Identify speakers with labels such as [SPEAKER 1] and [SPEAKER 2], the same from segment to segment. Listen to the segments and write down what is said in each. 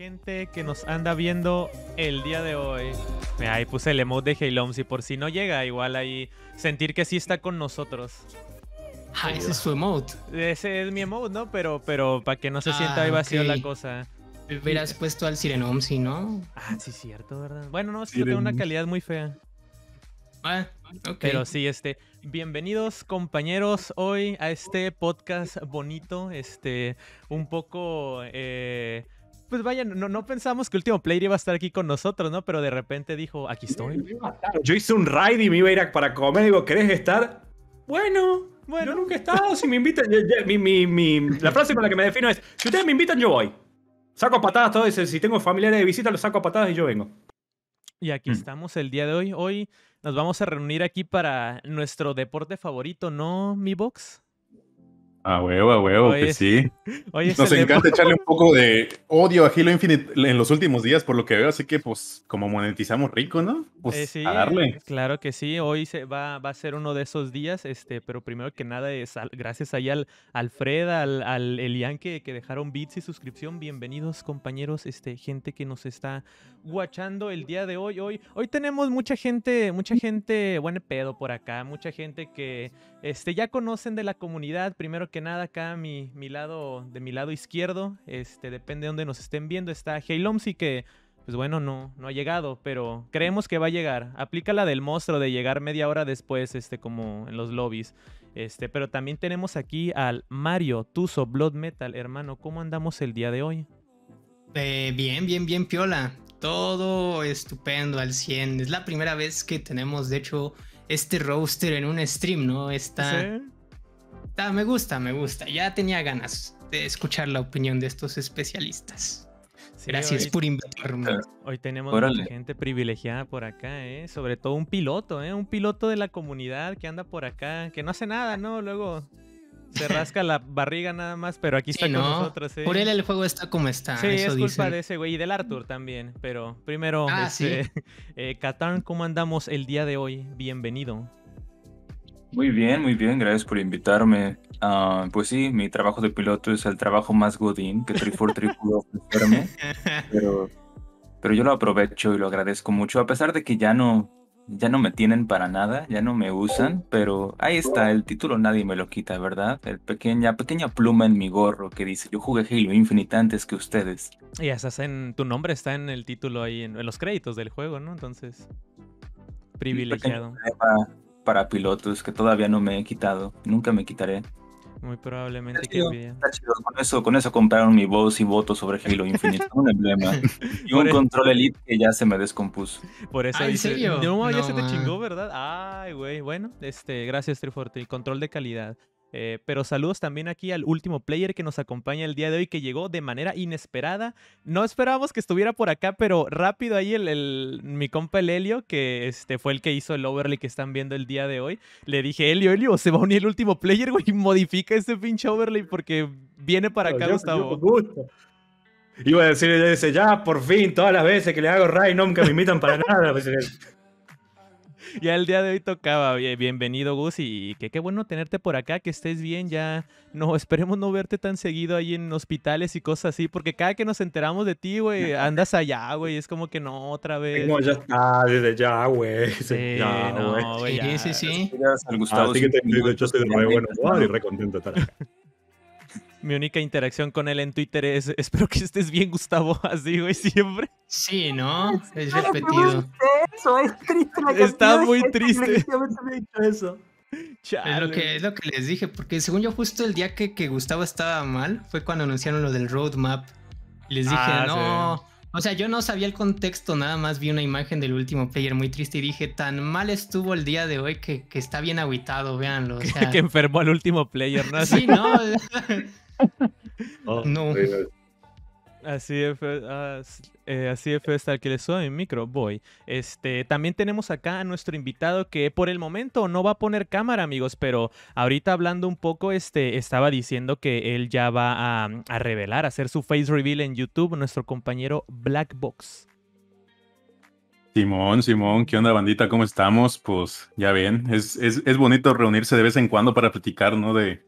[SPEAKER 1] gente que nos anda viendo el día de hoy. ahí puse el emote de Heilom, si por si no llega, igual ahí sentir que sí está con nosotros. Ah, ese es su emote. Ese es mi emote, ¿no? Pero, pero para que no se ah, sienta ahí vacío la cosa. Hubieras
[SPEAKER 2] puesto al si ¿no? Ah, sí, cierto, ¿verdad? Bueno, no, es que tengo una calidad muy fea. Ah, ok. Pero
[SPEAKER 1] sí, este, bienvenidos compañeros hoy a este podcast bonito, este, un poco eh, pues vaya, no, pensamos que el Último Player iba a estar aquí con nosotros, ¿no? Pero de repente dijo, aquí estoy. Yo
[SPEAKER 3] hice un ride y me iba a ir para comer. Digo, ¿querés estar? Bueno, bueno. Yo nunca he estado. Si me invitan, la frase con la que me defino es, si ustedes me invitan, yo voy. Saco patadas todo. Dice, si tengo familiares de visita, los saco a patadas y yo vengo.
[SPEAKER 1] Y aquí mm. estamos el día de hoy. Hoy nos vamos a reunir aquí para nuestro deporte favorito, ¿no, mi box?
[SPEAKER 4] A huevo, a huevo, que sí.
[SPEAKER 1] Nos encanta echarle
[SPEAKER 4] un poco de odio a Halo Infinite en los últimos días, por lo que veo. Así que, pues, como monetizamos rico, ¿no? Pues, eh, darle.
[SPEAKER 1] Claro que sí. Hoy se va, va a ser uno de esos días. este Pero primero que nada, es gracias ahí al, Fred, al, Elian, que, dejaron bits y suscripción. Bienvenidos, compañeros, este gente que nos está guachando el día de hoy. Hoy, hoy tenemos mucha gente, mucha gente, bueno, pedo por acá. Mucha gente que este, ya conocen de la comunidad. Primero que nada acá mi, mi lado, de mi lado izquierdo, este, depende de dónde nos estén viendo, está lomsi que, pues bueno, no, no ha llegado, pero creemos que va a llegar. Aplica la del monstruo de llegar media hora después, este, como en los lobbies. Este, pero también tenemos aquí al Mario Tuso Blood Metal, hermano, ¿cómo andamos el día de hoy? Eh,
[SPEAKER 2] bien, bien, bien, Piola. Todo estupendo al 100. Es la primera vez que tenemos, de hecho, este roster en un stream, ¿no? Está me gusta, me gusta. Ya tenía ganas de escuchar la opinión de estos especialistas. Gracias por invitarme. Hoy tenemos mucha gente privilegiada por acá, ¿eh? Sobre todo un
[SPEAKER 1] piloto, ¿eh? Un piloto de la comunidad que anda por acá, que no hace nada, ¿no? Luego se rasca la barriga nada más, pero aquí está con nosotros. ¿eh? Por él el
[SPEAKER 2] juego está como está. Sí, es culpa de
[SPEAKER 1] ese güey y del Arthur también. Pero primero, así ah, este, eh, ¿cómo andamos el día de hoy? Bienvenido.
[SPEAKER 5] Muy bien, muy bien, gracias por invitarme. Ah, pues sí, mi trabajo de piloto es el trabajo más godín que 343 pudo ofrecerme, pero, pero yo lo aprovecho y lo agradezco mucho, a pesar de que ya no, ya no me tienen para nada, ya no me usan, pero ahí está, el título nadie me lo quita, ¿verdad? El pequeña, pequeña pluma en mi gorro que dice, yo jugué Halo Infinite antes que ustedes.
[SPEAKER 1] Y hasta en, tu nombre está en el título ahí, en, los créditos del juego, ¿no? Entonces, privilegiado
[SPEAKER 5] para pilotos que todavía no me he quitado. Nunca me quitaré.
[SPEAKER 1] Muy probablemente que Con
[SPEAKER 5] eso, con eso compraron mi voz y voto sobre Halo Infinite. un emblema. Y un e- control elite que ya se me descompuso.
[SPEAKER 1] Por eso ah, ¿En No, ya se te chingó, ¿verdad? Ay, güey. Bueno, este, gracias, Triforte. Control de calidad. Eh, pero saludos también aquí al último player que nos acompaña el día de hoy, que llegó de manera inesperada. No esperábamos que estuviera por acá, pero rápido ahí el, mi compa el Helio, que este, fue el que hizo el overlay que están viendo el día de hoy. Le dije, Helio, Helio, se va a unir el último player, güey, modifica
[SPEAKER 3] este pinche overlay porque viene para acá, Gustavo. a decir, ya, por fin, todas las veces que le hago raid, nunca me invitan para nada. Pues, eh,
[SPEAKER 1] ya el día de hoy tocaba. Bienvenido, Gus, y que qué bueno tenerte por acá, que estés bien. Ya no, esperemos no verte tan seguido ahí en hospitales y cosas así, porque cada que nos enteramos de ti, güey, andas allá, güey. Es como que no, otra vez. No, ya
[SPEAKER 3] está, desde ya, güey. Sí, no, Sí, sí, así ah, que te bueno, y recontento
[SPEAKER 1] mi única interacción con él en Twitter es espero que estés bien, Gustavo,
[SPEAKER 2] así, güey, siempre. Sí, ¿no? Es repetido.
[SPEAKER 6] Eso, es triste. La Está muy triste. Eso.
[SPEAKER 2] Es lo, que, es lo que les dije, porque según yo justo el día que, que Gustavo estaba mal fue cuando anunciaron lo del roadmap. Y les dije, ah, no, o sea, yo no sabía el contexto, nada más vi una imagen del último player muy triste y dije, tan mal estuvo el día de hoy que, está bien aguitado, véanlo. que, que
[SPEAKER 1] enfermó al último player, ¿no? sí, no. Oh, no. Así es, eh, así es, que le sube micro, voy. Este, también tenemos acá a nuestro invitado que por el momento no va a poner cámara, amigos, pero ahorita hablando un poco, este, estaba diciendo que él ya va a, revelar, a hacer su face reveal en YouTube, nuestro compañero Black Box.
[SPEAKER 4] Simón, Simón, ¿qué onda bandita? ¿Cómo estamos? Pues ya ven, es, es bonito reunirse de vez en cuando para platicar, ¿no? De,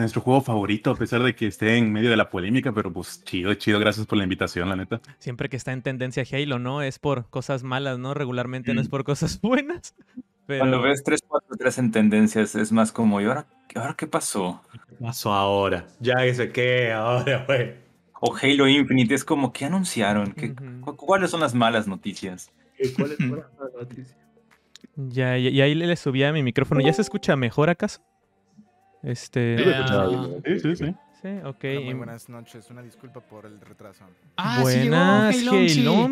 [SPEAKER 4] nuestro juego favorito, a pesar de que esté en medio de la polémica, pero pues chido, chido, gracias por la invitación, la neta.
[SPEAKER 1] Siempre que está en tendencia Halo, ¿no? Es por cosas malas, ¿no? Regularmente no es mm. por cosas buenas. Pero... Cuando ves
[SPEAKER 5] 3, 4, 3 en tendencias, es más como, ¿y ahora, qué pasó? ¿Qué pasó ahora? Ya sé ¿qué? Ahora, güey. O Halo Infinite, es como, ¿qué anunciaron? ¿Cuáles son las malas noticias?
[SPEAKER 6] ¿Cuáles son las malas noticias?
[SPEAKER 1] Ya, y ahí le subí a mi micrófono. ¿Ya se escucha mejor acaso? Este. Ah. Sí, sí, sí. Sí, ok.
[SPEAKER 7] buenas noches, una disculpa por el retraso. Ah, buenas,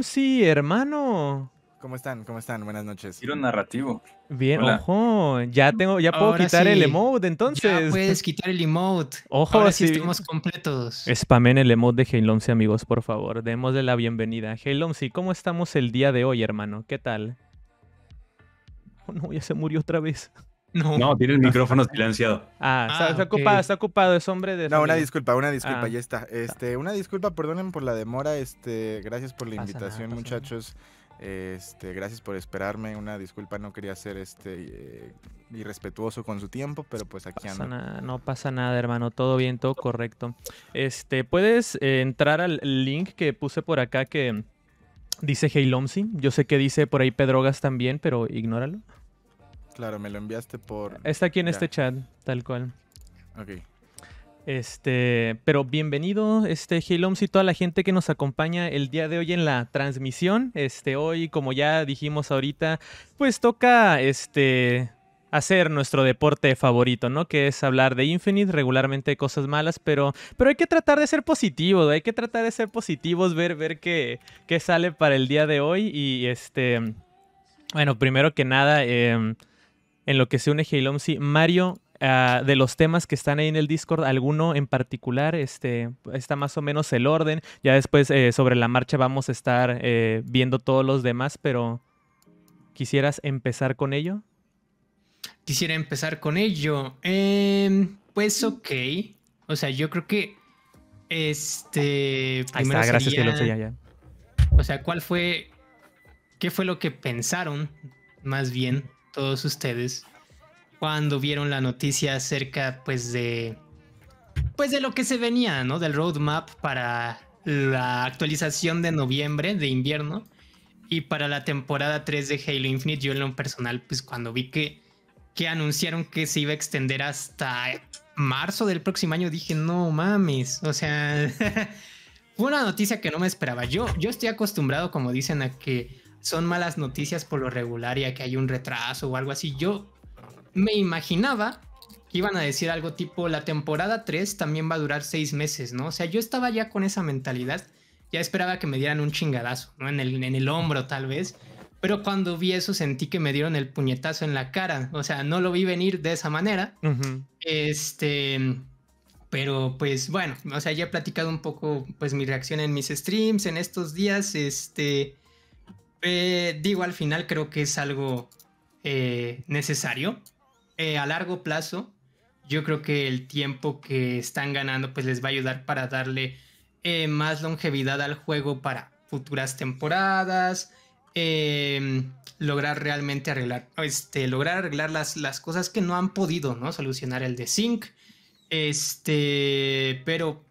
[SPEAKER 1] sí, hermano.
[SPEAKER 7] ¿Cómo están? ¿Cómo están? Buenas noches. Tiro narrativo. Bien,
[SPEAKER 1] ojo. Ya tengo, ya puedo quitar el
[SPEAKER 2] emote entonces. Ya puedes quitar el emote. Ojo, Ahora sí. estamos completos.
[SPEAKER 1] Spamen el emote de Heilomsi, amigos, por favor. Démosle la bienvenida. Heilomsi, ¿cómo estamos el día de hoy, hermano? ¿Qué tal?
[SPEAKER 7] Oh no, ya se murió otra vez. No. tiene el micrófono
[SPEAKER 3] silenciado.
[SPEAKER 7] Ah, está, ah, ocupado, está ocupado, es hombre de... No, una disculpa, una disculpa, ah. ya está. Este, una disculpa, perdonen por la demora, este, gracias por la invitación, muchachos. Este, gracias por esperarme, una disculpa, no quería ser este eh, irrespetuoso con su tiempo, pero pues aquí
[SPEAKER 1] no pasa nada, hermano, todo bien, todo correcto.
[SPEAKER 7] Este, puedes eh, entrar al link que puse por acá
[SPEAKER 1] que dice Heilomsi. Yo sé que dice por ahí Pedrogas también, pero ignóralo.
[SPEAKER 7] Claro, me lo enviaste por... Está aquí en este
[SPEAKER 1] chat, tal cual. Ok. Este, pero bienvenido, este Hilom y toda la gente que nos acompaña el día de hoy en la transmisión. Este, hoy, como ya dijimos ahorita, pues toca este hacer nuestro deporte favorito, ¿no? Que es hablar de Infinite, regularmente cosas malas, pero, pero hay que tratar de ser positivos, hay que tratar de ser positivos, ver, ver qué, qué sale para el día de hoy. Y este, bueno, primero que nada, em, en lo que se une Heilomsi. Mario, ah, de los temas que están ahí en el Discord, ¿alguno en particular? Este, está más o menos el orden. Ya después eh, sobre la marcha vamos a estar eh, viendo todos los demás, pero ¿quisieras empezar con
[SPEAKER 2] ello? Quisiera empezar con ello. Em, pues ok. O sea, yo creo que este... Ahí gracias O sea, ¿cuál fue... ¿Qué fue lo que pensaron más bien todos ustedes cuando vieron la noticia acerca pues de pues de lo que se venía, ¿no? Del roadmap para la actualización de noviembre, de invierno, y para la temporada 3 de Halo Infinite, yo en lo personal, pues cuando vi que, que anunciaron que se iba a extender hasta marzo del próximo año, dije, no mames, o sea, fue una noticia que no me esperaba. Yo, yo estoy acostumbrado, como dicen, a que son malas noticias por lo regular, ya que hay un retraso o algo así. Yo me imaginaba que iban a decir algo tipo, la temporada 3 también va a durar 6 meses, ¿no? O sea, yo estaba ya con esa mentalidad, ya esperaba que me dieran un chingadazo, ¿no? En el, en el hombro tal vez. Pero cuando vi eso sentí que me dieron el puñetazo en la cara. O sea, no lo vi venir de esa manera. Este... Pero pues bueno, o sea, ya he platicado un poco pues mi reacción en mis streams en estos días. Este... Eh, digo, al final creo que es algo eh, necesario. Eh, a largo plazo, yo creo que el tiempo que están ganando pues les va a ayudar para darle más longevidad al juego para futuras temporadas, lograr realmente arreglar, este, lograr arreglar las, las cosas que no han podido, ¿no? Solucionar el de Sync. Este, pero,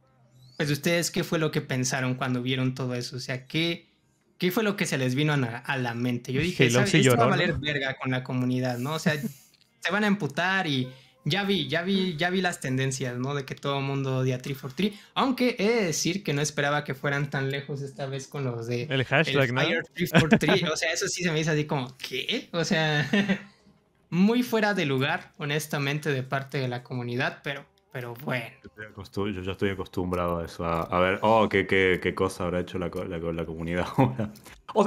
[SPEAKER 2] pues ustedes, ¿qué fue lo que pensaron cuando vieron todo eso? O sea, que ¿Qué fue lo que se les vino a, la mente? Yo dije, va a valer verga con la comunidad, ¿no? O sea, se van a emputar y ya vi, ya vi, ya vi las tendencias, ¿no? De que todo el mundo odia 343. Aunque he de decir que no esperaba que fueran tan lejos esta vez con los de. El hashtag, el Fire 343. O sea, eso sí se me hizo así como, ¿qué? O sea, muy fuera de lugar, honestamente, de parte de la comunidad, pero pero bueno.
[SPEAKER 3] Yo, ya estoy acostumbrado a eso, a, ver, oh, qué, qué, cosa habrá hecho la, la, comunidad ahora.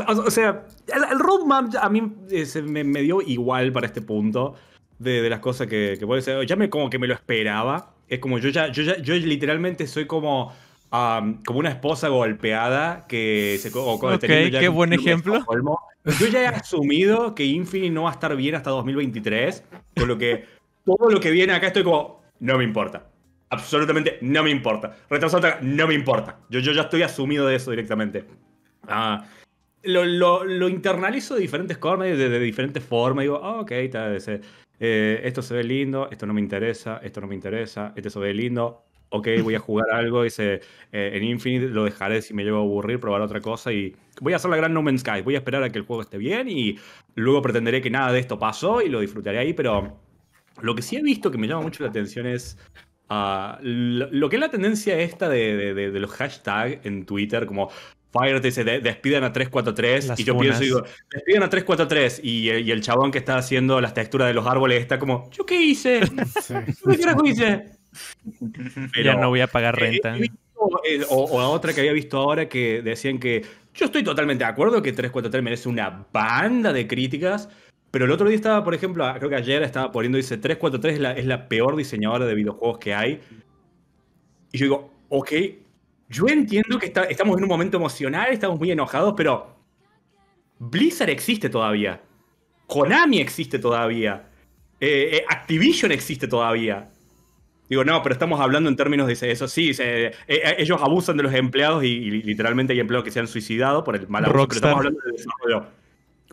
[SPEAKER 3] o, sea, el, roadmap a mí eh, me, dio igual para este punto de, las cosas que, que puede ser. Ya me, como que me lo esperaba. Es como yo ya, yo ya, yo literalmente soy como... como una esposa golpeada que se Ok, qué buen ejemplo. Yo ya he asumido que Infinity no va a estar bien hasta 2023, con lo que todo lo que viene acá estoy como, no me importa. Absolutamente no me importa. Retrasado no me importa. Yo, yo ya estoy asumido de eso directamente. Ah, lo, lo, internalizo de diferentes formas, de, diferentes formas. Digo, ah, ok, tal, eh, esto se ve lindo, esto no me interesa, esto no me interesa, este se ve lindo. Ok, voy a jugar algo y eh, en Infinite lo dejaré si me llevo a aburrir, probar otra cosa y voy a hacer la gran No Man's Sky. Voy a esperar a que el juego esté bien y luego pretenderé que nada de esto pasó y lo disfrutaré ahí, pero lo que sí he visto que me llama mucho la atención es ah, lo, que es la tendencia esta de, los hashtags en Twitter, como Fire te dice, despidan a 343. y yo pienso, digo, despidan a 343. Eh, y, el chabón que está haciendo las texturas de los árboles está como, ¿yo qué hice? ¿Yo ¿Qué hice? ya no voy a pagar renta. Eh, o, otra que había visto ahora que decían que yo estoy totalmente de acuerdo que 343 merece una banda de críticas, pero el otro día estaba, por ejemplo, creo que ayer estaba poniendo, dice 343 es la, es la peor diseñadora de videojuegos que hay. Y yo digo, ok, yo entiendo que estamos en un momento emocional, estamos muy enojados, pero Blizzard existe todavía. Konami existe todavía. Eh, eh, Activision existe todavía. Digo, no, pero estamos hablando en términos de eso. Sí, eh, ellos abusan de los empleados y, literalmente hay empleados que se han suicidado por el mal abuso. estamos hablando de desarrollo.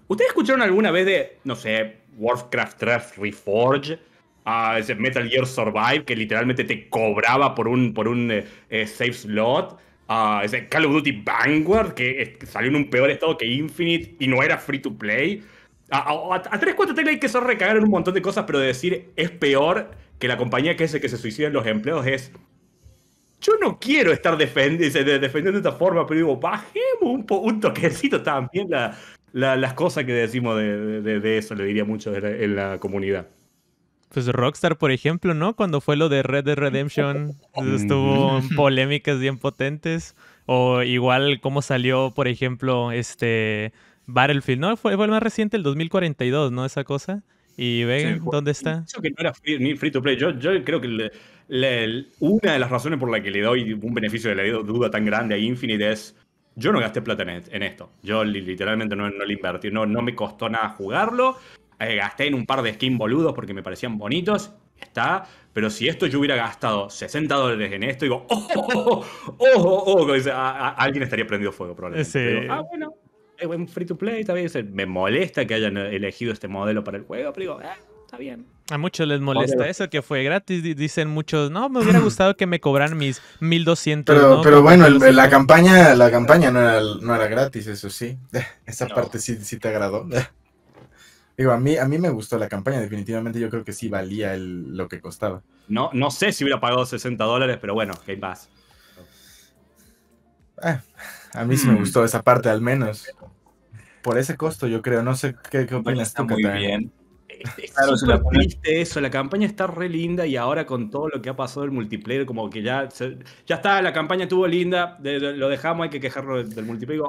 [SPEAKER 3] ¿Ustedes escucharon alguna vez de, no sé, Warcraft 3 Reforge? a ah, ese Metal Gear Survive, que literalmente te cobraba por un, por un eh, eh, save slot. a ah, ese Call of Duty Vanguard, que, salió en un peor estado que Infinite y no era free to play. Ah, a, tres cuartos 3, hay que eso recagar en un montón de cosas, pero decir es peor que la compañía que es el que se suicida en los empleos es. Yo no quiero estar defendiendo, de esta forma, pero digo, bajemos un, un toquecito también la, las cosas que decimos de, eso, le diría mucho en la, comunidad.
[SPEAKER 1] Pues Rockstar, por ejemplo, ¿no? Cuando fue lo de Red Dead Redemption, estuvo en polémicas bien potentes. O igual cómo salió, por ejemplo, este Battlefield, ¿no? Fue, el más reciente, el 2042, ¿no? Esa cosa.
[SPEAKER 3] Y ven, ¿dónde está? Yo que no era ni free to play. Yo, creo que una de las razones por la que le doy un beneficio de la duda tan grande a Infinite es yo no gasté plata en, e-, esto. Yo literalmente no, lo invertí, no, me costó nada jugarlo. Eh, gasté en un par de skins boludos porque me parecían bonitos. Está, pero si esto yo hubiera gastado 60 dólares en esto, digo, ojo, ojo, ojo, alguien estaría prendido fuego probablemente. ah, bueno, es free to play, También me molesta que hayan elegido este modelo para el juego, pero digo, eh bien. A muchos les molesta
[SPEAKER 1] eso, que fue gratis. Dicen muchos, no, me hubiera gustado que me cobraran mis 1200. Pero, pero bueno, la campaña la campaña no
[SPEAKER 7] era, gratis, eso sí. Esa parte sí, sí te agradó. Digo, a mí, a mí me gustó la campaña, definitivamente yo creo que sí valía lo que costaba. No, no
[SPEAKER 3] sé si hubiera pagado 60 dólares, pero bueno, Game Pass.
[SPEAKER 7] Ah, a mí sí me mm. gustó esa parte, al menos. Por ese costo, yo creo. No sé qué, opinas muy bien
[SPEAKER 3] súper eso, la campaña está re linda y ahora con todo lo que ha pasado el multiplayer, como que ya, ya está, la campaña estuvo linda, lo dejamos, hay que quejarlo del, multiplayer.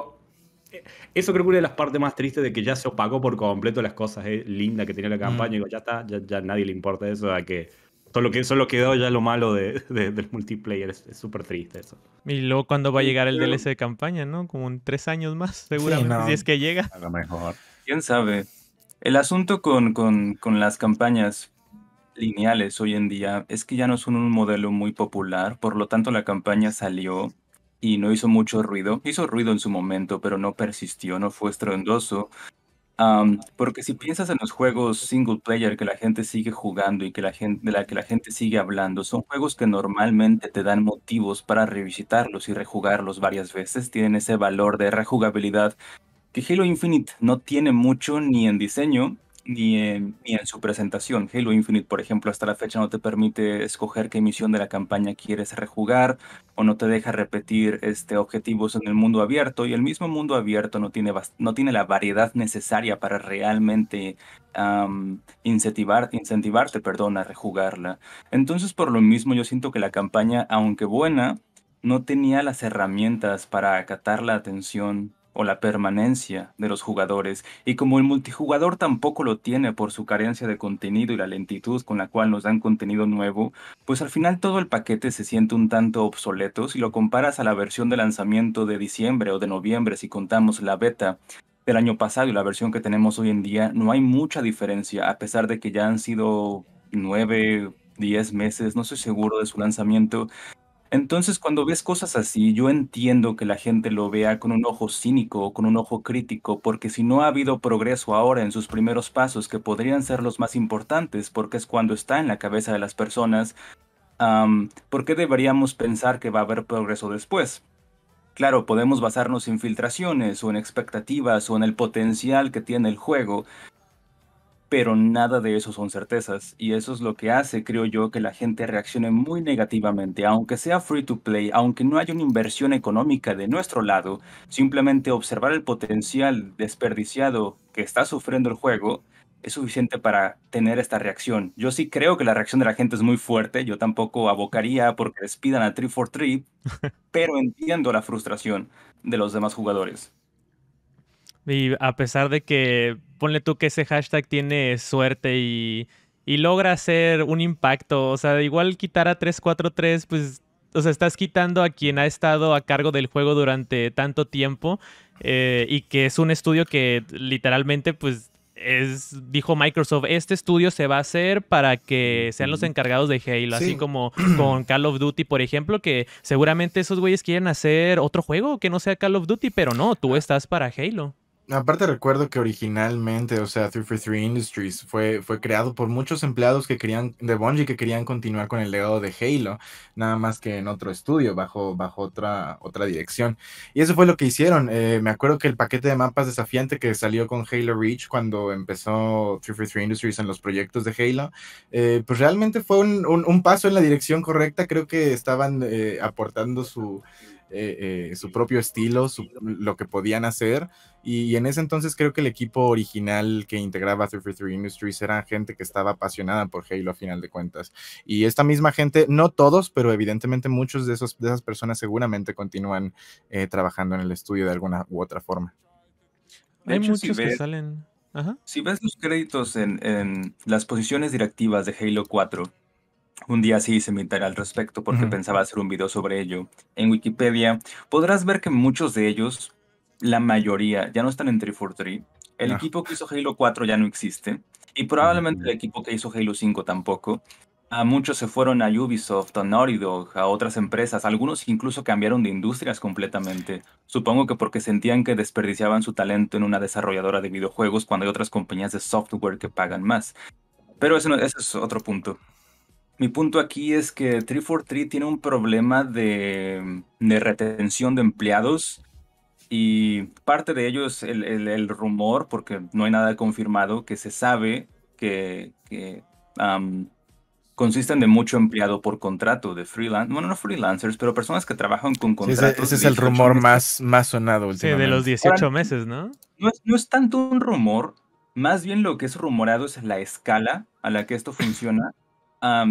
[SPEAKER 3] Eh, eso creo que una de las partes más tristes de que ya se opacó por completo las cosas eh, lindas que tenía la campaña. Mm. ya está, ya, nadie le importa eso, a que solo, que solo quedó ya lo malo del multiplayer. Es súper triste eso.
[SPEAKER 1] Y luego cuando va a llegar el DLC de campaña, ¿no? Como en tres años más, seguramente, si es
[SPEAKER 5] que llega. A lo mejor. ¿Quién sabe? El asunto con, con, las campañas lineales hoy en día es que ya no son un modelo muy popular, por lo tanto la campaña salió y no hizo mucho ruido. Hizo ruido en su momento, pero no persistió, no fue estruendoso. porque si piensas en los juegos single player que la gente sigue jugando y que la gente, de la que la gente sigue hablando, son juegos que normalmente te dan motivos para revisitarlos y rejugarlos varias veces, tienen ese valor de rejugabilidad que Halo Infinite no tiene mucho ni en diseño ni en, ni en, su presentación. Halo Infinite, por ejemplo, hasta la fecha no te permite escoger qué misión de la campaña quieres rejugar o no te deja repetir este, objetivos en el mundo abierto y el mismo mundo abierto no tiene, no tiene la variedad necesaria para realmente incentivar, incentivarte a rejugarla. Entonces, por lo mismo, yo siento que la campaña, aunque buena, no tenía las herramientas para acatar la atención o la permanencia de los jugadores, y como el multijugador tampoco lo tiene por su carencia de contenido y la lentitud con la cual nos dan contenido nuevo, pues al final todo el paquete se siente un tanto obsoleto si lo comparas a la versión de lanzamiento de diciembre o de noviembre si contamos la beta del año pasado y la versión que tenemos hoy en día, no hay mucha diferencia, a pesar de que ya han sido nueve 10 meses, no estoy seguro de su lanzamiento, entonces, cuando ves cosas así, yo entiendo que la gente lo vea con un ojo cínico o con un ojo crítico, porque si no ha habido progreso ahora en sus primeros pasos, que podrían ser los más importantes, porque es cuando está en la cabeza de las personas, ¿por qué deberíamos pensar que va a haber progreso después? Claro, podemos basarnos en filtraciones o en expectativas o en el potencial que tiene el juego, pero nada de eso son certezas, y eso es lo que hace, creo yo, que la gente reaccione muy negativamente, aunque sea free to play, aunque no haya una inversión económica de nuestro lado, simplemente observar el potencial desperdiciado que está sufriendo el juego es suficiente para tener esta reacción. Yo sí creo que la reacción de la gente es muy fuerte, yo tampoco abocaría porque despidan a 343, pero entiendo la frustración de los demás jugadores.
[SPEAKER 1] Y a pesar de que ponle tú que ese hashtag tiene suerte y, logra hacer un impacto. O sea, igual quitar a 343, pues o sea, estás quitando a quien ha estado a cargo del juego durante tanto tiempo eh, y que es un estudio que literalmente, pues, es, dijo Microsoft, este estudio se va a hacer para que sean los encargados de Halo, así como con Call of Duty, por ejemplo, que seguramente esos güeyes quieren hacer otro juego que no sea Call of Duty, pero no, tú ah. estás para Halo.
[SPEAKER 7] Aparte recuerdo que originalmente, o sea, 343 Industries fue, fue creado por muchos empleados que querían, de Bungie, que querían continuar con el legado de Halo, nada más que en otro estudio, bajo, bajo otra, otra dirección. Y eso fue lo que hicieron. Eh, me acuerdo que el paquete de mapas desafiante que salió con Halo Reach cuando empezó 343 Industries en los proyectos de Halo, eh, pues realmente fue un, paso en la dirección correcta. Creo que estaban eh, aportando su eh, eh, su propio estilo, lo que podían hacer. Y, en ese entonces creo que el equipo original que integraba 343 Industries era gente que estaba apasionada por Halo a final de cuentas. Y esta misma gente, no todos, pero evidentemente muchos de, esas personas seguramente continúan eh, trabajando en el estudio de alguna u otra forma. Hay muchos si ves, que
[SPEAKER 1] salen.
[SPEAKER 5] Si ves los créditos en, en las posiciones directivas de Halo 4, un día sí hice mi tarea al respecto porque pensaba hacer un video sobre ello. En Wikipedia podrás ver que muchos de ellos, la mayoría, ya no están en 343. El ah. equipo que hizo Halo 4 ya no existe y probablemente el equipo que hizo Halo 5 tampoco. A muchos se fueron a Ubisoft, a Naughty Dog, a otras empresas. Algunos incluso cambiaron de industrias completamente. Supongo que porque sentían que desperdiciaban su talento en una desarrolladora de videojuegos cuando hay otras compañías de software que pagan más. Pero eso ese es otro punto mi punto aquí es que 343 tiene un problema de, retención de empleados y parte de ello es el, rumor, porque no hay nada confirmado, que se sabe que, consisten de mucho empleado por contrato, de freelance, bueno, no freelancers, pero personas que trabajan con contratos. ese, es el rumor más,
[SPEAKER 7] más sonado. de los
[SPEAKER 5] 18
[SPEAKER 1] meses, ¿no? ¿no? No es
[SPEAKER 5] tanto un rumor, más bien lo que es rumorado es la escala a la que esto funciona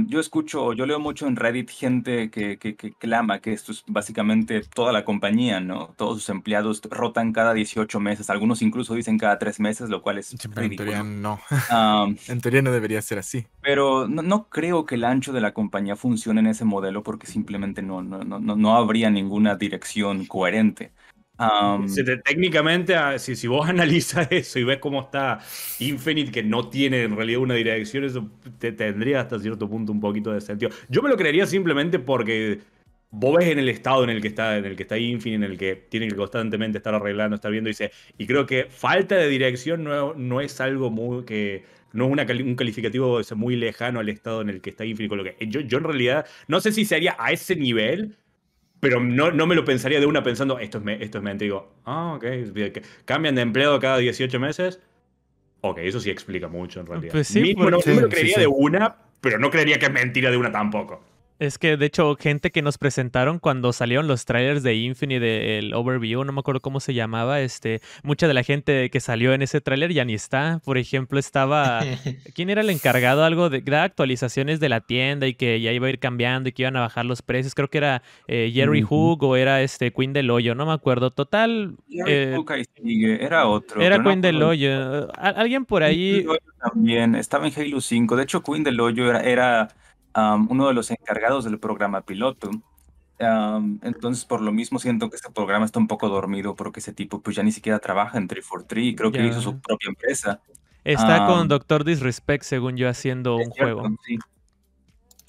[SPEAKER 5] yo escucho, yo leo mucho en Reddit gente que, que, clama que esto es básicamente toda la compañía, ¿no? Todos sus empleados rotan cada 18 meses, algunos incluso dicen cada 3 meses, lo cual es En teoría no.
[SPEAKER 7] en teoría no debería ser así.
[SPEAKER 5] Pero no, creo que el ancho de la compañía funcione en ese modelo porque simplemente no, no, no habría ninguna dirección coherente. Um,
[SPEAKER 3] técnicamente, ah, si, si, vos analizas eso y ves cómo está Infinite, que no tiene en realidad una dirección, eso tendría hasta cierto punto un poquito de sentido. Yo me lo creería simplemente porque vos ves en el estado en el que está, en el que está Infinite, en el que tiene que constantemente estar arreglando, estar viendo, y, y creo que falta de dirección no, es algo muy que, no es una, un calificativo muy lejano al estado en el que está Infinite. lo que yo, yo en realidad no sé si sería a ese nivel, pero no, me lo pensaría de una pensando, esto es, me, esto Digo, ah, ok, cambian de empleo cada 18 meses. Ok, eso sí explica mucho en realidad. Pues sí, no, lo creería de una, pero no creería que es mentira de una tampoco.
[SPEAKER 1] Es que, de hecho, gente que nos presentaron cuando salieron los trailers de Infinity, del Overview, no me acuerdo cómo se llamaba, este, mucha de la gente que salió en ese trailer ya ni está. Por ejemplo, estaba, ¿quién era el encargado? Algo de, actualizaciones de la tienda y que ya iba a ir cambiando y que iban a bajar los precios. Creo que era eh, Jerry Hook o era este Queen del Hoyo, no me acuerdo. Total. Eh, era otro. Era Queen del Hoyo. Alguien por ahí.
[SPEAKER 5] También, estaba en Halo 5. De hecho, Queen del Hoyo era uno de los encargados del programa piloto. entonces, por lo mismo, siento que este programa está un poco dormido porque ese tipo pues ya ni siquiera trabaja en 343, creo que hizo su propia empresa. Está con
[SPEAKER 1] Doctor Disrespect, según yo, haciendo un juego.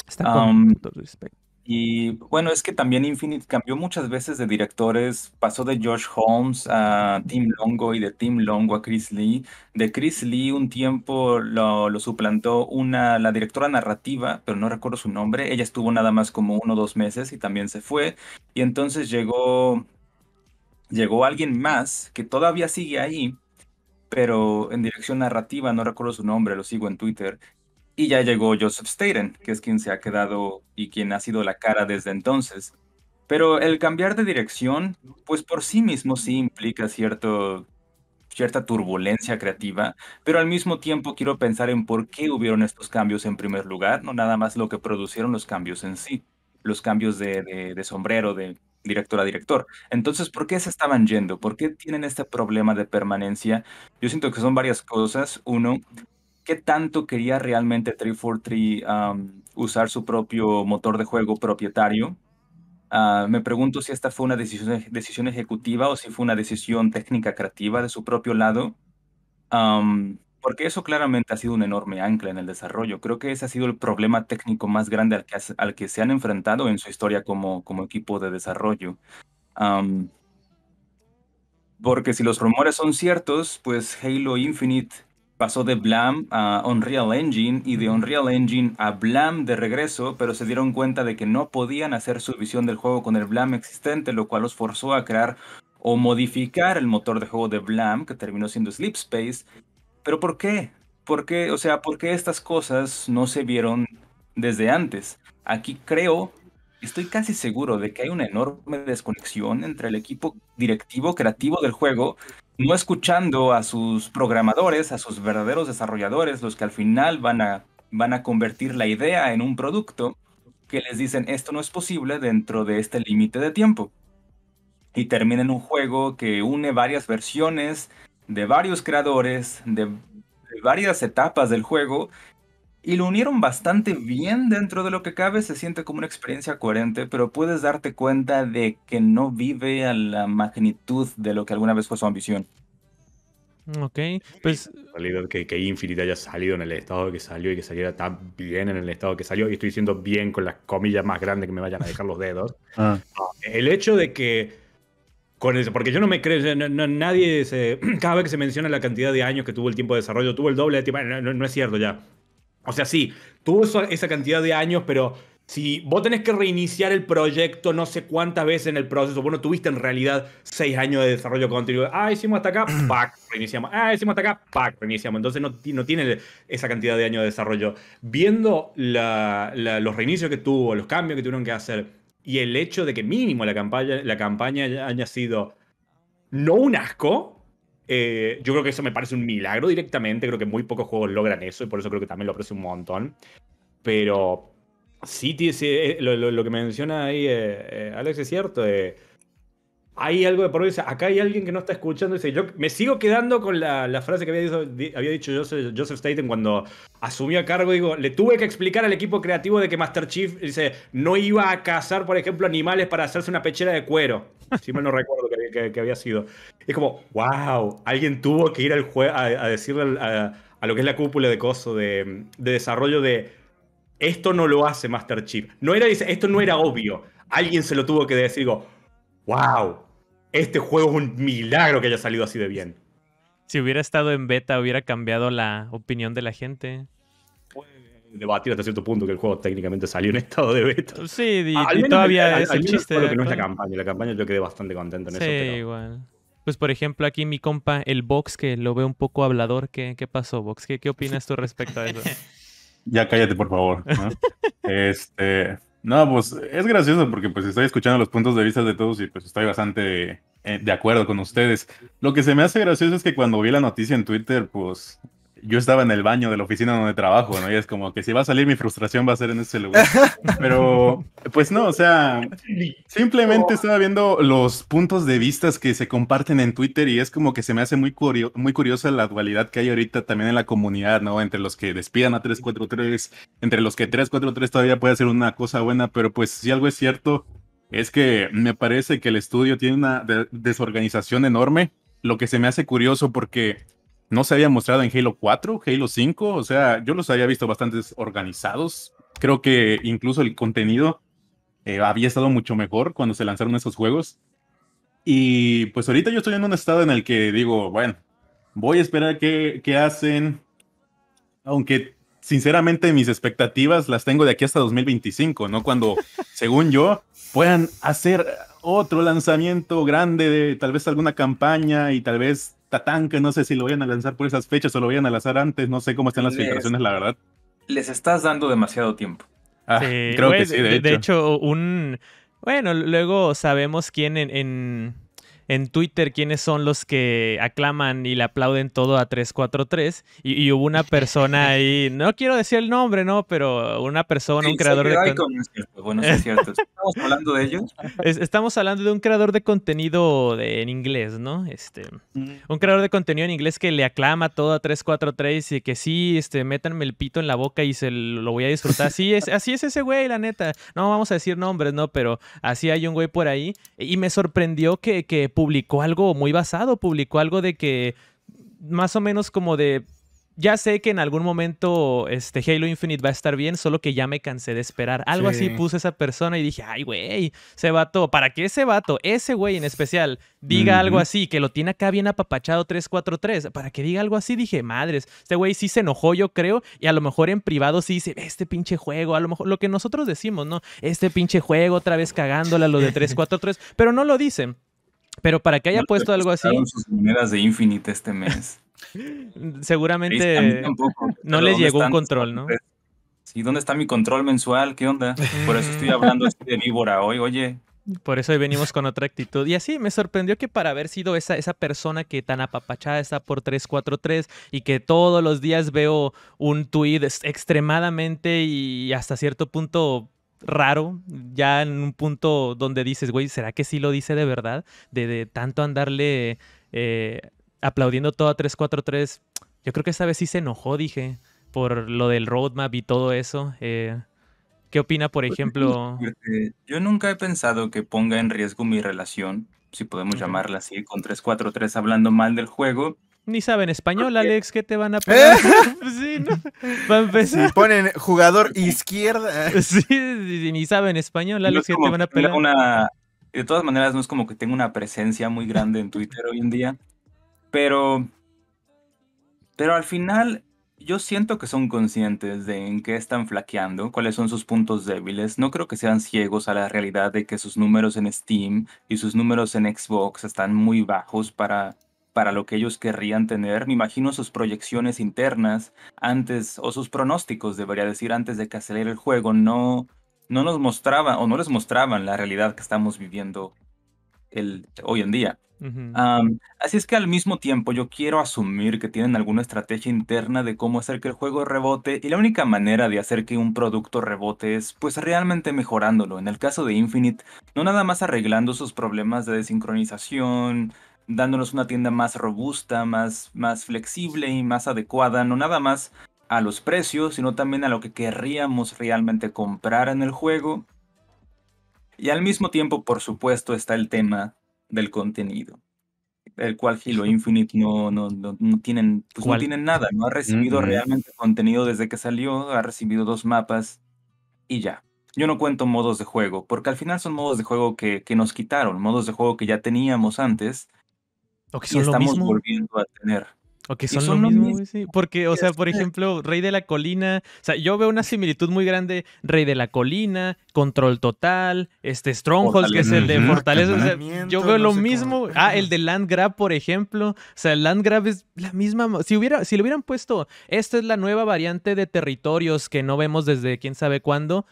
[SPEAKER 1] Está con Doctor Disrespect. Y
[SPEAKER 5] bueno, es que también Infinite cambió muchas veces de directores, pasó de George Holmes a Tim Longo y de Tim Longo a Chris Lee. De Chris Lee un tiempo lo, suplantó una, la directora narrativa, pero no recuerdo su nombre, ella estuvo nada más como uno o dos meses y también se fue. Y entonces llegó, llegó alguien más que todavía sigue ahí, pero en dirección narrativa, no recuerdo su nombre, lo sigo en Twitter, y ya llegó Joseph Staten, que es quien se ha quedado y quien ha sido la cara desde entonces. Pero el cambiar de dirección, pues por sí mismo sí implica cierto, cierta turbulencia creativa, pero al mismo tiempo quiero pensar en por qué hubieron estos cambios en primer lugar, no nada más lo que producieron los cambios en sí, los cambios de, de sombrero, de director a director. Entonces, ¿por qué se estaban yendo? ¿Por qué tienen este problema de permanencia? Yo siento que son varias cosas. Uno, qué tanto quería realmente 343 usar su propio motor de juego propietario. Ah, me pregunto si esta fue una decisión, decisión, ejecutiva o si fue una decisión técnica creativa de su propio lado, porque eso claramente ha sido un enorme ancla en el desarrollo. Creo que ese ha sido el problema técnico más grande al que, se han enfrentado en su historia como, como equipo de desarrollo. porque si los rumores son ciertos, pues Halo Infinite pasó de Blam a Unreal Engine y de Unreal Engine a Blam de regreso, pero se dieron cuenta de que no podían hacer su visión del juego con el Blam existente, lo cual los forzó a crear o modificar el motor de juego de Blam, que terminó siendo Sleep Space. Pero ¿por qué? ¿Por qué? O sea, ¿por qué estas cosas no se vieron desde antes? Aquí creo, estoy casi seguro de que hay una enorme desconexión entre el equipo directivo creativo del juego no escuchando a sus programadores, a sus verdaderos desarrolladores, los que al final van a, van a convertir la idea en un producto, que les dicen esto no es posible dentro de este límite de tiempo. Y termina en un juego que une varias versiones de varios creadores, de, de varias etapas del juego, y lo unieron bastante bien dentro de lo que cabe, se siente como una experiencia coherente, pero puedes darte cuenta de que no vive a la magnitud de lo que alguna vez fue su
[SPEAKER 3] ambición. Mm, ok, pues... Que, que Infinite haya salido en el estado que salió y que saliera tan bien en el estado que salió, y estoy diciendo bien con las comillas más grandes que me vayan a dejar los dedos. Ah. El hecho de que... Con porque yo no me creo, nadie se, cada vez que se menciona la cantidad de años que tuvo el tiempo de desarrollo, tuvo el doble de tiempo, no es cierto ya. O sea, sí, tuvo esa cantidad de años, pero si vos tenés que reiniciar el proyecto no sé cuántas veces en el proceso, vos no tuviste en realidad seis años de desarrollo continuo. Ah, hicimos hasta acá, pack, reiniciamos. Ah, hicimos hasta acá, pack, reiniciamos. Entonces no, no tiene esa cantidad de años de desarrollo. Viendo los reinicios que tuvo, los cambios que tuvieron que hacer y el hecho de que mínimo la campaña, la campaña haya sido no un asco, eh, yo creo que eso me parece un milagro directamente. Creo que muy pocos juegos logran eso y por eso creo que también lo aprecio un montón. Pero sí, eh, lo, que menciona ahí eh, Alex es cierto hay algo de por Dice, acá hay alguien que no está escuchando. Dice, yo me sigo quedando con la, frase que había dicho, Joseph, Staten cuando asumió a cargo. Digo, le tuve que explicar al equipo creativo de que Master Chief dice, no iba a cazar, por ejemplo, animales para hacerse una pechera de cuero. Si mal no recuerdo que, había sido. Es como, wow, alguien tuvo que ir al a, decirle a, lo que es la cúpula de coso de, desarrollo de esto no lo hace Master Chief. No era, esto no era obvio. Alguien se lo tuvo que decir. Digo, wow, este juego es un milagro que haya salido así de bien.
[SPEAKER 1] Si hubiera estado en beta, hubiera cambiado la opinión de la gente.
[SPEAKER 3] Puede debatir hasta cierto punto que el juego técnicamente salió en estado de beta. Sí, y, todavía es el chiste. Lo que no es la campaña. La campaña yo quedé bastante contento en eso. Sí,
[SPEAKER 1] igual. Pues por ejemplo, aquí mi compa, el Vox, que lo ve un poco hablador. ¿Qué, qué pasó, Vox? ¿Qué, ¿Qué opinas tú respecto a eso?
[SPEAKER 4] ya cállate, por favor. este. No, pues es gracioso porque pues estoy escuchando los puntos de vista de todos y pues estoy bastante eh, de acuerdo con ustedes. Lo que se me hace gracioso es que cuando vi la noticia en Twitter, pues yo estaba en el baño de la oficina donde trabajo, ¿no? Y es como que si va a salir mi frustración va a ser en ese lugar. Pero, pues no, o sea, simplemente estaba viendo los puntos de vistas que se comparten en Twitter y es como que se me hace muy, muy curiosa la dualidad que hay ahorita también en la comunidad, ¿no? Entre los que despidan a 343, entre los que 343 todavía puede ser una cosa buena, pero pues si algo es cierto, es que me parece que el estudio tiene una desorganización enorme, lo que se me hace curioso porque no se había mostrado en Halo 4, Halo 5, o sea, yo los había visto bastante organizados. Creo que incluso el contenido eh, había estado mucho mejor cuando se lanzaron esos juegos. Y pues ahorita yo estoy en un estado en el que digo, bueno, voy a esperar qué, qué hacen. Aunque sinceramente mis expectativas las tengo de aquí hasta 2025, ¿no? Cuando, según yo, puedan hacer otro lanzamiento grande de tal vez alguna campaña y tal vez Tatanka, no sé si lo vayan a lanzar por esas fechas o lo vayan a lanzar antes, no sé cómo están las filtraciones, la verdad.
[SPEAKER 5] Les estás dando demasiado tiempo. Ah, creo que sí, de,
[SPEAKER 4] hecho. un...
[SPEAKER 1] Bueno, luego sabemos quién en en Twitter quiénes son los que aclaman y le aplauden todo a 343 y, hubo una persona ahí, no quiero decir el nombre, ¿no? Pero una persona, un creador de contenido.
[SPEAKER 5] Pues, bueno, es cierto. Estamos hablando de ellos.
[SPEAKER 1] estamos hablando de un creador de contenido en inglés, ¿no? Este, mm. un creador de contenido en inglés que le aclama todo a 343 y que sí, este, métanme el pito en la boca y se lo voy a disfrutar. Así es, así es ese güey, la neta. No vamos a decir nombres, ¿no? Pero así hay un güey por ahí. Y me sorprendió que, que publicó algo muy basado, publicó algo de que más o menos como de ya sé que en algún momento este Halo Infinite va a estar bien, solo que ya me cansé de esperar. Algo así puse esa persona y dije, ay, güey, ese vato, ¿para qué ese vato, ese güey en especial, diga algo así, que lo tiene acá bien apapachado 343, para qué diga algo así? Dije, madres, este güey sí se enojó, yo creo, y a lo mejor en privado sí dice, este pinche juego, a lo mejor lo que nosotros decimos, ¿no? Este pinche juego, otra vez cagándola, lo de 343, pero no lo dicen. Pero para que haya puesto algo así. sus
[SPEAKER 6] monedas
[SPEAKER 5] de Infinite este mes.
[SPEAKER 1] Seguramente no les llegó un control, ¿no? Sí, ¿dónde está mi control mensual? ¿Qué onda? Por eso estoy hablando así de víbora hoy, oye. Por eso hoy venimos con otra actitud. Y así me sorprendió que para haber sido esa, esa persona que tan apapachada está por 343 y que todos los días veo un tuit extremadamente y hasta cierto punto raro, ya en un punto donde dices, güey, ¿será que sí lo dice de verdad? De, tanto andarle eh, aplaudiendo todo a 343. Yo creo que esta vez sí se enojó, dije, por lo del roadmap y todo eso. Eh. ¿Qué opina, por pues, ejemplo?
[SPEAKER 5] Yo nunca he pensado que ponga en riesgo mi relación, si podemos llamarla así, con 343 hablando
[SPEAKER 1] mal del juego ni saben español, Alex, ¿qué te van a ¿Eh? pegar? sí, ¿no?
[SPEAKER 7] ponen jugador
[SPEAKER 1] izquierda. sí, ni saben español,
[SPEAKER 7] Alex, ¿qué te van a pelar.
[SPEAKER 5] De todas maneras, no es como que tenga una presencia muy grande en Twitter hoy en día, pero... Pero al final, yo siento que son conscientes de en qué están flaqueando, cuáles son sus puntos débiles. No creo que sean ciegos a la realidad de que sus números en Steam y sus números en Xbox están muy bajos para para lo que ellos querrían tener. Me imagino sus proyecciones internas antes, o sus pronósticos, debería decir, antes de que acelere el juego. No, no nos mostraban o no les mostraban la realidad que estamos viviendo el, hoy en día. así es que al mismo tiempo yo quiero asumir que tienen alguna estrategia interna de cómo hacer que el juego rebote y la única manera de hacer que un producto rebote es pues realmente mejorándolo. En el caso de Infinite, no nada más arreglando sus problemas de desincronización, dándonos una tienda más robusta, más, más flexible y más adecuada, no nada más a los precios, sino también a lo que querríamos realmente comprar en el juego. Y al mismo tiempo, por supuesto, está el tema del contenido, el cual Halo Infinite no, no, tienen, pues, tienen nada, no ha recibido realmente contenido desde que salió, ha recibido dos mapas y ya. Yo no cuento modos de juego, porque al final son modos de juego que, que nos quitaron, modos de juego que ya teníamos antes
[SPEAKER 6] o
[SPEAKER 1] que son estamos lo mismo. volviendo a tener. O que son, lo, mismo, Porque, o sea, por ejemplo, Rey de la Colina. O sea, yo veo una similitud muy grande. Rey de la Colina, Control Total, este Strongholds, que es el de Fortaleza. yo veo lo mismo. Ah, el de Land Grab, por ejemplo. O sea, el Land Grab es la misma. Si, hubiera, si le hubieran puesto, esta es la nueva variante de territorios que no vemos desde quién sabe cuándo.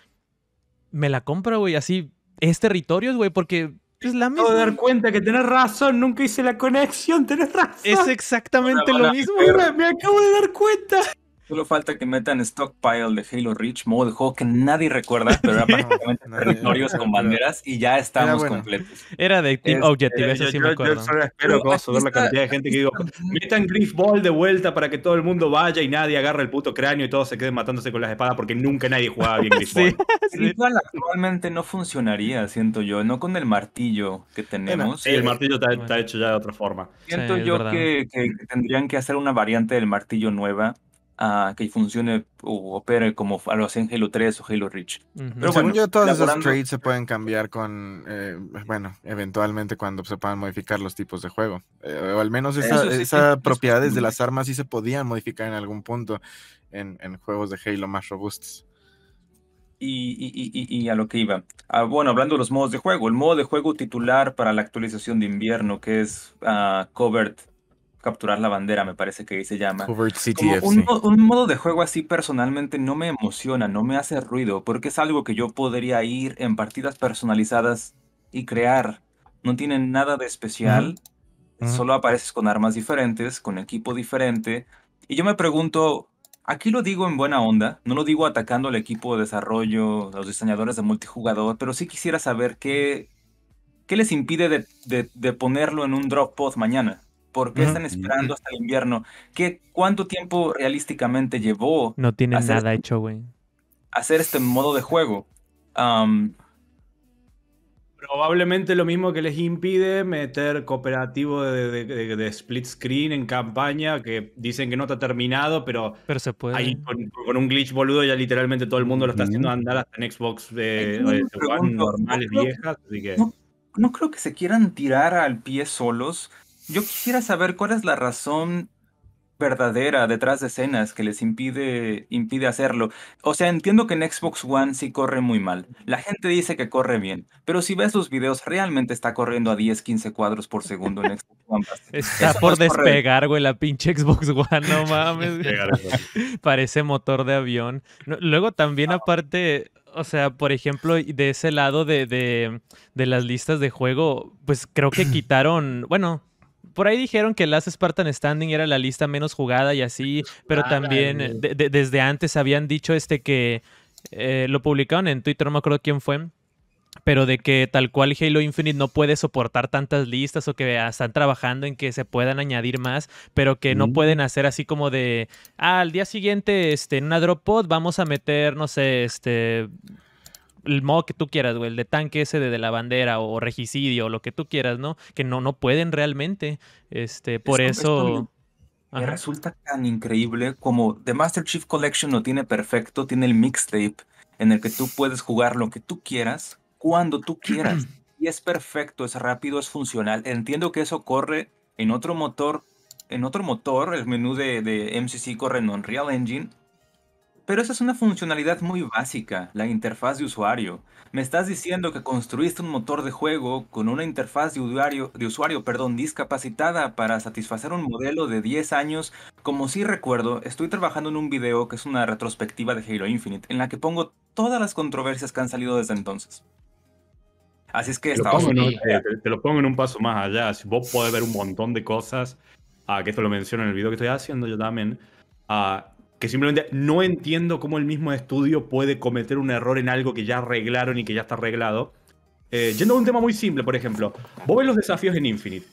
[SPEAKER 1] Me la compro, güey. Así, es territorios, güey, porque
[SPEAKER 3] es la misma. Acabo dar cuenta que tenés razón, nunca hice la conexión, tenés
[SPEAKER 1] razón. Es exactamente lo mismo. me
[SPEAKER 6] acabo de dar cuenta.
[SPEAKER 5] Solo falta que metan Stockpile de Halo Reach, modo de juego que nadie recuerda, pero era prácticamente no, territorios con banderas
[SPEAKER 3] y ya estábamos completos. Era de Team este, Objective, eso sí me acuerdo. Yo solo espero gozo ver la cantidad de gente que digo, metan Grifball Ball de vuelta para que todo el mundo vaya y nadie agarre el puto cráneo y todos se queden matándose con las espadas porque nunca nadie jugaba bien Grifball.
[SPEAKER 5] sí, actualmente no funcionaría, siento yo, no con el martillo que tenemos. Sí, el martillo está, hecho ya de otra forma. Siento yo que tendrían que hacer una variante del martillo nueva que funcione o opere como lo hacen Halo 3 o Halo Reach.
[SPEAKER 7] Pero bueno, yo, todos esos trades se pueden cambiar con, eh, bueno, eventualmente cuando se puedan modificar los tipos de juego. Eh, o al menos esas propiedades de las armas sí se podían modificar en algún punto en, juegos de Halo más robustos.
[SPEAKER 5] Y, a lo que iba. Ah, bueno, hablando de los modos de juego, el modo de juego titular para la actualización de invierno, que es uh, Covert capturar la bandera, me parece que ahí se llama. un, modo de juego así personalmente no me emociona, no me hace ruido, porque es algo que yo podría ir en partidas personalizadas y crear. No tiene nada de especial, solo apareces con armas diferentes, con equipo diferente. Y yo me pregunto, aquí lo digo en buena onda, no lo digo atacando al equipo de desarrollo, a los diseñadores de multijugador, pero sí quisiera saber qué, qué les impide de, de, de ponerlo en un drop pod mañana ¿Por qué están esperando hasta el invierno? ¿Qué, ¿Cuánto tiempo realísticamente llevó? No tienen nada
[SPEAKER 1] este, hecho, güey.
[SPEAKER 3] Hacer este modo de juego. Probablemente lo mismo que les impide meter cooperativo de, split screen en campaña, que dicen que no está terminado, pero, pero se puede. ahí con, un glitch boludo ya literalmente todo el mundo lo está haciendo andar hasta en Xbox de, eh, eh, este, normales viejas.
[SPEAKER 5] no, creo que se quieran tirar al pie solos yo quisiera saber cuál es la razón verdadera detrás de escenas que les impide, impide hacerlo. O sea, entiendo que en Xbox One sí corre muy mal. La gente dice que corre bien, pero si ves sus videos, realmente está corriendo a 10, 15 cuadros por segundo en Xbox One.
[SPEAKER 1] Está por despegar, güey, la pinche Xbox One, no mames. Parece motor de avión. luego también aparte... O sea, por ejemplo, de ese lado de, de, de las listas de juego, pues creo que quitaron, bueno, por ahí dijeron que Last Spartan Standing era la lista menos jugada y así, ah, pero también desde antes habían dicho este que eh, lo publicaron en Twitter, no me acuerdo quién fue, pero de que tal cual Halo Infinite no puede soportar tantas listas o que ah, están trabajando en que se puedan añadir más, pero que no mm. pueden hacer así como de, ah, al día siguiente, este, en una drop pod vamos a meter, no sé, este, el modo que tú quieras, güey, el de tanque ese de, la bandera o, regicidio o lo que tú quieras, ¿no? Que no, no pueden realmente. Este, por eso.
[SPEAKER 5] Me resulta tan increíble como The Master Chief Collection no tiene perfecto, tiene el mixtape en el que tú puedes jugar lo que tú quieras, cuando tú quieras. y es perfecto, es rápido, es funcional. Entiendo que eso corre en otro motor. En otro motor, el menú de, de MCC corre en Unreal Engine, pero esa es una funcionalidad muy básica, la interfaz de usuario. Me estás diciendo que construiste un motor de juego con una interfaz de usuario, de usuario perdón, discapacitada para satisfacer un modelo de 10 años. Como si sí recuerdo, estoy trabajando en un video que es una retrospectiva de Halo Infinite, en la que pongo todas las controversias que han salido desde entonces.
[SPEAKER 3] Así es que te eh, te, lo pongo en un paso más allá. Si vos podés ver un montón de cosas, a ah, que esto lo menciono en el video que estoy haciendo yo también, ah, que simplemente no entiendo cómo el mismo estudio puede cometer un error en algo que ya arreglaron y que ya está arreglado. Eh, yendo a un tema muy simple, por ejemplo, vos ves los desafíos en Infinite.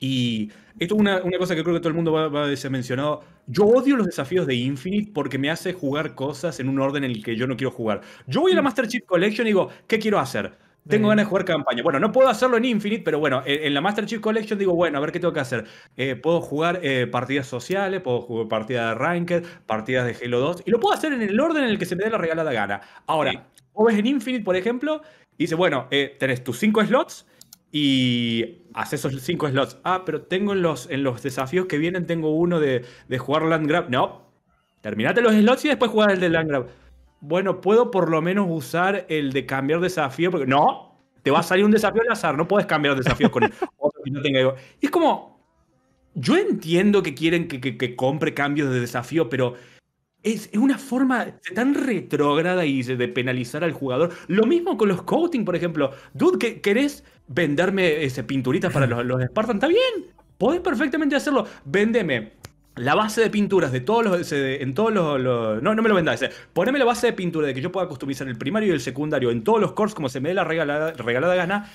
[SPEAKER 3] Y esto es una, cosa que creo que todo el mundo va, a ser mencionado. Yo odio los desafíos de Infinite porque me hace jugar cosas en un orden en el que yo no quiero jugar. Yo voy a la Master Chief Collection y digo, ¿qué quiero hacer? Tengo ganas de jugar campaña. Bueno, no puedo hacerlo en Infinite, pero bueno, en, la Master Chief Collection digo, bueno, a ver qué tengo que hacer. Eh, puedo jugar eh, partidas sociales, puedo jugar partidas de Ranked, partidas de Halo 2, y lo puedo hacer en el orden en el que se me dé la regalada gana. Ahora, ves en Infinite, por ejemplo, y dice, bueno, eh, tenés tus cinco slots y haces esos cinco slots. Ah, pero tengo en los, en los desafíos que vienen, tengo uno de, de jugar Land Grab. No, terminate los slots y después jugar el de Land Grab bueno, puedo por lo menos usar el de cambiar desafío, porque no, te va a salir un desafío al azar, no puedes cambiar desafíos con otro que no tenga es como, yo entiendo que quieren que, compre cambios de desafío, pero es, una forma tan retrógrada y de penalizar al jugador. Lo mismo con los coating, por ejemplo. Dude, ¿querés venderme ese pinturitas para los, los Spartans? Está bien, podés perfectamente hacerlo. Véndeme la base de pinturas de todos los. En todos los, no, no me lo vendáis. Eh. Poneme la base de pintura de que yo pueda customizar el primario y el secundario en todos los cores como se me dé la regalada, regalada gana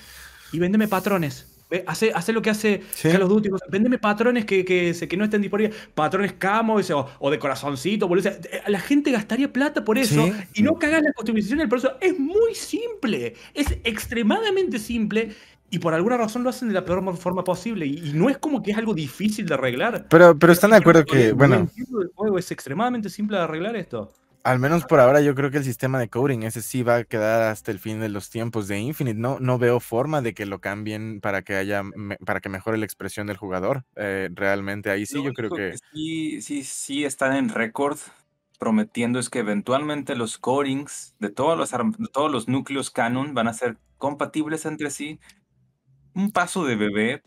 [SPEAKER 3] y vendeme patrones. Hace, lo que hace los Call Vendeme patrones que, que, no estén disponibles. Patrones camo o, de corazoncito. Eh, la gente gastaría plata por eso y no cagas la customización del proceso. Es muy simple. Es extremadamente simple y por alguna razón lo hacen de la peor forma posible. Y, no es como que es algo difícil de arreglar.
[SPEAKER 7] Pero, pero están de acuerdo que, bueno.
[SPEAKER 3] es extremadamente simple de arreglar esto.
[SPEAKER 7] Al menos por ahora yo creo que el sistema de coding ese sí va a quedar hasta el fin de los tiempos de Infinite. No, no veo forma de que lo cambien para que haya para que mejore la expresión del jugador. Eh, realmente ahí sí yo creo que...
[SPEAKER 5] sí, sí, están en récord prometiendo es que eventualmente los codings de todos los, de todos los núcleos canon van a ser compatibles entre sí un paso de bebé.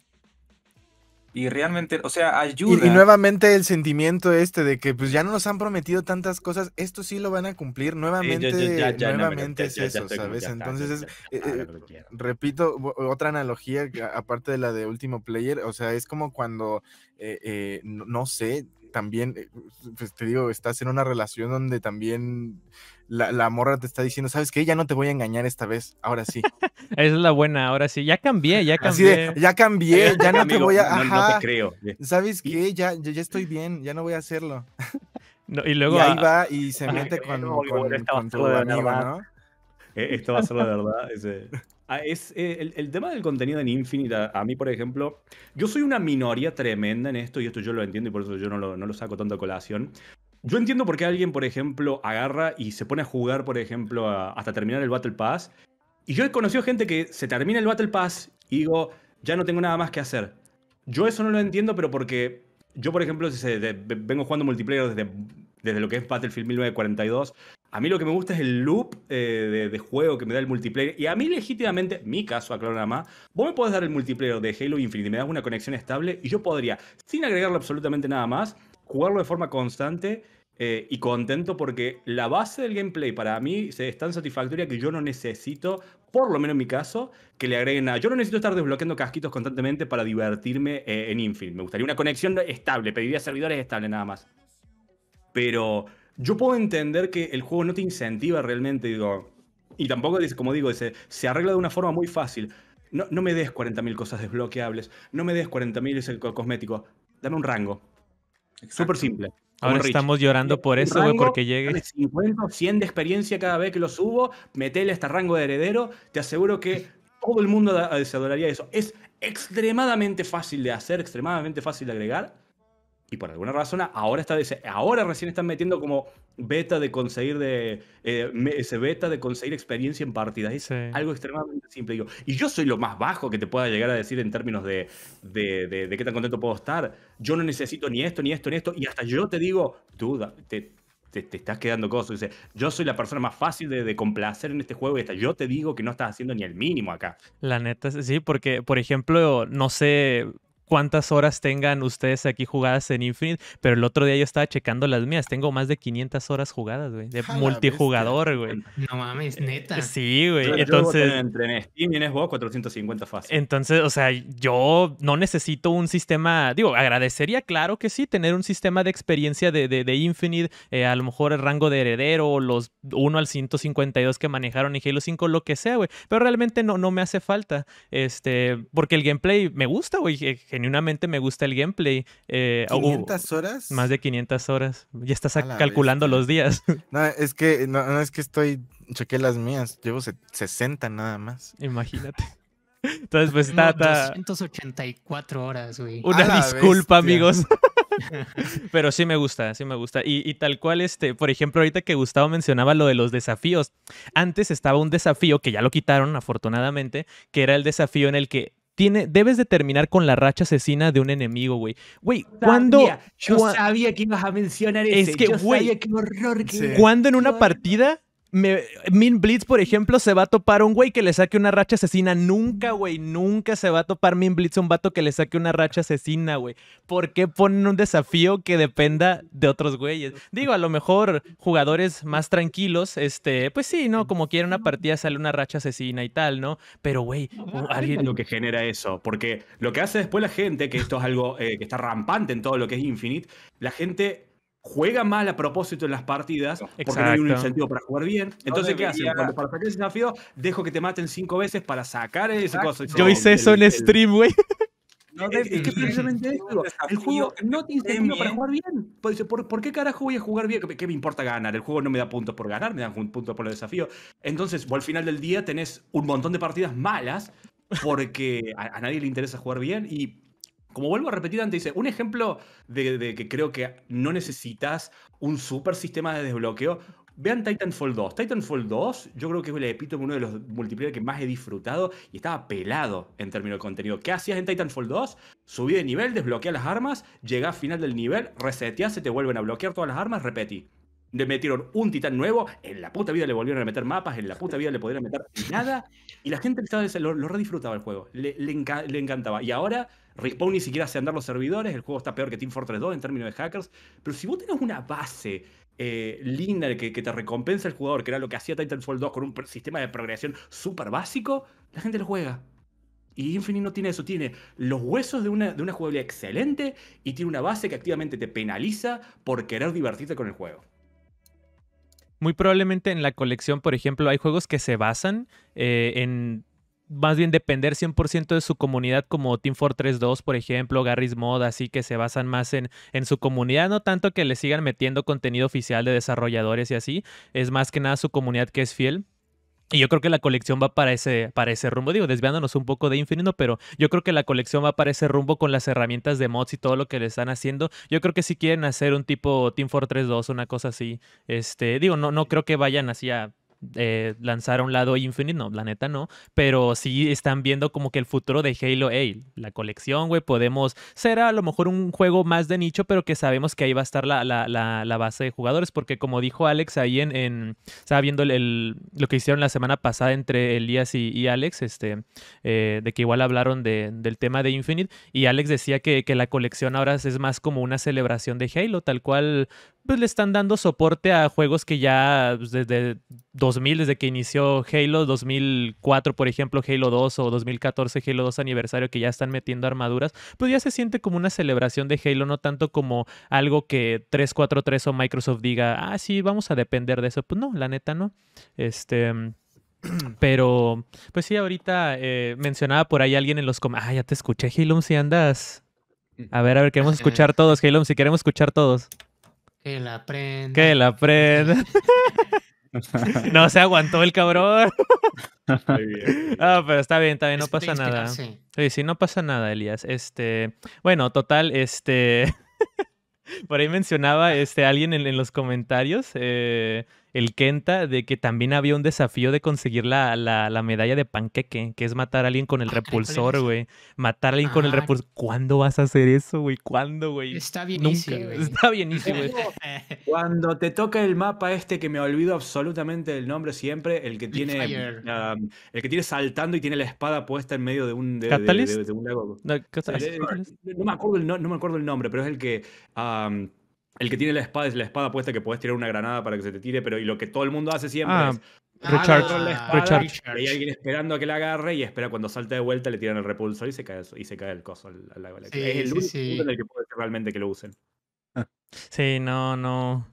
[SPEAKER 5] Y realmente, o sea, ayuda. Y,
[SPEAKER 7] nuevamente el sentimiento este de que pues ya no nos han prometido tantas cosas, esto sí lo van a cumplir nuevamente, nuevamente es eso, ¿sabes? Entonces es, eh, eh, repito, otra analogía aparte de la de último player, o sea, es como cuando, eh, no sé, también, eh, pues, pues te digo, estás en una relación donde también la, la, morra te está diciendo, ¿sabes qué? Ya no te voy a engañar esta vez, ahora sí.
[SPEAKER 1] Esa es la buena, ahora sí. Ya cambié, ya cambié. ya cambié, ya no te voy a... Ajá, no, te creo.
[SPEAKER 7] ¿Sabes qué? Ya, ya estoy bien, ya no voy a hacerlo. y luego... ahí va y se mete con, con, con, tu amigo, ¿no?
[SPEAKER 3] E, Esto va a ser la verdad. Ese... Ah, es eh, el, tema del contenido en Infinite, a, mí, por ejemplo, yo soy una minoría tremenda en esto, y esto yo lo entiendo y por eso yo no lo, no lo saco tanto a colación. Yo entiendo por qué alguien, por ejemplo, agarra y se pone a jugar, por ejemplo, hasta terminar el Battle Pass. Y yo he conocido gente que se termina el Battle Pass y digo, ya no tengo nada más que hacer. Yo eso no lo entiendo, pero porque yo, por ejemplo, vengo jugando multiplayer desde, desde lo que es Battlefield 1942, a mí lo que me gusta es el loop eh, de, juego que me da el multiplayer. Y a mí, legítimamente, mi caso, aclaro nada más, vos me podés dar el multiplayer de Halo Infinite, me das una conexión estable y yo podría, sin agregarle absolutamente nada más, jugarlo de forma constante eh, y contento porque la base del gameplay para mí es tan satisfactoria que yo no necesito, por lo menos en mi caso, que le agreguen nada. Yo no necesito estar desbloqueando casquitos constantemente para divertirme eh, en Infinite. Me gustaría una conexión estable, pediría servidores estables nada más. Pero yo puedo entender que el juego no te incentiva realmente, digo, y tampoco, como digo, se, se arregla de una forma muy fácil. No, no me des 40.000 cosas desbloqueables, no me des 40.000 el cosmético, dame un rango. Súper simple. Ahora estamos llorando por eso, porque llegue. 50 100 de experiencia cada vez que lo subo, metele este rango de heredero, te aseguro que todo el mundo se adoraría eso. Es extremadamente fácil de hacer, extremadamente fácil de agregar y por alguna razón ahora, está, ahora recién están metiendo como beta de conseguir de eh, ese beta de conseguir experiencia en partidas. algo extremadamente simple. Y yo soy lo más bajo que te pueda llegar a decir en términos de, qué tan contento puedo estar. Yo no necesito ni esto, ni esto, ni esto. Y hasta yo te digo, Tú te, estás quedando cosas. Dice, yo soy la persona más fácil de, de, complacer en este juego y hasta yo te digo que no estás haciendo ni el mínimo acá.
[SPEAKER 1] La neta, sí, porque, por ejemplo, no sé, cuántas horas tengan ustedes aquí jugadas en Infinite, pero el otro día yo estaba checando las mías. Tengo más de 500 horas jugadas, güey, de multijugador, güey.
[SPEAKER 3] No mames, neta. Eh, sí, güey. entonces, yo y 450 fácil.
[SPEAKER 1] Entonces, o sea, yo no necesito un sistema, digo, agradecería, claro que sí, tener un sistema de experiencia de, Infinite, eh, a lo mejor el rango de heredero, los 1 al 152 que manejaron en Halo 5, lo que sea, güey. Pero realmente no, no me hace falta, este, porque el gameplay me gusta, güey eh, ni mente me gusta el gameplay. ¿500 eh, horas? Más
[SPEAKER 7] de 500 horas. Ya estás calculando los días. No, es que, no, es que estoy, chequé las mías, llevo 60 nada más. Imagínate. Entonces, pues está.
[SPEAKER 2] 284 horas, güey. Una disculpa, amigos.
[SPEAKER 1] Pero sí me gusta, sí me gusta. Y, y, tal cual, este, por ejemplo, ahorita que Gustavo mencionaba lo de los desafíos. Antes estaba un desafío que ya lo quitaron, afortunadamente, que era el desafío en el que tiene, debes de terminar con la racha asesina de un enemigo, güey. Güey, ¿cuándo? Yo
[SPEAKER 3] sabía que ibas a mencionar ese. Es que, güey, qué horror que... sí. ¿Cuándo en
[SPEAKER 1] una partida Min Blitz, por ejemplo, se va a topar un güey que le saque una racha asesina. Nunca, güey, nunca se va a topar Min Blitz un vato que le saque una racha asesina, güey. ¿Por qué ponen un desafío que dependa de otros güeyes? Digo, a lo mejor jugadores más tranquilos, este, pues sí, ¿no? Como quiera una partida sale una racha asesina y tal, ¿no? Pero, güey,
[SPEAKER 3] alguien... Lo que genera eso, porque lo que hace después la gente, que esto es algo eh, que está rampante en todo lo que es Infinite, la gente juega mal a propósito en las partidas porque no hay un incentivo para jugar bien. Entonces, ¿qué hacen? Cuando para sacar ese desafío, dejo que te maten cinco veces para sacar ese cosa. Yo hice eso en stream, güey. es que precisamente el, el juego no te incentiva para jugar bien. Pues ¿Por, por, qué carajo voy a jugar bien? ¿Qué, me importa ganar? El juego no me da puntos por ganar, me dan puntos por el desafío. Entonces, vos al final del día tenés un montón de partidas malas porque a nadie le interesa jugar bien y como vuelvo a repetir antes, dice, un ejemplo de, que creo que no necesitas un super sistema de desbloqueo. Vean Titanfall 2. Titanfall 2, yo creo que es el epítome uno de los multiplayer que más he disfrutado y estaba pelado en términos de contenido. ¿Qué hacías en Titanfall 2? Subí de nivel, desbloqueé las armas, llegás al final del nivel, reseteás, se te vuelven a bloquear todas las armas, repetí. Le metieron un titán nuevo, en la puta vida le volvieron a meter mapas, en la puta vida le pudieron meter nada, y la gente lo, lo redisfrutaba el juego, le, le encantaba. Y ahora Respawn ni siquiera hace andar los servidores, el juego está peor que Team Fortress 2 en términos de hackers, pero si vos tenés una base eh, linda que, te recompensa el jugador, que era lo que hacía Titanfall 2 con un sistema de progresión súper básico, la gente lo juega. Y Infinite no tiene eso, tiene los huesos de una, de una jugabilidad excelente y tiene una base que activamente te penaliza por querer divertirte con el juego.
[SPEAKER 1] Muy probablemente en la colección, por ejemplo, hay juegos que se basan eh, en más bien depender 100% de su comunidad como Team Fortress 2, por ejemplo, Garry's Mod, así que se basan más en, en su comunidad, no tanto que le sigan metiendo contenido oficial de desarrolladores y así, es más que nada su comunidad que es fiel. Y yo creo que la colección va para ese, para ese rumbo, digo, desviándonos un poco de Infinito, pero yo creo que la colección va para ese rumbo con las herramientas de mods y todo lo que le están haciendo. Yo creo que si quieren hacer un tipo Team Fortress 2, una cosa así, este, digo, no, no creo que vayan hacia a eh, lanzar a un lado Infinite, no, la neta no, pero sí están viendo como que el futuro de Halo, hey, la colección, güey, podemos, será a lo mejor un juego más de nicho, pero que sabemos que ahí va a estar la, la, la, base de jugadores, porque como dijo Alex ahí en, en estaba viendo lo que hicieron la semana pasada entre Elías y, Alex, este, eh, de que igual hablaron del tema de Infinite, y Alex decía que, que la colección ahora es más como una celebración de Halo, tal cual pues le están dando soporte a juegos que ya pues, desde 2000, desde que inició Halo, 2004 por ejemplo, Halo 2 o 2014 Halo 2 aniversario que ya están metiendo armaduras, pues ya se siente como una celebración de Halo, no tanto como algo que 343 o Microsoft diga, ah, sí, vamos a depender de eso. Pues no, la neta no. Este... Pero, pues sí, ahorita eh, mencionaba por ahí alguien en los comentarios. Ah, ya te escuché, Halo, si andas. A ver, a ver, queremos escuchar todos, Halo, si queremos escuchar todos.
[SPEAKER 2] Que la prenda. Que
[SPEAKER 1] la prenda. no se aguantó el cabrón. Ah, pero está bien, está bien, no pasa nada. Sí, sí, no pasa nada, Elías. Este, bueno, total, este. Por ahí mencionaba este, alguien en, los comentarios. Eh, el Kenta de que también había un desafío de conseguir la, medalla de panqueque, que es matar a alguien con el ah, repulsor, güey. Matar a alguien con el ah. repulsor. ¿Cuándo vas a hacer eso, güey? ¿Cuándo, güey?
[SPEAKER 3] Está bienísimo, güey. Está bienísimo, güey. Cuando te toca el mapa este que me olvido absolutamente el nombre siempre, el que tiene um, el que tiene saltando y tiene la espada puesta en medio de un de, un No, me acuerdo el, no, me acuerdo el nombre, pero es el que um, el que tiene la espada es la espada puesta que puedes tirar una granada para que se te tire, pero y lo que todo el mundo hace siempre es recharge, Y hay alguien esperando a que la agarre y espera cuando salta de vuelta le tiran el repulsor y se cae y se cae el coso. es el único en el que puede realmente que lo usen.
[SPEAKER 1] Sí, no, no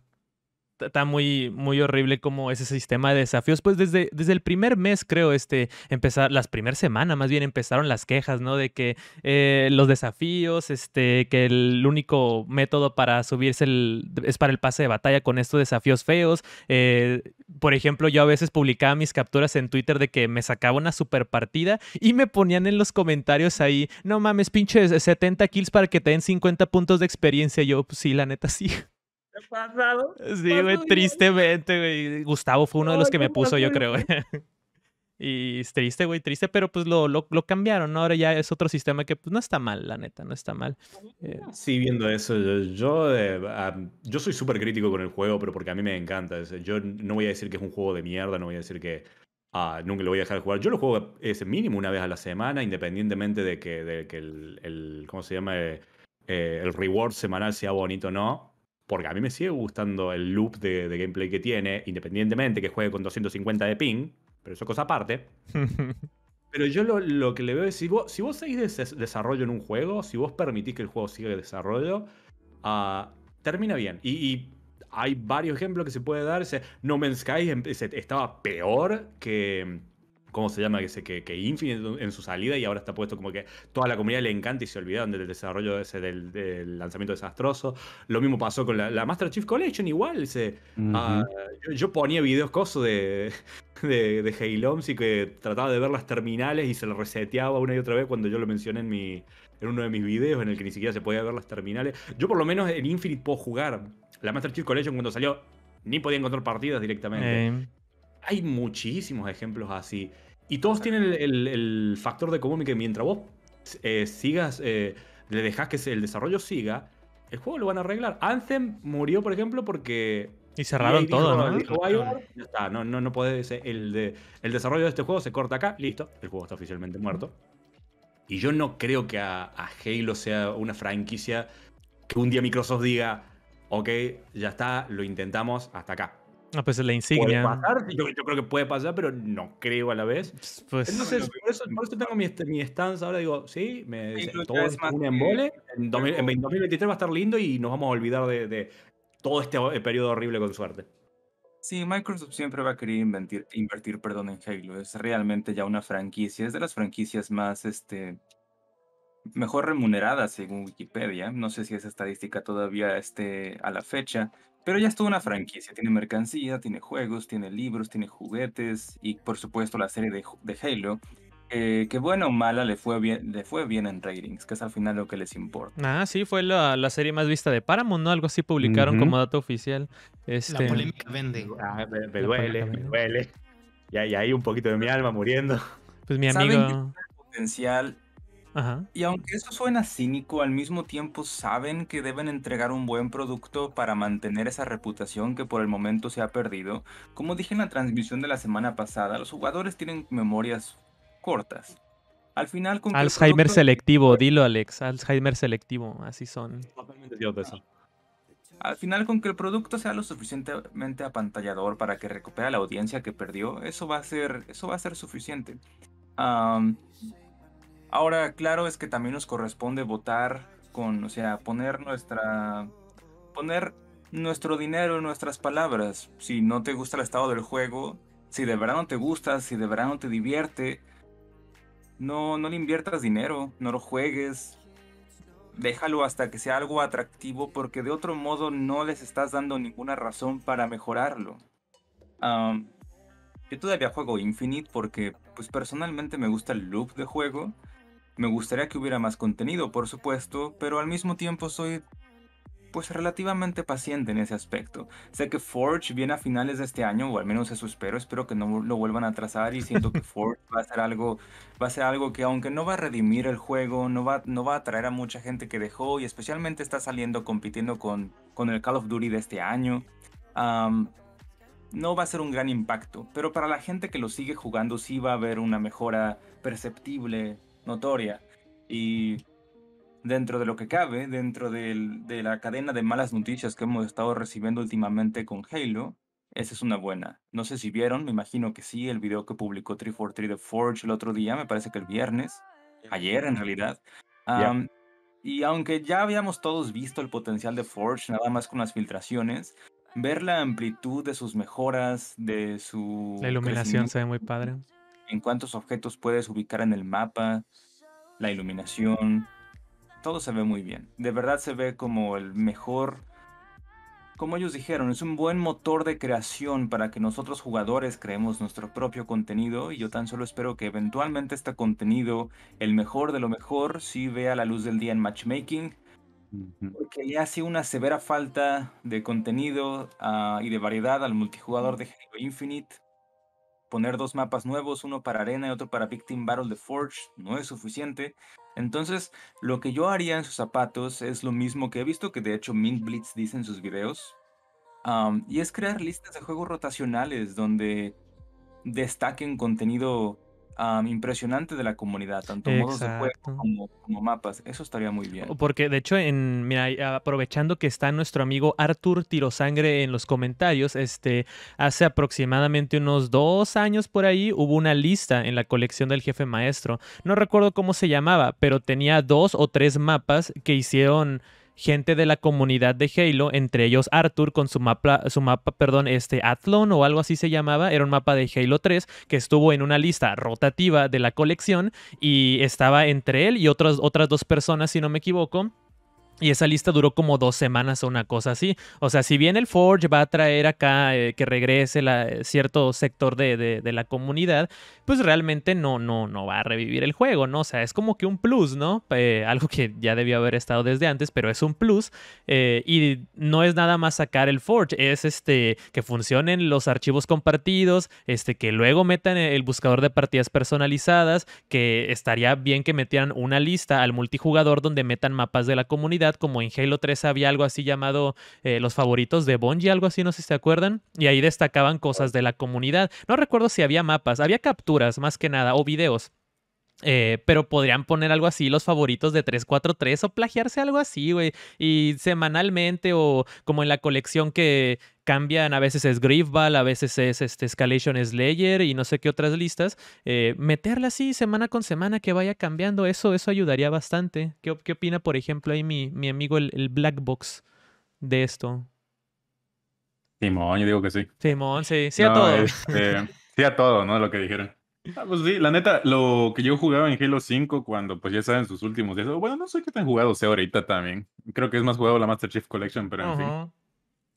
[SPEAKER 1] está muy, muy horrible como ese sistema de desafíos. Pues desde, desde el primer mes, creo, este, empezar, las primeras semanas más bien empezaron las quejas, ¿no? De que eh, los desafíos, este, que el único método para subirse el, es para el pase de batalla con estos desafíos feos. Eh, por ejemplo, yo a veces publicaba mis capturas en Twitter de que me sacaba una super partida y me ponían en los comentarios ahí, no mames, pinches 70 kills para que te den 50 puntos de experiencia. Yo, pues sí, la neta sí
[SPEAKER 6] pasado?
[SPEAKER 1] Sí, güey, tristemente, güey. Gustavo fue uno de los que me puso, yo creo, Y es triste, güey, triste, pero pues lo, lo, cambiaron, ¿no? Ahora ya es otro sistema que pues, no está mal, la neta, no está mal.
[SPEAKER 3] Eh, sí, viendo eso, yo, eh, yo, soy súper crítico con el juego, pero porque a mí me encanta. yo no voy a decir que es un juego de mierda, no voy a decir que ah, nunca lo voy a dejar de jugar. Yo lo juego es mínimo una vez a la semana, independientemente de que, de que el, ¿cómo se llama? Eh, el reward semanal sea bonito o no porque a mí me sigue gustando el loop de, gameplay que tiene, independientemente que juegue con 250 de ping, pero eso es cosa aparte. pero yo lo, que le veo es, si vos, seguís desarrollo en un juego, si vos permitís que el juego siga el desarrollo, ah, termina bien. y, y hay varios ejemplos que se puede dar. No Man's Sky estaba peor que, ¿Cómo se llama? Que, que, Infinite en su salida y ahora está puesto como que toda la comunidad le encanta y se olvidaron del desarrollo ese del, lanzamiento desastroso. Lo mismo pasó con la, Master Chief Collection, igual. Se, ah, yo, ponía videos cosos de, de, de y que trataba de ver las terminales y se lo reseteaba una y otra vez cuando yo lo mencioné en, mi, en uno de mis videos en el que ni siquiera se podía ver las terminales. Yo por lo menos en Infinite puedo jugar. La Master Chief Collection cuando salió ni podía encontrar partidas directamente. Eh, hay muchísimos ejemplos así. Y todos tienen el, factor de común que mientras vos eh, sigas, eh, le dejas que el desarrollo siga, el juego lo van a arreglar. Anthem murió, por ejemplo, porque... Y cerraron todo, ¿no? ya está, no, eh, el, el desarrollo de este juego se corta acá, listo, el juego está oficialmente muerto. Y yo no creo que a, a Halo sea una franquicia que un día Microsoft diga, ok, ya está, lo intentamos, hasta acá.
[SPEAKER 1] Ah, pues la insignia.
[SPEAKER 3] Puede pasar, yo, yo, creo que puede pasar, pero no creo a la vez. Pues, Entonces, por, eso, tengo mi, mi ahora. Digo, sí, me todo es un embole. En, en, 2023 va a estar lindo y nos vamos a olvidar de, de todo este eh, periodo horrible con suerte. Sí,
[SPEAKER 5] Microsoft siempre va a querer invertir invertir perdón, en Halo. Es realmente ya una franquicia. Es de las franquicias más este, mejor remuneradas según Wikipedia. No sé si esa estadística todavía esté a la fecha, pero ya es toda una franquicia, tiene mercancía, tiene juegos, tiene libros, tiene juguetes y por supuesto la serie de, Halo, eh, que bueno o mala le fue, bien, le fue bien en ratings, que es al final lo que les importa.
[SPEAKER 1] Ah, sí, fue la, serie más vista de Paramount, ¿no? Algo así publicaron como dato oficial. Este... La polémica
[SPEAKER 3] vende. Ah, me, duele, me duele. Y, ahí ahí un poquito de mi alma muriendo. Pues mi amigo...
[SPEAKER 5] Y aunque eso suena cínico, al mismo tiempo saben que deben entregar un buen producto para mantener esa reputación que por el momento se ha perdido. Como dije en la transmisión de la semana pasada, los jugadores tienen memorias cortas. Al final con Alzheimer
[SPEAKER 1] selectivo, dilo Alex, Alzheimer selectivo, así son.
[SPEAKER 5] Al final, con que el producto sea lo suficientemente apantallador para que recupere la audiencia que perdió, eso va a ser, eso va a ser suficiente. Um, Ahora, claro, es que también nos corresponde votar con, o sea, poner nuestra. poner nuestro dinero en nuestras palabras. Si no te gusta el estado del juego, si de verdad no te gusta, si de verdad no te divierte, no, no le inviertas dinero, no lo juegues. Déjalo hasta que sea algo atractivo porque de otro modo no les estás dando ninguna razón para mejorarlo. yo todavía juego Infinite porque pues personalmente me gusta el loop de juego me gustaría que hubiera más contenido, por supuesto, pero al mismo tiempo soy pues relativamente paciente en ese aspecto. Sé que Forge viene a finales de este año, o al menos eso espero, espero que no lo vuelvan a atrasar y siento que Forge va a ser algo, va a ser algo que aunque no va a redimir el juego, no va, no va a atraer a mucha gente que dejó y especialmente está saliendo compitiendo con, con el Call of Duty de este año. no va a ser un gran impacto, pero para la gente que lo sigue jugando sí va a haber una mejora perceptible notoria. Y dentro de lo que cabe, dentro de la cadena de malas noticias que hemos estado recibiendo últimamente con Halo, esa es una buena. No sé si vieron, me imagino que sí, el video que publicó 343 de Forge el otro día, me parece que el viernes, ayer en realidad. Y aunque ya habíamos todos visto el potencial de Forge, nada más con las filtraciones, ver la amplitud de sus mejoras, de su... La iluminación se ve muy padre en cuántos objetos puedes ubicar en el mapa, la iluminación, todo se ve muy bien. De verdad se ve como el mejor, como ellos dijeron, es un buen motor de creación para que nosotros jugadores creemos nuestro propio contenido y yo tan solo espero que eventualmente este contenido, el mejor de lo mejor, sí vea la luz del día en matchmaking. Porque le hace una severa falta de contenido ah, y de variedad al multijugador de Halo Infinite poner dos mapas nuevos, uno para Arena y otro para Victim Battle de Forge, no es suficiente. Entonces, lo que yo haría en sus zapatos es lo mismo que he visto que de hecho Mint Blitz dice en sus videos, y es crear listas de juegos rotacionales donde destaquen contenido impresionante de la comunidad, tanto modos de juego como, mapas. Eso estaría muy bien.
[SPEAKER 1] Porque de hecho, en, mira, aprovechando que está nuestro amigo Arthur Tirosangre en los comentarios, este, hace aproximadamente unos dos años por ahí hubo una lista en la colección del jefe maestro. No recuerdo cómo se llamaba, pero tenía dos o tres mapas que hicieron gente de la comunidad de Halo, entre ellos Arthur con su mapa, su mapa, perdón, este Athlon o algo así se llamaba, era un mapa de Halo 3 que estuvo en una lista rotativa de la colección y estaba entre él y otras, otras dos personas, si no me equivoco y esa lista duró como dos semanas o una cosa así. O sea, si bien el Forge va a traer acá eh, que regrese eh, cierto sector de, la comunidad, pues realmente no, no, no va a revivir el juego, ¿no? O sea, es como que un plus, ¿no? Eh, algo que ya debió haber estado desde antes, pero es un plus. y no es nada más sacar el Forge, es este que funcionen los archivos compartidos, este, que luego metan el buscador de partidas personalizadas, que estaría bien que metieran una lista al multijugador donde metan mapas de la comunidad como en Halo 3 había algo así llamado eh, los favoritos de Bungie, algo así, no sé si se acuerdan, y ahí destacaban cosas de la comunidad. No recuerdo si había mapas, había capturas más que nada, o videos eh, pero podrían poner algo así, los favoritos de 343 o plagiarse algo así, güey. Y semanalmente o como en la colección que cambian, a veces es Griffball, a veces es este, Escalation Slayer y no sé qué otras listas. Eh, meterla así semana con semana que vaya cambiando, eso, eso ayudaría bastante. ¿Qué, qué opina, por ejemplo, ahí mi, mi amigo el, Black Box de esto?
[SPEAKER 4] Simón, yo digo que sí. Simón, sí, sí a todo. Este, sí a todo, ¿no? Lo que dijeron. Ah, pues sí, la neta, lo que yo jugaba en Halo 5 cuando pues ya saben sus últimos días, bueno, no sé qué tan jugado sea ahorita también, creo que es más jugado la Master Chief Collection, pero en fin.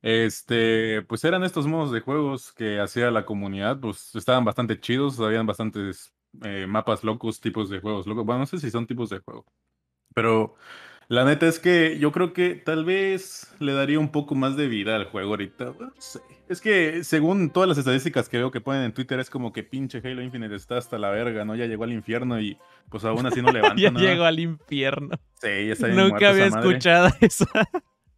[SPEAKER 4] Este, pues eran estos modos de juegos que hacía la comunidad, pues estaban bastante chidos, habían bastantes eh, mapas locos, tipos de juegos locos, bueno, no sé si son tipos de juego, pero la neta es que yo creo que tal vez le daría un poco más de vida al juego ahorita. Es que según todas las estadísticas que veo que ponen en Twitter, es como que pinche Halo Infinite está hasta la verga, ¿no? Ya llegó al infierno y pues aún así no levanta ya llegó al infierno. Sí, ya está Nunca había escuchado eso.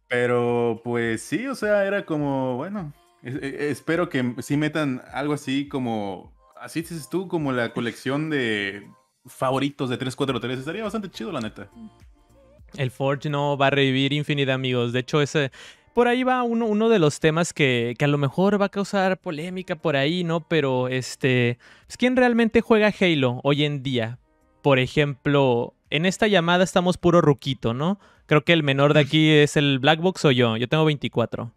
[SPEAKER 4] Pero pues sí, o sea, era como, bueno, e, e, espero que sí metan algo así como, así dices tú, como la colección de favoritos de 343. Estaría bastante chido, la neta
[SPEAKER 1] el Forge no va a revivir infinidad, amigos. De hecho, ese, por ahí va uno, uno de los temas que, que, a lo mejor va a causar polémica por ahí, ¿no? Pero, este, pues, ¿quién realmente juega Halo hoy en día? Por ejemplo, en esta llamada estamos puro ruquito, ¿no? Creo que el menor de aquí es el Black Box o yo. Yo tengo 24.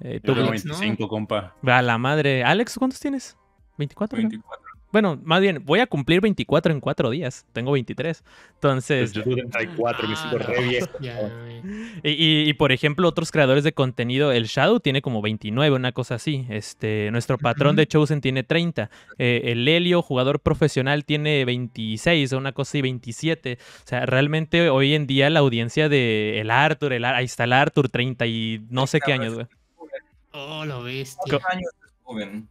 [SPEAKER 1] Eh, yo tengo 25, compa. A la madre. Alex, ¿cuántos tienes? ¿24? 24. Bueno, más bien, voy a cumplir 24 en 4 días. Tengo 23. Entonces. yo 34, ah, me siento re ah, y, por ejemplo, otros creadores de contenido, el Shadow tiene como 29, una cosa así. Este, nuestro patrón de Chosen tiene 30. Eh, el Helio, jugador profesional, tiene 26, una cosa así, 27. O sea, realmente hoy en día la audiencia de el Arthur, el, ahí está el Arthur, 30 y no sé qué años, güey.
[SPEAKER 5] Oh, lo viste. ¿Cuántos años joven?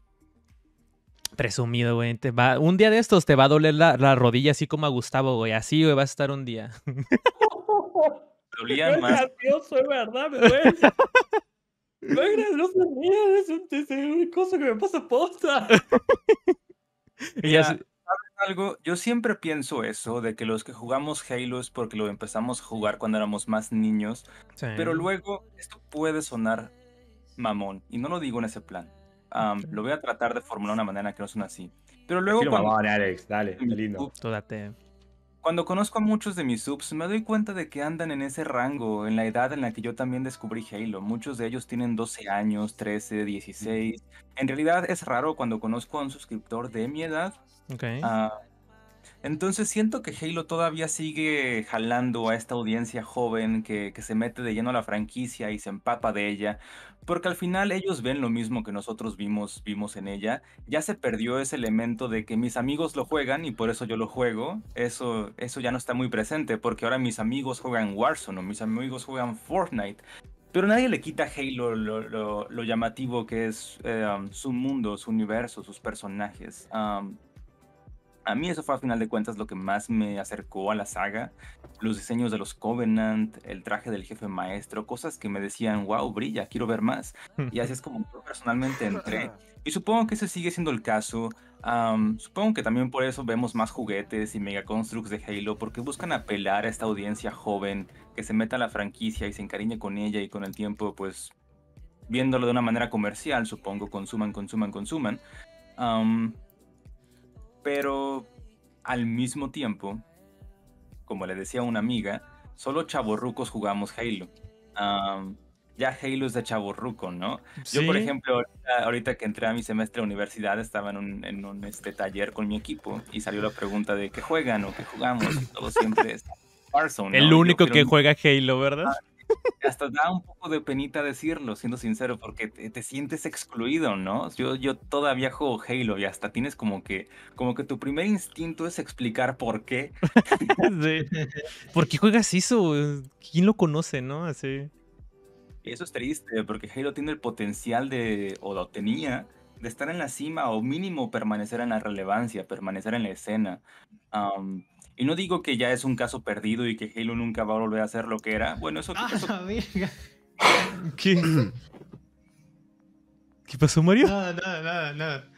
[SPEAKER 1] Presumido, güey. Te va... Un día de estos te va a doler la, rodilla así como a Gustavo, güey. Así, va a estar un día.
[SPEAKER 6] Dolían
[SPEAKER 3] más. ¿verdad, No es es cosa que me pasa posta.
[SPEAKER 5] algo? Yo siempre pienso eso, de que los que jugamos Halo es porque lo empezamos a jugar cuando éramos más niños. Pero luego, esto puede sonar mamón, y no lo digo en ese plan lo voy a tratar de formular de una manera que no son así. Pero luego... cuando, Alex, dale, lindo. Cuando conozco a muchos de mis subs, me doy cuenta de que andan en ese rango, en la edad en la que yo también descubrí Halo. Muchos de ellos tienen 12 años, 13, 16. En realidad es raro cuando conozco a un suscriptor de mi edad. Okay. Entonces siento que Halo todavía sigue jalando a esta audiencia joven que, se mete de lleno a la franquicia y se empapa de ella, porque al final ellos ven lo mismo que nosotros vimos, vimos en ella. Ya se perdió ese elemento de que mis amigos lo juegan y por eso yo lo juego. Eso, eso ya no está muy presente, porque ahora mis amigos juegan Warzone o mis amigos juegan Fortnite. Pero nadie le quita a Halo lo, llamativo que es eh, um, su mundo, su universo, sus personajes. Um, a mí eso fue a final de cuentas lo que más me acercó a la saga. Los diseños de los Covenant, el traje del jefe maestro, cosas que me decían, wow, brilla, quiero ver más. Y así es como yo personalmente entré. Y supongo que ese sigue siendo el caso. supongo que también por eso vemos más juguetes y megaconstructs de Halo, porque buscan apelar a esta audiencia joven que se meta a la franquicia y se encariñe con ella y con el tiempo, pues, viéndolo de una manera comercial, supongo, consuman, consuman, consuman. Pero al mismo tiempo, como le decía una amiga, solo chavorrucos jugamos Halo. ya Halo es de chavorruco, ¿no? Yo, por ejemplo, ahorita, que entré a mi semestre de universidad, estaba en un, este, taller con mi equipo y salió la pregunta de qué juegan o qué jugamos. todo siempre es El único que
[SPEAKER 1] juega Halo, ¿verdad? Ah,
[SPEAKER 5] hasta da un poco de penita decirlo, siendo sincero, porque te, sientes excluido, ¿no? Yo, yo todavía juego Halo y hasta tienes como que, como que tu primer instinto es explicar por qué.
[SPEAKER 1] ¿Por qué juegas eso? Eh, ¿Quién lo conoce, no? Así.
[SPEAKER 5] Eso es triste, porque Halo tiene el potencial de, o lo tenía, de estar en la cima o mínimo permanecer en la relevancia, permanecer en la escena. Y no digo que ya es un caso perdido y que Halo nunca va a volver a ser lo que era. Bueno, eso... Ah,
[SPEAKER 2] ¿Qué? pasó, Mario? Nada, nada, nada,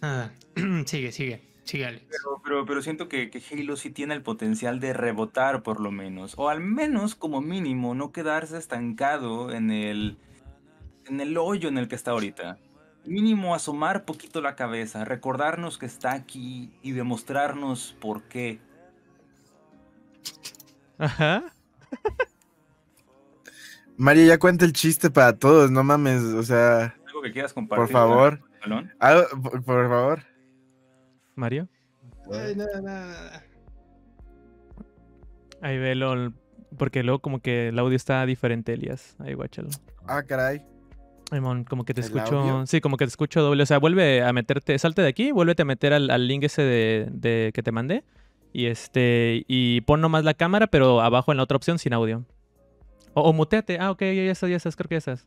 [SPEAKER 2] nada. sigue, sigue. Pero,
[SPEAKER 5] pero, pero, siento que, que Halo sí tiene el potencial de rebotar, por lo menos. O al menos, como mínimo, no quedarse estancado en el, en el hoyo en el que está ahorita mínimo asomar poquito la cabeza, recordarnos que está aquí y demostrarnos por qué
[SPEAKER 7] Ajá. Mario, ya cuenta el chiste para todos, no mames, o sea. Algo que quieras compartir. Por favor. por, favor. Mario.
[SPEAKER 6] Ay, nada, nada.
[SPEAKER 1] Ahí velo, porque luego como que el audio está diferente, Elias. Ahí guáchalo. Ah, caray. Ay, como que te escucho. Sí, como que te escucho doble. O sea, vuelve a meterte, salte de aquí, vuélvete a meter al, al link ese de, de que te mandé. Y este, y pon nomás la cámara, pero abajo en la otra opción sin audio. O, o muteate. Ah, ok, ya, estás, ya estás, creo que ya estás.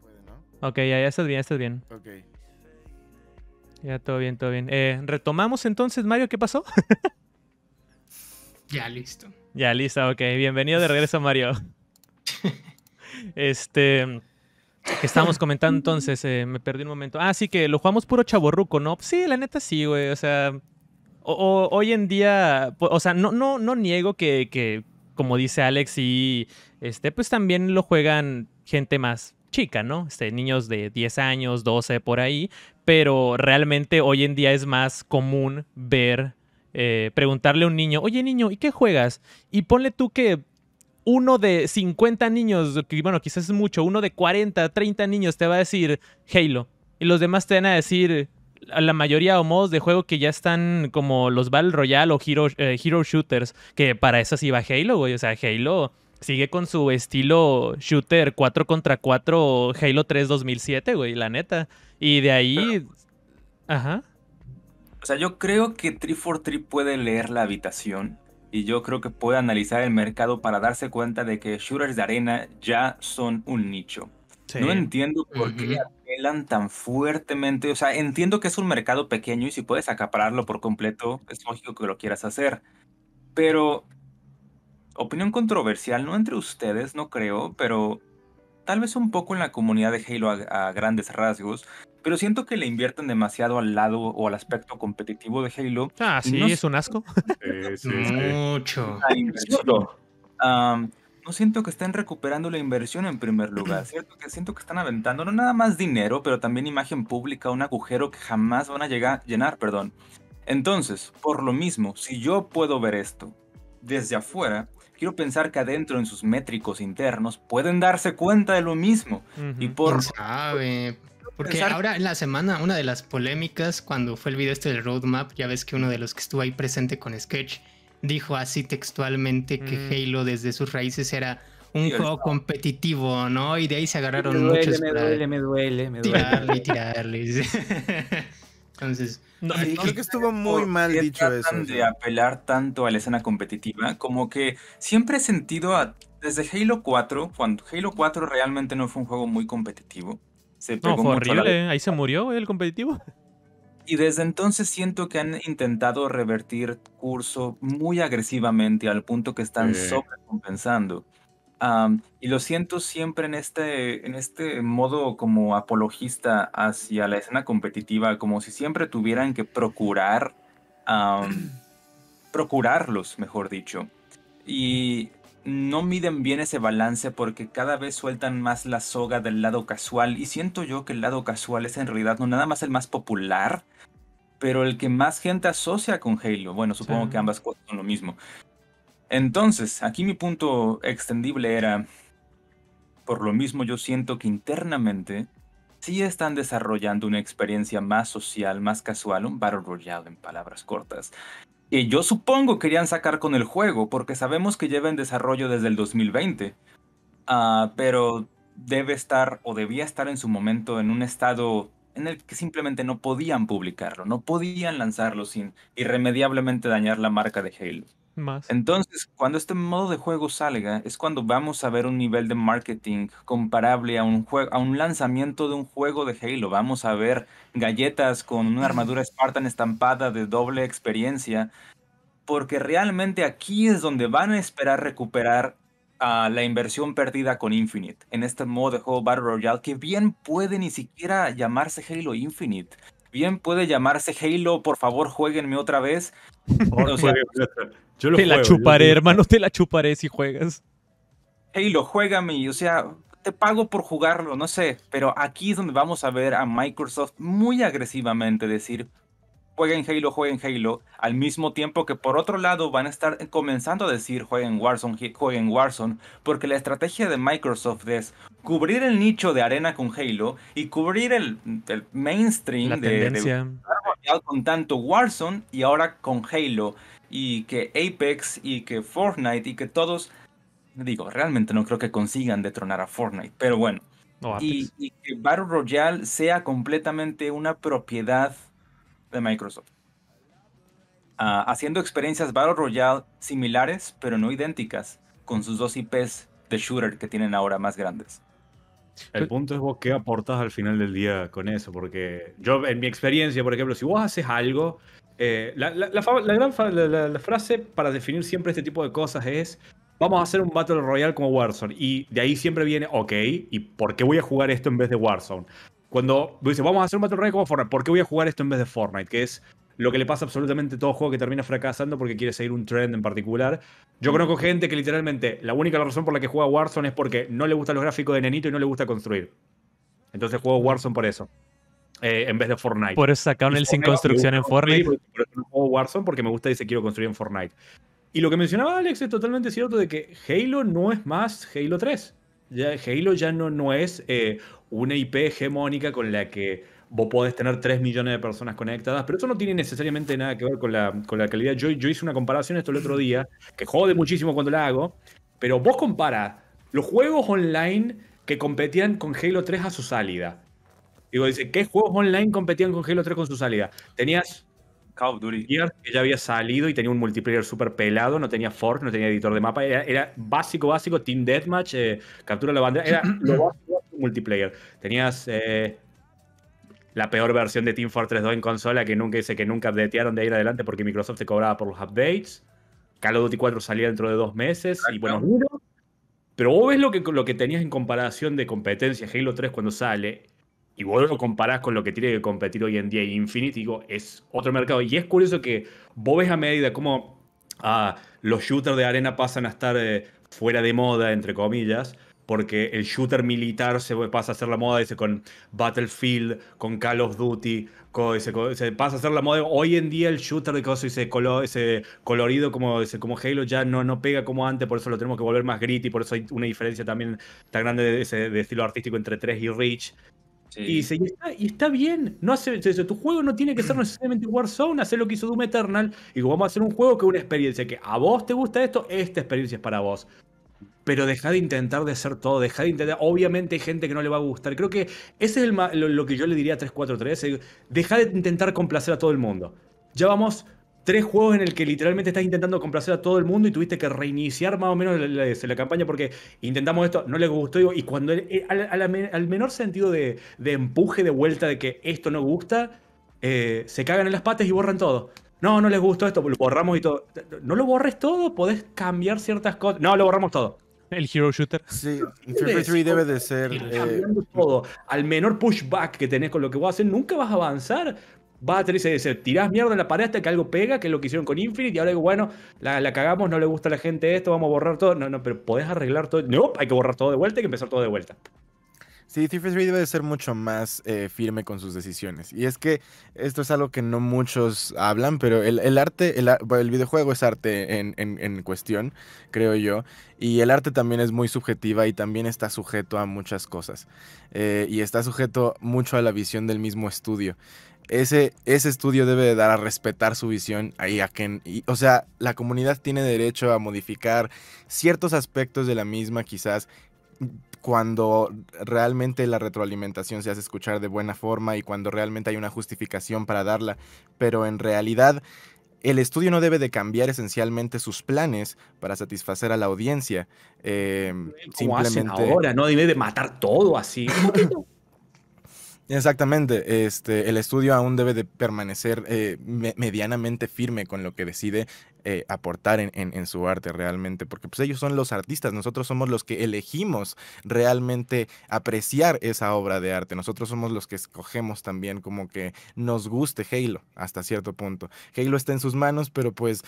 [SPEAKER 1] Puede, ¿no? Ok, ya, ya estás bien, ya estás bien. Ok. Ya, todo bien, todo bien. Eh, retomamos entonces, Mario, ¿qué pasó?
[SPEAKER 2] ya, listo.
[SPEAKER 1] Ya, listo, ok. Bienvenido de regreso, Mario. este. Que estábamos comentando entonces, eh, me perdí un momento. Ah, sí, que lo jugamos puro chaborruco, ¿no? Sí, la neta sí, güey. O sea, hoy en día, pues, o sea, no, no, no niego que, como dice Alex, y este, pues también lo juegan gente más chica, ¿no? Este, niños de 10 años, 12, por ahí, pero realmente hoy en día es más común ver, eh, preguntarle a un niño, oye niño, ¿y qué juegas? Y ponle tú que uno de 50 niños, que bueno, quizás es mucho, uno de 40, 30 niños te va a decir Halo, y los demás te van a decir la mayoría o modos de juego que ya están como los Battle Royale o Hero, eh, hero Shooters, que para eso sí va Halo, güey. O sea, Halo sigue con su estilo shooter 4 contra 4 Halo 3 2007, güey, la neta. Y de ahí... Ajá.
[SPEAKER 5] O sea, yo creo que 343 puede leer la habitación y yo creo que puede analizar el mercado para darse cuenta de que shooters de arena ya son un nicho. No entiendo por qué apelan tan fuertemente. O sea, entiendo que es un mercado pequeño y si puedes acapararlo por completo, es lógico que lo quieras hacer. Pero, opinión controversial, no entre ustedes, no creo, pero tal vez un poco en la comunidad de Halo a, grandes rasgos. Pero siento que le invierten demasiado al lado o al aspecto competitivo de Halo. Ah, sí, es un asco. Mucho no siento que estén recuperando la inversión en primer lugar, ¿cierto? siento que están aventando no nada más dinero, pero también imagen pública, un agujero que jamás van a llegar, llenar, perdón. Entonces, por lo mismo, si yo puedo ver esto desde afuera, quiero pensar que adentro en sus métricos internos pueden darse cuenta de lo mismo.
[SPEAKER 2] Y por... sabe? Porque ahora en la semana, una de las polémicas, cuando fue el video este del roadmap, ya ves que uno de los que estuvo ahí presente con Sketch, dijo así textualmente que mm. Halo desde sus raíces era un juego competitivo, ¿no? Y de ahí se agarraron me duele, muchos. Me duele, me duele, me duele. Tirarle,
[SPEAKER 7] Entonces, creo que estuvo muy mal dicho eso. De
[SPEAKER 5] apelar tanto a la escena competitiva, como que siempre he sentido desde Halo 4, cuando Halo 4 realmente no fue un juego muy competitivo. Se horrible,
[SPEAKER 1] ahí se murió el competitivo.
[SPEAKER 5] Y desde entonces siento que han intentado revertir curso muy agresivamente al punto que están sobrecompensando. y lo siento siempre en este, en este modo como apologista hacia la escena competitiva, como si siempre tuvieran que procurar, procurarlos, mejor dicho. Y no miden bien ese balance porque cada vez sueltan más la soga del lado casual y siento yo que el lado casual es en realidad no nada más el más popular, pero el que más gente asocia con Halo. Bueno, supongo que ambas cosas son lo mismo. Entonces, aquí mi punto extendible era, por lo mismo yo siento que internamente sí están desarrollando una experiencia más social, más casual, un Battle Royale en palabras cortas. Y yo supongo querían sacar con el juego, porque sabemos que lleva en desarrollo desde el 2020. Ah, pero debe estar o debía estar en su momento en un estado en el que simplemente no podían publicarlo, no podían lanzarlo sin irremediablemente dañar la marca de Halo. Entonces, cuando este modo de juego salga, es cuando vamos a ver un nivel de marketing comparable a un, a un lanzamiento de un juego de Halo. Vamos a ver galletas con una armadura Spartan estampada de doble experiencia, porque realmente aquí es donde van a esperar recuperar a la inversión perdida con Infinite, en este modo de juego Battle Royale, que bien puede ni siquiera llamarse Halo Infinite. Bien puede llamarse Halo, por favor, jueguenme otra vez. yo te la chuparé, hermano,
[SPEAKER 1] te la chuparé si juegas.
[SPEAKER 5] Halo, juégame, o sea, te pago por jugarlo, no sé, pero aquí es donde vamos a ver a Microsoft muy agresivamente decir, jueguen Halo, jueguen Halo, al mismo tiempo que por otro lado van a estar comenzando a decir jueguen Warzone, jueguen Warzone, porque la estrategia de Microsoft es cubrir el nicho de arena con Halo y cubrir el, mainstream de, tendencia. con tanto Warzone y ahora con Halo y que Apex y que Fortnite y que todos digo realmente no creo que consigan detronar a Fortnite pero bueno y, y que Battle Royale sea completamente una propiedad de Microsoft, ah, haciendo experiencias Battle Royale similares, pero no idénticas, con sus dos IPs de shooter que tienen ahora más grandes.
[SPEAKER 3] El punto es vos qué aportas al final del día con eso, porque yo en mi experiencia, por ejemplo, si vos haces algo, la, frase para definir siempre este tipo de cosas es, vamos a hacer un Battle Royale como Warzone, y de ahí siempre viene, ok, ¿y por qué voy a jugar esto en vez de Warzone? Cuando dice, vamos a hacer un Battle Royale como Fortnite, ¿por qué voy a jugar esto en vez de Fortnite? Que es lo que le pasa a absolutamente todo juego que termina fracasando porque quiere seguir un trend en particular. Yo conozco gente que literalmente la única razón por la que juega Warzone es porque no le gustan los gráficos de nenito y no le gusta construir. Entonces juego Warzone por eso. Eh, en vez de Fortnite. Por eso sacaron el sin construcción en Fortnite. Por eso no juego Warzone porque me gusta y se quiero construir en Fortnite. Y lo que mencionaba Alex es totalmente cierto de que Halo no es más Halo 3. Halo ya no, no es eh, una IP hegemónica con la que vos podés tener 3 millones de personas conectadas, pero eso no tiene necesariamente nada que ver con la, calidad. Yo, yo hice una comparación esto el otro día, que jode muchísimo cuando la hago, pero vos compara los juegos online que competían con Halo 3 a su salida. Digo, dice, ¿qué juegos online competían con Halo 3 con su salida? Tenías Call of que ya había salido y tenía un multiplayer súper pelado, no tenía Forge, no tenía editor de mapa, era, básico, básico, Team Deathmatch, eh, captura la bandera, era lo básico, multiplayer. Tenías eh, la peor versión de Team Fortress 2 en consola que nunca dice que nunca updatearon de ir adelante porque Microsoft te cobraba por los updates. Call of Duty 4 salía dentro de dos meses y bueno, pero vos ves lo que, lo que tenías en comparación de competencia Halo 3 cuando sale y vos lo comparás con lo que tiene que competir hoy en día Infinity, digo, es otro mercado. Y es curioso que vos ves a medida cómo ah, los shooters de arena pasan a estar eh, fuera de moda, entre comillas, porque el shooter militar se pasa a hacer la moda, dice, con Battlefield, con Call of Duty, se pasa a hacer la moda. Hoy en día el shooter de cosas, ese, colorido como, como Halo ya no, no pega como antes, por eso lo tenemos que volver más gritty, por eso hay una diferencia también tan grande de, ese, de estilo artístico entre 3 y Reach. Y dice, y está, bien, no hace, tu juego no tiene que ser necesariamente Warzone, hacer lo que hizo Doom Eternal, y vamos a hacer un juego que es una experiencia, que a vos te gusta esto, esta experiencia es para vos. Pero deja de intentar de ser todo, deja de intentar, obviamente hay gente que no le va a gustar, creo que ese es lo, que yo le diría a 343, deja de intentar complacer a todo el mundo. Ya vamos tres juegos en el que literalmente estás intentando complacer a todo el mundo y tuviste que reiniciar más o menos la, campaña porque intentamos esto, no les gustó, y cuando eh, eh, al, menor sentido de, empuje de vuelta de que esto no gusta, eh, se cagan en las patas y borran todo. No, no les gustó esto, lo borramos y todo. No lo borres todo, podés cambiar ciertas cosas. No, lo borramos todo. El Hero Shooter. Sí, 3 debe de ser. Todo. Al menor pushback que tenés con lo que vos hacer, nunca vas a avanzar. Battery se dice, tirás mierda en la pared hasta que algo pega, que es lo que hicieron con Infinite, y ahora digo, bueno, la, cagamos, no le gusta a la gente esto, vamos a borrar todo. No, no, pero podés arreglar todo. No, hay que borrar todo de vuelta, hay que empezar todo de vuelta.
[SPEAKER 7] Sí, Reed debe ser mucho más eh, firme con sus decisiones. Y es que esto es algo que no muchos hablan, pero el, arte, el, videojuego es arte en, cuestión, creo yo. Y el arte también es muy subjetiva y también está sujeto a muchas cosas. Eh, y está sujeto mucho a la visión del mismo estudio ese, ese estudio debe dar a respetar su visión ahí a quien, o sea, la comunidad tiene derecho a modificar ciertos aspectos de la misma quizás cuando realmente la retroalimentación se hace escuchar de buena forma y cuando realmente hay una justificación para darla, pero en realidad el estudio no debe de cambiar esencialmente sus planes para satisfacer a la audiencia. Eh, simplemente... ahora, no debe de matar todo así. Exactamente, este, el estudio aún debe de permanecer eh, medianamente firme con lo que decide eh, aportar en, su arte realmente, porque pues ellos son los artistas, nosotros somos los que elegimos realmente apreciar esa obra de arte, nosotros somos los que escogemos también como que nos guste Halo hasta cierto punto. Halo está en sus manos, pero pues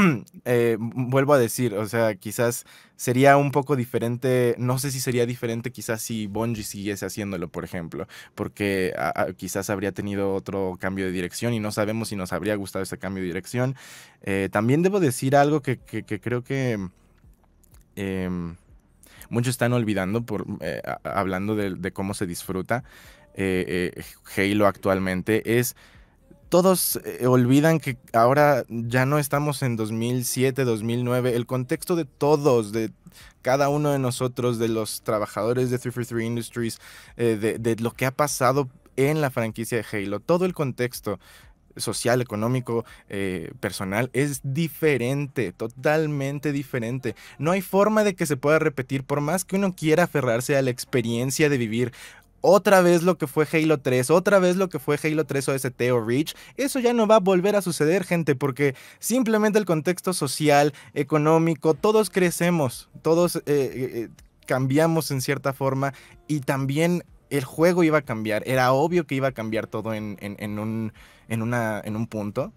[SPEAKER 7] eh, vuelvo a decir, o sea, quizás sería un poco diferente, no sé si sería diferente quizás si Bungie siguiese haciéndolo, por ejemplo, porque ah, ah, quizás habría tenido otro cambio de dirección y no sabemos si nos habría gustado ese cambio de dirección. Eh, también debo decir algo que, creo que mm, em, muchos están olvidando por eh, hablando de, cómo se disfruta eh, eh, Halo actualmente es todos olvidan que ahora ya no estamos en 2007, 2009. El contexto de todos, de cada uno de nosotros, de los trabajadores de 343 Industries, de lo que ha pasado en la franquicia de Halo, todo el contexto social, económico, eh, personal, es diferente, totalmente diferente. No hay forma de que se pueda repetir, por más que uno quiera aferrarse a la experiencia de vivir otra vez lo que fue Halo 3, otra vez lo que fue Halo 3 OST o Reach, eso ya no va a volver a suceder, gente, porque simplemente el contexto social, económico, todos crecemos, todos eh, eh, cambiamos en cierta forma y también el juego iba a cambiar. Era obvio que iba a cambiar todo en, un, en, un punto.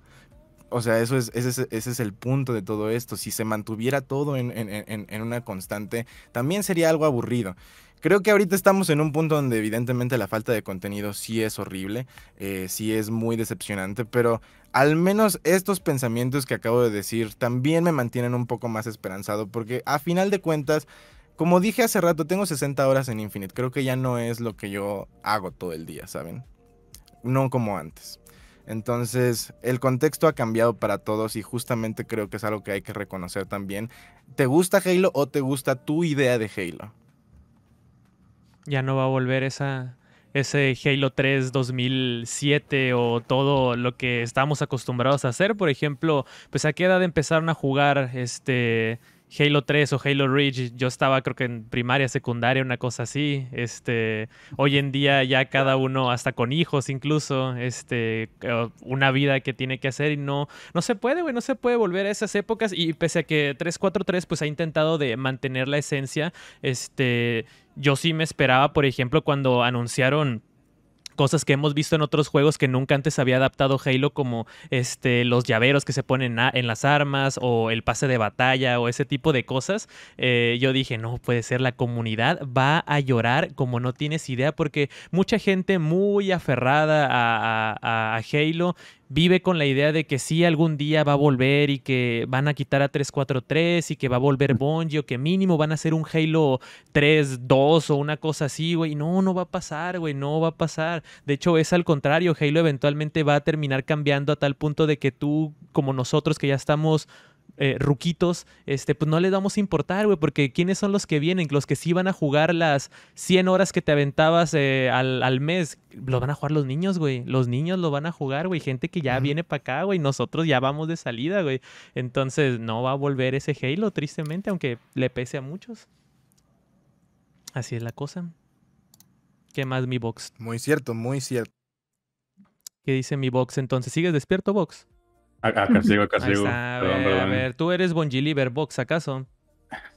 [SPEAKER 7] O sea, eso es, ese, es, el punto de todo esto. Si se mantuviera todo en, una constante, también sería algo aburrido. Creo que ahorita estamos en un punto donde evidentemente la falta de contenido sí es horrible, eh, sí es muy decepcionante, pero al menos estos pensamientos que acabo de decir también me mantienen un poco más esperanzado porque a final de cuentas como dije hace rato, tengo 60 horas en Infinite. Creo que ya no es lo que yo hago todo el día, ¿saben? No como antes. Entonces, el contexto ha cambiado para todos y justamente creo que es algo que hay que reconocer también. ¿Te gusta Halo o te gusta tu idea de Halo?
[SPEAKER 1] Ya no va a volver esa, ese Halo 3 2007 o todo lo que estamos acostumbrados a hacer. Por ejemplo, pues a qué edad empezaron a jugar este Halo 3 o Halo Reach, yo estaba creo que en primaria, secundaria, una cosa así. Este, hoy en día ya cada uno, hasta con hijos incluso, este, eh, una vida que tiene que hacer y no, no se puede, güey, no se puede volver a esas épocas. Y pese a que 343 pues ha intentado de mantener la esencia, este, yo sí me esperaba, por ejemplo, cuando anunciaron cosas que hemos visto en otros juegos que nunca antes había adaptado Halo, como este, los llaveros que se ponen en las armas o el pase de batalla o ese tipo de cosas. Eh, yo dije, no puede ser, la comunidad va a llorar como no tienes idea, porque mucha gente muy aferrada a, a Halo vive con la idea de que sí algún día va a volver y que van a quitar a 343 y que va a volver Bungie o que mínimo van a hacer un Halo 3-2 o una cosa así, güey. No, no va a pasar, güey, no va a pasar. De hecho, es al contrario, Halo eventualmente va a terminar cambiando a tal punto de que tú, como nosotros que ya estamos eh, ruquitos, este, pues no les vamos a importar, güey, porque ¿quiénes son los que vienen? Los que sí van a jugar las 100 horas que te aventabas eh, al, mes, lo van a jugar los niños, güey. Los niños lo van a jugar, güey. Gente que ya viene para acá, güey. Nosotros ya vamos de salida, güey. Entonces no va a volver ese Halo, tristemente, aunque le pese a muchos. Así es la cosa. ¿Qué más mi box?
[SPEAKER 7] Muy cierto, muy cierto. ¿Qué dice mi
[SPEAKER 1] box entonces? ¿Sigues despierto, box?
[SPEAKER 4] Acá sigo, acá sigo. a, ver,
[SPEAKER 1] ¿tú eres Bonjili
[SPEAKER 4] Verbox acaso?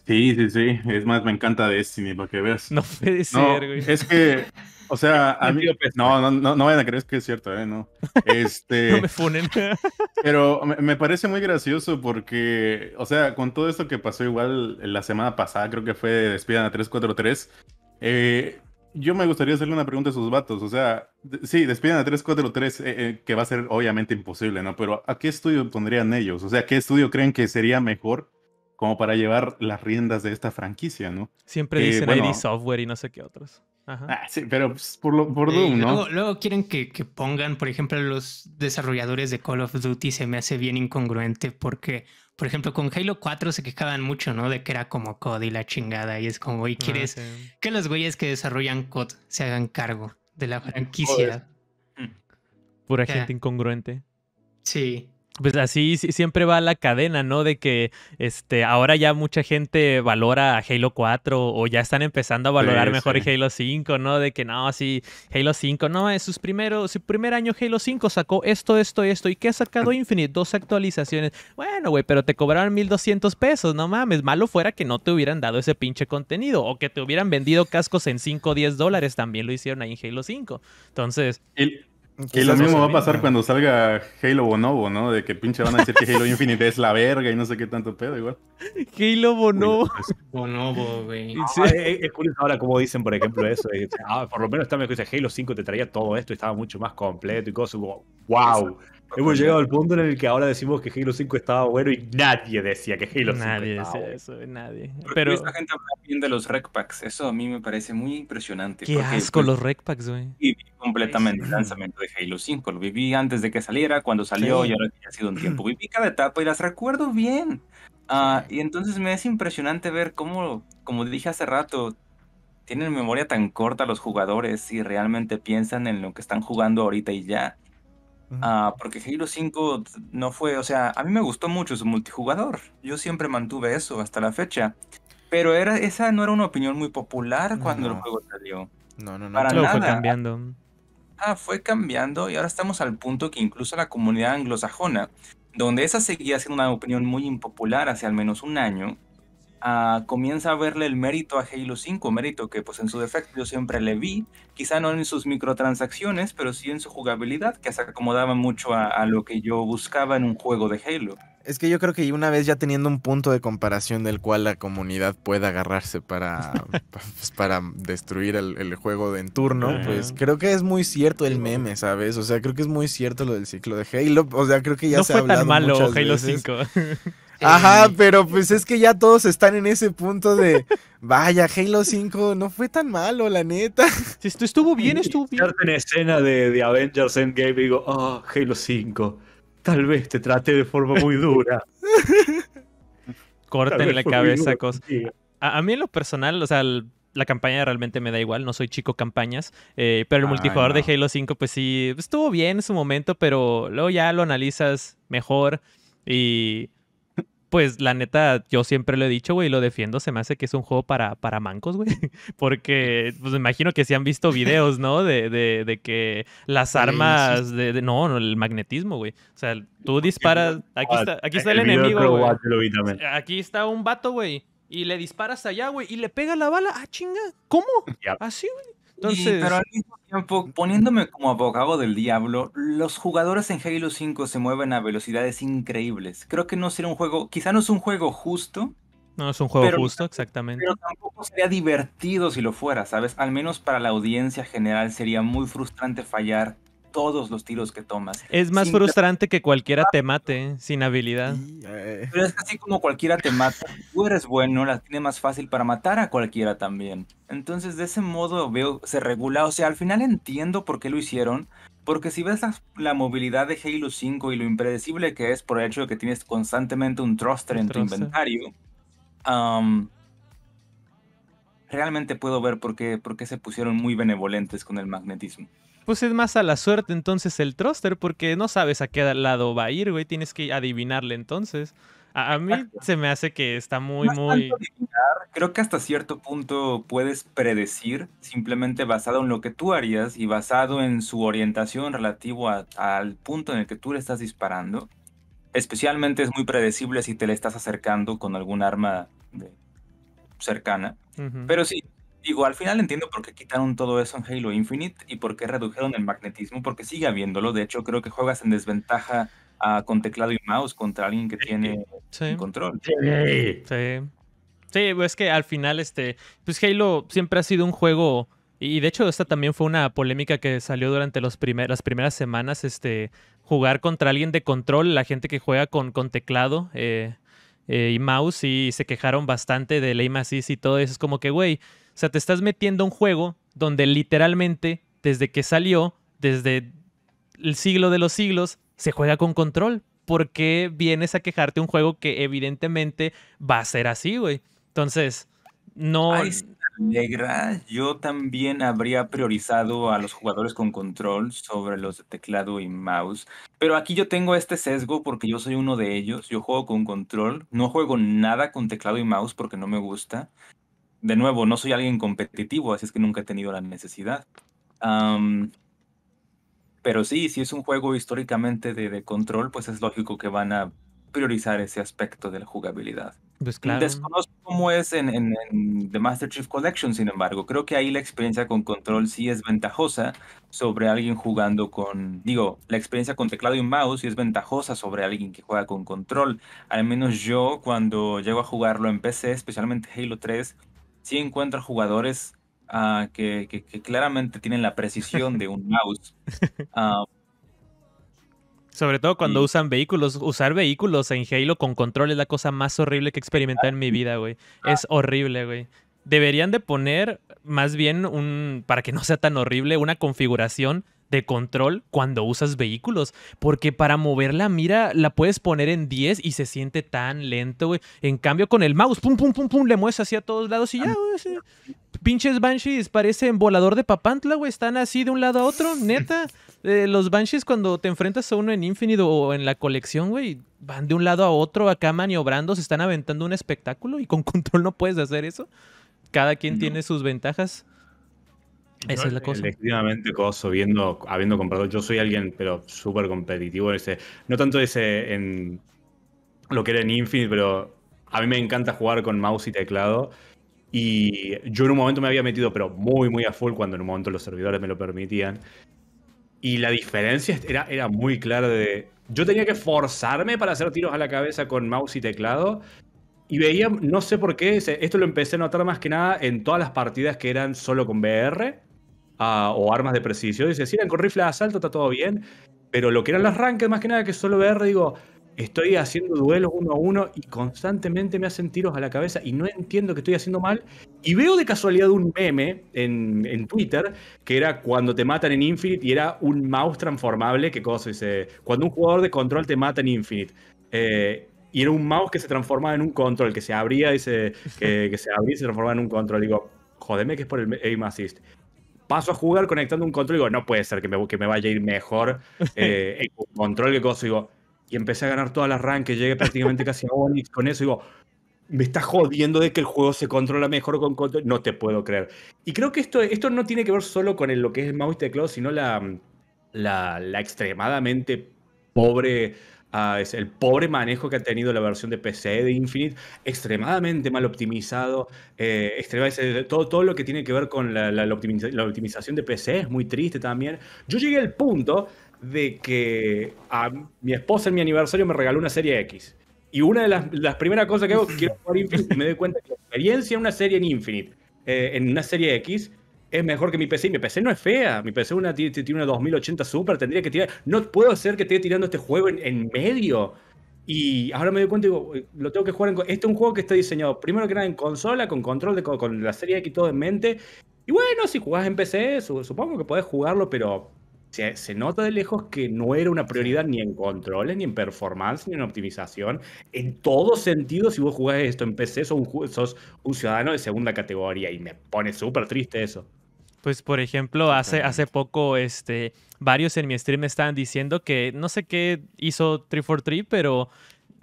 [SPEAKER 4] Sí, sí, sí. Es más, me encanta Destiny, para que veas. No puede ser, güey. Es que, o sea, a mí. Pues. No, no, no, no vayan a creer que es cierto, ¿eh? No. Este, no me funen. pero me, me, parece muy gracioso porque, o sea, con todo esto que pasó igual la semana pasada, creo que fue Despidan a 343, eh, yo me gustaría hacerle una pregunta a sus vatos. O sea, sí, despiden a 343, o eh, eh, que va a ser obviamente imposible, ¿no? Pero ¿a qué estudio pondrían ellos? O sea, ¿qué estudio creen que sería mejor como para llevar las riendas de esta franquicia, ¿no? Siempre dicen bueno,
[SPEAKER 2] Software y no sé qué otros. Ajá. Ah,
[SPEAKER 4] sí, pero pues, por, lo, por eh, Doom, ¿no?
[SPEAKER 2] Luego, quieren que, pongan, por ejemplo, los desarrolladores de Call of Duty, se me hace bien incongruente porque por ejemplo, con Halo 4 se quejaban mucho, ¿no? De que era como COD y la chingada. Y es como, y ah, quieres que los güeyes que desarrollan COD se hagan cargo de la franquicia. ¿Por Pura gente
[SPEAKER 1] incongruente. Sí. Pues así siempre va la cadena, ¿no? De que este ahora ya mucha gente valora a Halo 4 o ya están empezando a valorar mejor Halo 5, ¿no? De que no, así Halo 5, no, es sus primeros, su primer año Halo 5 sacó esto, esto, esto. ¿Y que ha sacado Infinite? Dos actualizaciones. Bueno, güey, pero te cobraron 1200 pesos, no mames. Malo fuera que no te hubieran dado ese pinche contenido o que te hubieran vendido cascos en 5 o 10 dólares. También lo hicieron ahí en Halo 5. Entonces. Que lo mismo va a pasar
[SPEAKER 4] cuando salga Halo Bonobo, ¿no? De que pinche van a decir que Halo Infinite es la verga y no sé qué tanto pedo, igual.
[SPEAKER 1] Halo Bonobo. Bonobo, pues, güey. Ah, es,
[SPEAKER 3] curioso ahora cómo dicen, por ejemplo, eso. Ah, por lo menos también que Halo 5 te traía todo esto y estaba mucho más completo y cosas. Wow. Hemos llegado al punto en el que ahora decimos que Halo 5 estaba bueno y nadie decía que Halo 5 estaba bueno. Nadie decía
[SPEAKER 1] eso, nadie.
[SPEAKER 5] Pero esta gente habla bien de los rec Eso a mí me parece muy impresionante. Qué asco los rec güey. Viví completamente el lanzamiento de Halo 5. Lo viví antes de que saliera, cuando salió y ahora que ha sido un tiempo. Viví cada etapa y las recuerdo bien. Ah, y entonces me es impresionante ver cómo, como dije hace rato, tienen memoria tan corta los jugadores y realmente piensan en lo que están jugando ahorita y ya. Ah, porque Halo 5 no fue, o sea, a mí me gustó mucho su multijugador. Yo siempre mantuve eso hasta la fecha. Pero era, esa no era una opinión muy popular cuando el juego salió. No, no, no. fue cambiando. Ah, fue cambiando y ahora estamos al punto que incluso la comunidad anglosajona, donde esa seguía siendo una opinión muy impopular hace al menos un año, Ah, comienza a verle el mérito a Halo 5, mérito que pues en su defecto yo siempre le vi, quizá no en sus microtransacciones, pero sí en su jugabilidad, que se acomodaba mucho a, lo que yo buscaba en un juego de Halo.
[SPEAKER 7] Es que yo creo que una vez ya teniendo un punto de comparación del cual la comunidad pueda agarrarse para, pues, para destruir el, juego en turno, pues creo que es muy cierto el meme, ¿sabes? O sea, creo que es muy cierto lo del ciclo de Halo. O sea, creo que ya se ha No fue tan malo Halo 5. Ajá, eh, pero pues es que ya todos están en ese punto de, vaya, Halo 5 no fue tan malo, la neta. Si estuvo bien, estuvo
[SPEAKER 3] bien. En escena de, Avengers Endgame digo, oh, Halo 5, tal vez te trate de forma muy dura. Corten la cabeza, cosa.
[SPEAKER 1] A, mí en lo personal, o sea, la campaña realmente me da igual, no soy chico campañas, eh, pero el multijugador de Halo 5 pues sí, estuvo bien en su momento, pero luego ya lo analizas mejor y pues la neta, yo siempre lo he dicho, güey, lo defiendo, se me hace que es un juego para, para mancos, güey, porque pues me imagino que si han visto videos, ¿no? De, de, de que las armas, De, no, el magnetismo, güey. O sea, tú disparas, aquí está, el, enemigo, güey. Aquí está un vato, güey, y le disparas allá, güey, y le pega la bala, ah, chinga, ¿cómo? Así, güey. Entonces
[SPEAKER 5] poniéndome como abogado del diablo, los jugadores en Halo 5 se mueven a velocidades increíbles. Creo que no será un juego, quizá no es un juego justo.
[SPEAKER 1] No es un juego justo, exactamente. Pero
[SPEAKER 5] tampoco sería divertido si lo fuera, ¿sabes? Al menos para la audiencia general sería muy frustrante fallar todos los tiros que tomas. Es más frustrante
[SPEAKER 1] que cualquiera te mate ¿eh? sin habilidad.
[SPEAKER 5] Eh. Pero es así como cualquiera te mata. Tú eres bueno, la tiene más fácil para matar a cualquiera también. Entonces, de ese modo veo, se regula. O sea, al final entiendo por qué lo hicieron. Porque si ves la, movilidad de Halo 5 y lo impredecible que es por el hecho de que tienes constantemente un thruster en tu inventario, realmente puedo ver por qué, por qué se pusieron muy benevolentes con el magnetismo.
[SPEAKER 1] Pues es más a la suerte entonces el thruster, porque no sabes a qué lado va a ir, güey. Tienes que adivinarle entonces. A, mí se me hace que está muy, muy...
[SPEAKER 5] creo que hasta cierto punto puedes predecir, simplemente basado en lo que tú harías y basado en su orientación relativo al punto en el que tú le estás disparando. Especialmente es muy predecible si te le estás acercando con algún arma cercana. Pero sí, Digo, al final entiendo por qué quitaron todo eso en Halo Infinite y por qué redujeron el magnetismo, porque sigue habiéndolo. De hecho, creo que juegas en desventaja ah, con teclado y mouse contra alguien que tiene control. Sí.
[SPEAKER 1] sí. es que al final, este, pues Halo siempre ha sido un juego. Y de hecho, esta también fue una polémica que salió durante las primeras semanas. Este, jugar contra alguien de control, la gente que juega con, con teclado eh, eh, y mouse, y se quejaron bastante de la y todo eso. Es como que, güey, o sea, te estás metiendo a un juego donde literalmente, desde que salió, desde el siglo de los siglos, se juega con control. ¿Por qué vienes a quejarte un juego que evidentemente va a ser así, güey? Entonces, no... Ay, negra
[SPEAKER 5] yo también habría priorizado a los jugadores con control sobre los de teclado y mouse. Pero aquí yo tengo este sesgo porque yo soy uno de ellos. Yo juego con control, no juego nada con teclado y mouse porque no me gusta de nuevo, no soy alguien competitivo, así es que nunca he tenido la necesidad. pero sí, si es un juego históricamente de, control, pues es lógico que van a priorizar ese aspecto de la jugabilidad. Pues Desconozco cómo es en, en, The Master Chief Collection, sin embargo. Creo que ahí la experiencia con control sí es ventajosa sobre alguien jugando con. Digo, la experiencia con teclado y mouse sí es ventajosa sobre alguien que juega con control. Al menos yo, cuando llego a jugarlo en PC, especialmente Halo 3, sí encuentro jugadores ah, que, claramente tienen la precisión de un mouse. Ah,
[SPEAKER 1] Sobre todo cuando usan vehículos. Usar vehículos en Halo con control es la cosa más horrible que he experimentado en mi vida, güey. Ah. Es horrible, güey. Deberían de poner más bien un, para que no sea tan horrible, una configuración de control cuando usas vehículos, porque para mover la mira la puedes poner en 10 y se siente tan lento, güey. En cambio con el mouse, pum, pum, pum, pum, le mueves a todos lados y ya, güey. Pinches Banshees parecen volador de papantla, güey. Están así de un lado a otro, neta. Eh, los Banshees cuando te enfrentas a uno en Infinite o en la colección, güey, van de un lado a otro acá maniobrando, se están aventando un espectáculo y con control no puedes hacer eso. Cada quien tiene sus ventajas. Esa es la cosa.
[SPEAKER 3] Efectivamente, Coso, viendo, habiendo comprado, yo soy alguien, pero súper competitivo ese. No tanto ese en lo que era en Infinite, pero a mí me encanta jugar con mouse y teclado. Y yo en un momento me había metido, pero muy, muy a full, cuando en un momento los servidores me lo permitían. Y la diferencia era, era muy clara de. Yo tenía que forzarme para hacer tiros a la cabeza con mouse y teclado. Y veía, no sé por qué, esto lo empecé a notar más que nada en todas las partidas que eran solo con VR o armas de precisión. Dice, si eran con rifles de asalto, está todo bien. Pero lo que eran las ranked, más que nada, que solo ver, digo, estoy haciendo duelos uno a uno y constantemente me hacen tiros a la cabeza y no entiendo que estoy haciendo mal. Y veo de casualidad un meme en, Twitter que era cuando te matan en Infinite y era un mouse transformable, que cosa dice, cuando un jugador de control te mata en Infinite. Eh, y era un mouse que se transformaba en un control, que se abría y se, que, se abría se transformaba en un control. Digo, jodeme que es por el aim assist paso a jugar conectando un control y digo, no puede ser que me, que me vaya a ir mejor eh, el control que cosa. y empecé a ganar todas las ranks, llegué prácticamente casi a Onix con eso. Digo, me está jodiendo de que el juego se controla mejor con control. No te puedo creer. Y creo que esto, esto no tiene que ver solo con lo que es el mouse teclado, sino la, la extremadamente pobre Ah, el pobre manejo que ha tenido la versión de PC de Infinite, extremadamente mal optimizado, eh, eh, todo, todo lo que tiene que ver con la, optimización de PC es muy triste también. Yo llegué al punto de que a mi esposa en mi aniversario me regaló una serie X. Y una de las, primeras cosas que hago, quiero jugar Infinite me doy cuenta que la experiencia en una serie en Infinite, eh, en una serie X, es mejor que mi PC. Mi PC no es fea. Mi PC tiene, una 2080 Super. Tendría que tirar. No puedo hacer que esté tirando este juego en, medio. Y ahora me doy cuenta y digo, lo tengo que jugar en. Este es un juego que está diseñado primero que nada en consola, con control, de, con, la serie X todo en mente. Y bueno, si jugás en PC, supongo que podés jugarlo, pero se, nota de lejos que no era una prioridad ni en controles, ni en performance, ni en optimización. En todo sentido, si vos jugás esto en PC, un, sos un ciudadano de segunda categoría y me pone súper triste eso.
[SPEAKER 1] Pues por ejemplo, hace, hace poco este, varios en mi stream me estaban diciendo que no sé qué hizo 343, pero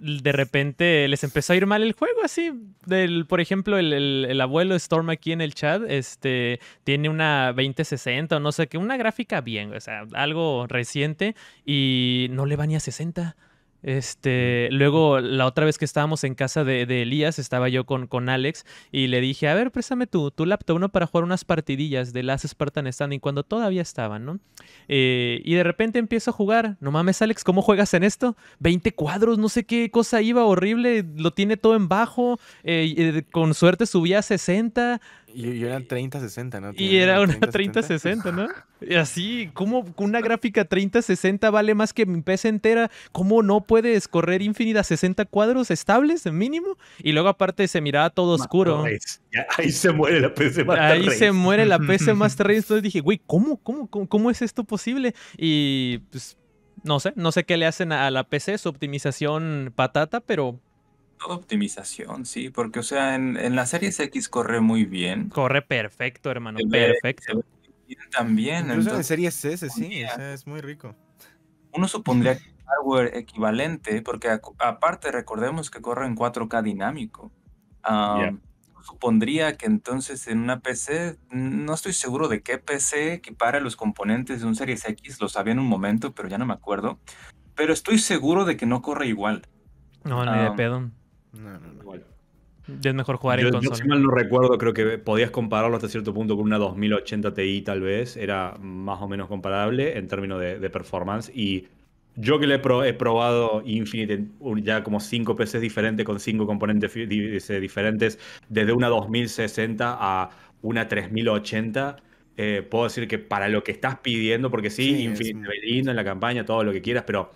[SPEAKER 1] de repente les empezó a ir mal el juego, así. Del, por ejemplo, el, el, abuelo Storm aquí en el chat este, tiene una 2060 o no sé qué, una gráfica bien, o sea, algo reciente y no le va ni a 60. Este, luego, la otra vez que estábamos en casa de, Elías, estaba yo con, con, Alex y le dije, a ver, préstame tu, tu laptop, Para jugar unas partidillas de las Spartan Standing cuando todavía estaban, ¿no? Eh, y de repente empiezo a jugar. No mames, Alex, ¿cómo juegas en esto? 20 cuadros, no sé qué cosa iba horrible. Lo tiene todo en bajo. Eh, eh, con suerte subía a 60.
[SPEAKER 7] Y, era eran 30-60,
[SPEAKER 1] ¿no?
[SPEAKER 2] Y era una
[SPEAKER 1] 30-60, ¿no? Y así, ¿cómo una gráfica 30-60 vale más que mi PC entera? ¿Cómo no puedes correr infinita 60 cuadros estables, mínimo? Y luego aparte se miraba todo oscuro.
[SPEAKER 3] Ahí se muere la PC Master Race. Ahí se
[SPEAKER 1] muere la PC más Race. Entonces dije, güey, ¿cómo, cómo, cómo, cómo es esto posible? Y pues no sé, no sé qué le hacen a la PC, su optimización patata, pero toda optimización, sí,
[SPEAKER 5] porque, o sea, en, la serie X corre muy bien. Corre perfecto, hermano, perfecto. también. Incluso en Series
[SPEAKER 7] S, sí, es muy rico.
[SPEAKER 5] Uno supondría que hardware equivalente, porque aparte recordemos que corre en 4K dinámico. Supondría que entonces en una PC, no estoy seguro de qué PC equipara los componentes de un Series X, lo sabía en un momento, pero ya no me acuerdo.
[SPEAKER 3] Pero estoy seguro de que no corre igual.
[SPEAKER 1] No, ni de pedo. No, no, Es mejor jugar yo, en consola. Yo,
[SPEAKER 3] no recuerdo, creo que podías compararlo hasta cierto punto con una 2080 Ti, tal vez. Era más o menos comparable en términos de, performance. Y yo que le he, probado Infinite ya como 5 PCs diferentes con cinco componentes diferentes, desde una 2060 a una 3080. Eh, puedo decir que para lo que estás pidiendo, porque sí, Infinite es lindo en la campaña, todo lo que quieras, pero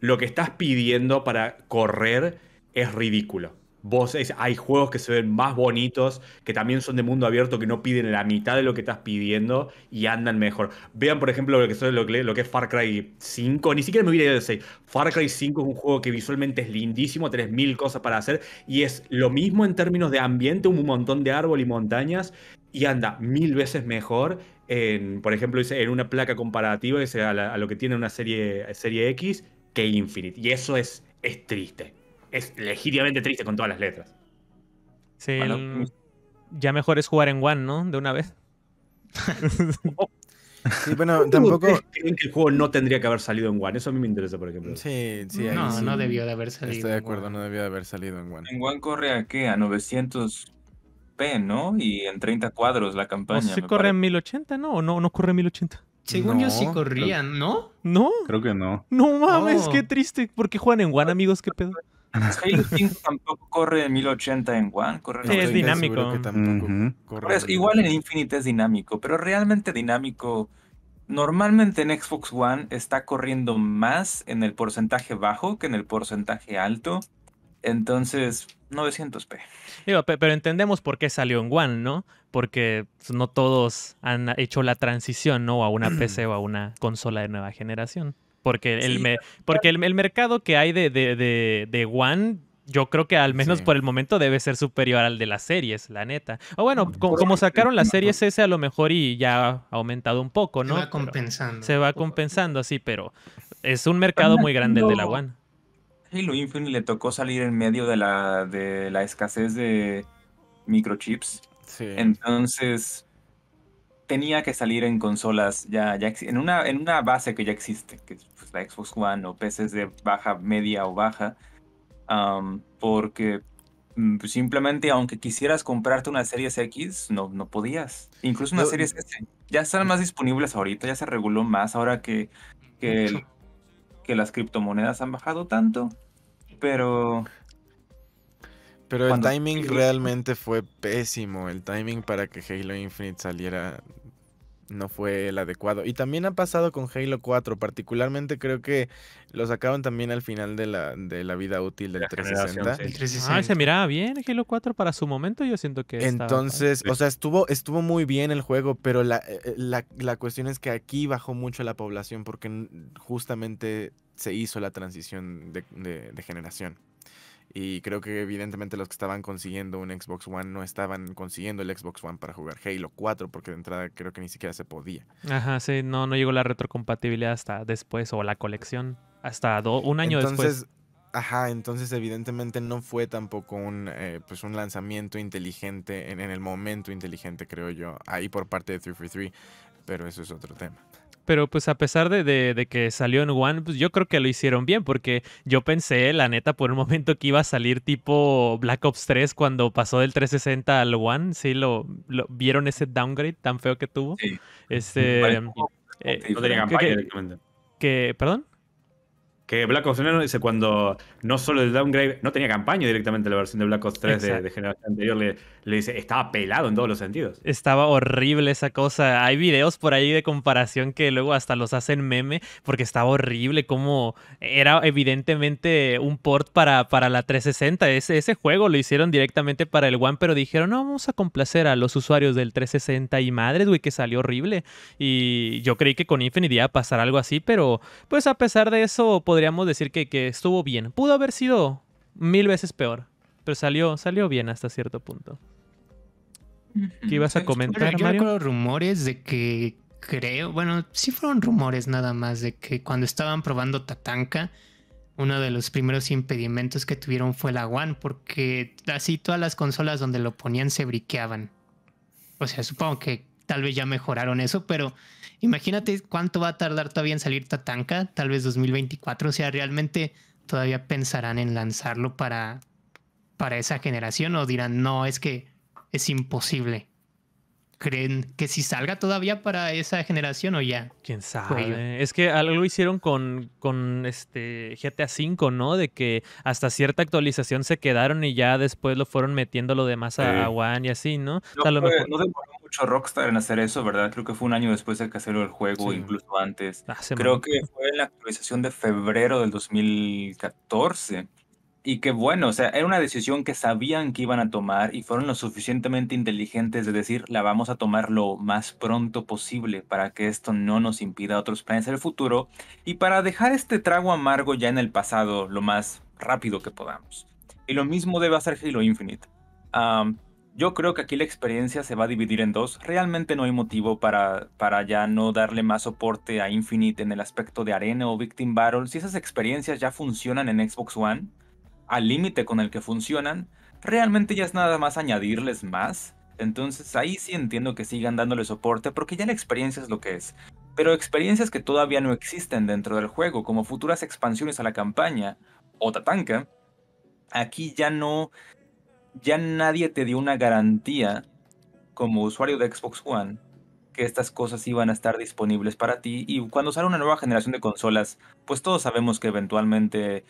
[SPEAKER 3] lo que estás pidiendo para correr es ridículo. Vos hay juegos que se ven más bonitos, que también son de mundo abierto, que no piden la mitad de lo que estás pidiendo y andan mejor. Vean, por ejemplo, lo que, lo lo que es Far Cry 5, ni siquiera me hubiera ido a decir Far Cry 5 es un juego que visualmente es lindísimo, tenés mil cosas para hacer y es lo mismo en términos de ambiente, un montón de árbol y montañas y anda mil veces mejor en, por ejemplo, en una placa comparativa a, lo que tiene una serie, serie X que Infinite. Y eso es, es triste es legítimamente triste con todas las letras.
[SPEAKER 1] Sí, mm, ya mejor es jugar en One, ¿no? De una vez.
[SPEAKER 7] Sí, bueno, tampoco.
[SPEAKER 3] que el juego no tendría que haber salido en One. Eso a mí me interesa, por
[SPEAKER 7] ejemplo. Sí, sí. No, no debió de haber salido. Estoy de acuerdo, no debió de haber salido en One.
[SPEAKER 3] En
[SPEAKER 5] One corre a qué? A 900p, ¿no? Y en 30 cuadros la campaña. O se corre
[SPEAKER 7] en 1080,
[SPEAKER 1] no? ¿O no, no corre en 1080? Según yo sí corrían, ¿no? ¿No?
[SPEAKER 5] Creo que no. No mames, qué
[SPEAKER 1] triste. ¿Por qué juegan en One, amigos? ¿Qué pedo?
[SPEAKER 5] Halo 5 tampoco corre en 1080 en One, corre sí, es dinámico. Pues, igual en Infinite es dinámico, pero realmente dinámico. Normalmente en Xbox One está corriendo más en el porcentaje bajo que en el porcentaje alto. Entonces, 900p.
[SPEAKER 1] pero entendemos por qué salió en One, ¿no? Porque pues, no todos han hecho la transición, ¿no? A una PC o a una consola de nueva generación. Porque el, porque el, mercado que hay de, One yo creo que al menos por el momento debe ser superior al de las series, la neta. O bueno, como, sacaron las series ese a lo mejor y ya ha aumentado un poco, ¿no? Se va
[SPEAKER 2] compensando.
[SPEAKER 1] se va compensando, sí, pero es un mercado muy grande el de la One. Halo Infinite le tocó salir en medio de la, de la escasez
[SPEAKER 5] de microchips. Sí. Entonces tenía que salir en consolas ya, ya en una en una base que ya existe, que la Xbox One o PCs de baja, media o baja, porque mm, pues, simplemente aunque quisieras comprarte una serie X, no, no podías. Incluso una serie Series S. Ya están más disponibles ahorita, ya se reguló más ahora que, que, que las
[SPEAKER 7] criptomonedas han bajado tanto, pero... Pero el timing realmente fue pésimo, el timing para que Halo Infinite saliera no fue el adecuado. Y también ha pasado con Halo 4, particularmente creo que lo sacaron también al final de la, de la vida útil del 360. Ah, se
[SPEAKER 1] miraba bien Halo 4 para su momento, yo siento que... Entonces, o
[SPEAKER 7] sea, estuvo, estuvo muy bien el juego, pero la, eh, eh, cuestión es que aquí bajó mucho la población porque justamente se hizo la transición de, de generación. Y creo que evidentemente los que estaban consiguiendo un Xbox One no estaban consiguiendo el Xbox One para jugar Halo 4, porque de entrada creo que ni siquiera se podía.
[SPEAKER 1] Ajá, sí, no, llegó la retrocompatibilidad hasta después o la colección, hasta un año entonces, después.
[SPEAKER 7] Ajá, entonces evidentemente no fue tampoco un, eh, pues un lanzamiento inteligente en, en el momento inteligente, creo yo, ahí por parte de 343, pero eso es otro tema
[SPEAKER 1] pero pues a pesar de, de, que salió en One, pues yo creo que lo hicieron bien, porque yo pensé, la neta, por un momento que iba a salir tipo Black Ops 3 cuando pasó del 360 al One, ¿sí? ¿Lo, lo vieron ese downgrade tan feo que tuvo? Sí.
[SPEAKER 3] Este, eh, que, eh,
[SPEAKER 1] que, ¿Perdón?
[SPEAKER 3] Que Black Ops 3 dice cuando no solo el downgrade, no tenía campaña directamente la versión de Black Ops 3 de, generación anterior, le, dice, estaba pelado en todos los sentidos.
[SPEAKER 1] Estaba horrible esa cosa. Hay videos por ahí de comparación que luego hasta los hacen meme porque estaba horrible, como era evidentemente un port para, para la 360. Ese, ese juego lo hicieron directamente para el One, pero dijeron, no, vamos a complacer a los usuarios del 360 y madre, güey, que salió horrible. Y yo creí que con Infinity iba a pasar algo así, pero pues a pesar de eso podríamos decir que, que estuvo bien. Pudo haber sido mil veces peor, pero salió, salió bien
[SPEAKER 2] hasta cierto punto.
[SPEAKER 1] ¿Qué ibas a comentar, Yo los
[SPEAKER 2] rumores de que creo, bueno, sí fueron rumores nada más de que cuando estaban probando Tatanka, uno de los primeros impedimentos que tuvieron fue la One, porque así todas las consolas donde lo ponían se briqueaban. O sea, supongo que tal vez ya mejoraron eso, pero Imagínate cuánto va a tardar todavía en salir Tatanka, tal vez 2024. O sea, realmente todavía pensarán en lanzarlo para, para esa generación o dirán, no, es que es imposible. ¿Creen que si salga todavía para esa generación o ya? Quién sabe.
[SPEAKER 1] Es que algo hicieron con, con este GTA V, ¿no? De que hasta cierta actualización se quedaron y ya después lo fueron metiendo lo demás a, One y así, ¿no? no,
[SPEAKER 5] Rockstar en hacer eso, ¿verdad? Creo que fue un año después de que salió el juego, incluso antes. Ah, Creo que fue en la actualización de febrero del 2014. Y que bueno, o sea, era una decisión que sabían que iban a tomar y fueron lo suficientemente inteligentes de decir, la vamos a tomar lo más pronto posible para que esto no nos impida otros planes en el futuro y para dejar este trago amargo ya en el pasado lo más rápido que podamos. Y lo mismo debe hacer Halo Infinite. Yo creo que aquí la experiencia se va a dividir en dos. Realmente no hay motivo para, para ya no darle más soporte a Infinite en el aspecto de arena o Victim Battle. Si esas experiencias ya funcionan en Xbox One, al límite con el que funcionan, realmente ya es nada más añadirles más. Entonces ahí sí entiendo que sigan dándole soporte porque ya la experiencia es lo que es. Pero experiencias que todavía no existen dentro del juego, como futuras expansiones a la campaña o Tatanka, aquí ya no ya nadie te dio una garantía como usuario de Xbox One que estas cosas iban a estar disponibles para ti. Y cuando sale una nueva generación de consolas, pues todos sabemos que eventualmente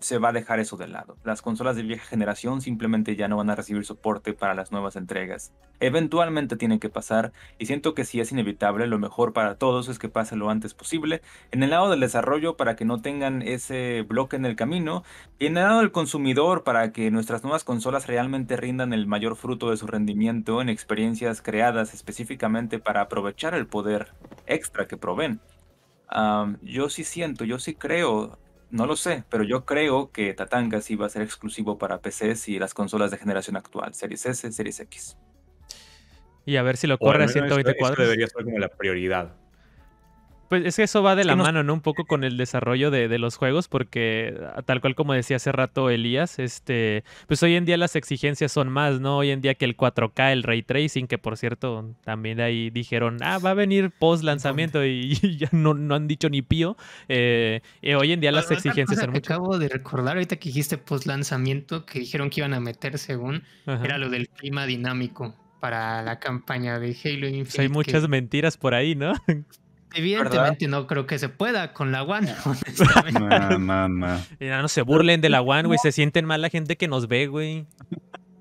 [SPEAKER 5] se va a dejar eso de lado. Las consolas de vieja generación simplemente ya no van a recibir soporte para las nuevas entregas. Eventualmente tiene que pasar y siento que si es inevitable, lo mejor para todos es que pase lo antes posible en el lado del desarrollo para que no tengan ese bloque en el camino y en el lado del consumidor para que nuestras nuevas consolas realmente rindan el mayor fruto de su rendimiento en experiencias creadas específicamente para aprovechar el poder extra que proveen. Ah, yo sí siento, yo sí creo no lo sé, pero yo creo que Tatanga sí va a ser exclusivo para PCs y las consolas de generación actual, Series S, Series X.
[SPEAKER 1] Y a ver si lo corre a 124. debería
[SPEAKER 3] ser como la prioridad.
[SPEAKER 1] Pues es que eso va de la mano, ¿no? Un poco con el desarrollo de, los juegos, porque ah, tal cual como decía hace rato Elías, este, pues hoy en día las exigencias son más, ¿no? Hoy en día que el 4K, el ray tracing, que por cierto también ahí dijeron,
[SPEAKER 2] ah, va a venir post lanzamiento y, ya no, han dicho ni pío. Eh, eh, hoy en día las exigencias son mucho. Acabo de recordar ahorita que dijiste post lanzamiento, que dijeron que iban a meter según, era lo del clima dinámico para la campaña de Halo pues Infinite. hay muchas
[SPEAKER 1] mentiras por ahí, ¿no?
[SPEAKER 2] Evidentemente no creo que se pueda con la One
[SPEAKER 1] No, se burlen de la One güey. Se sienten mal la gente que nos ve, güey.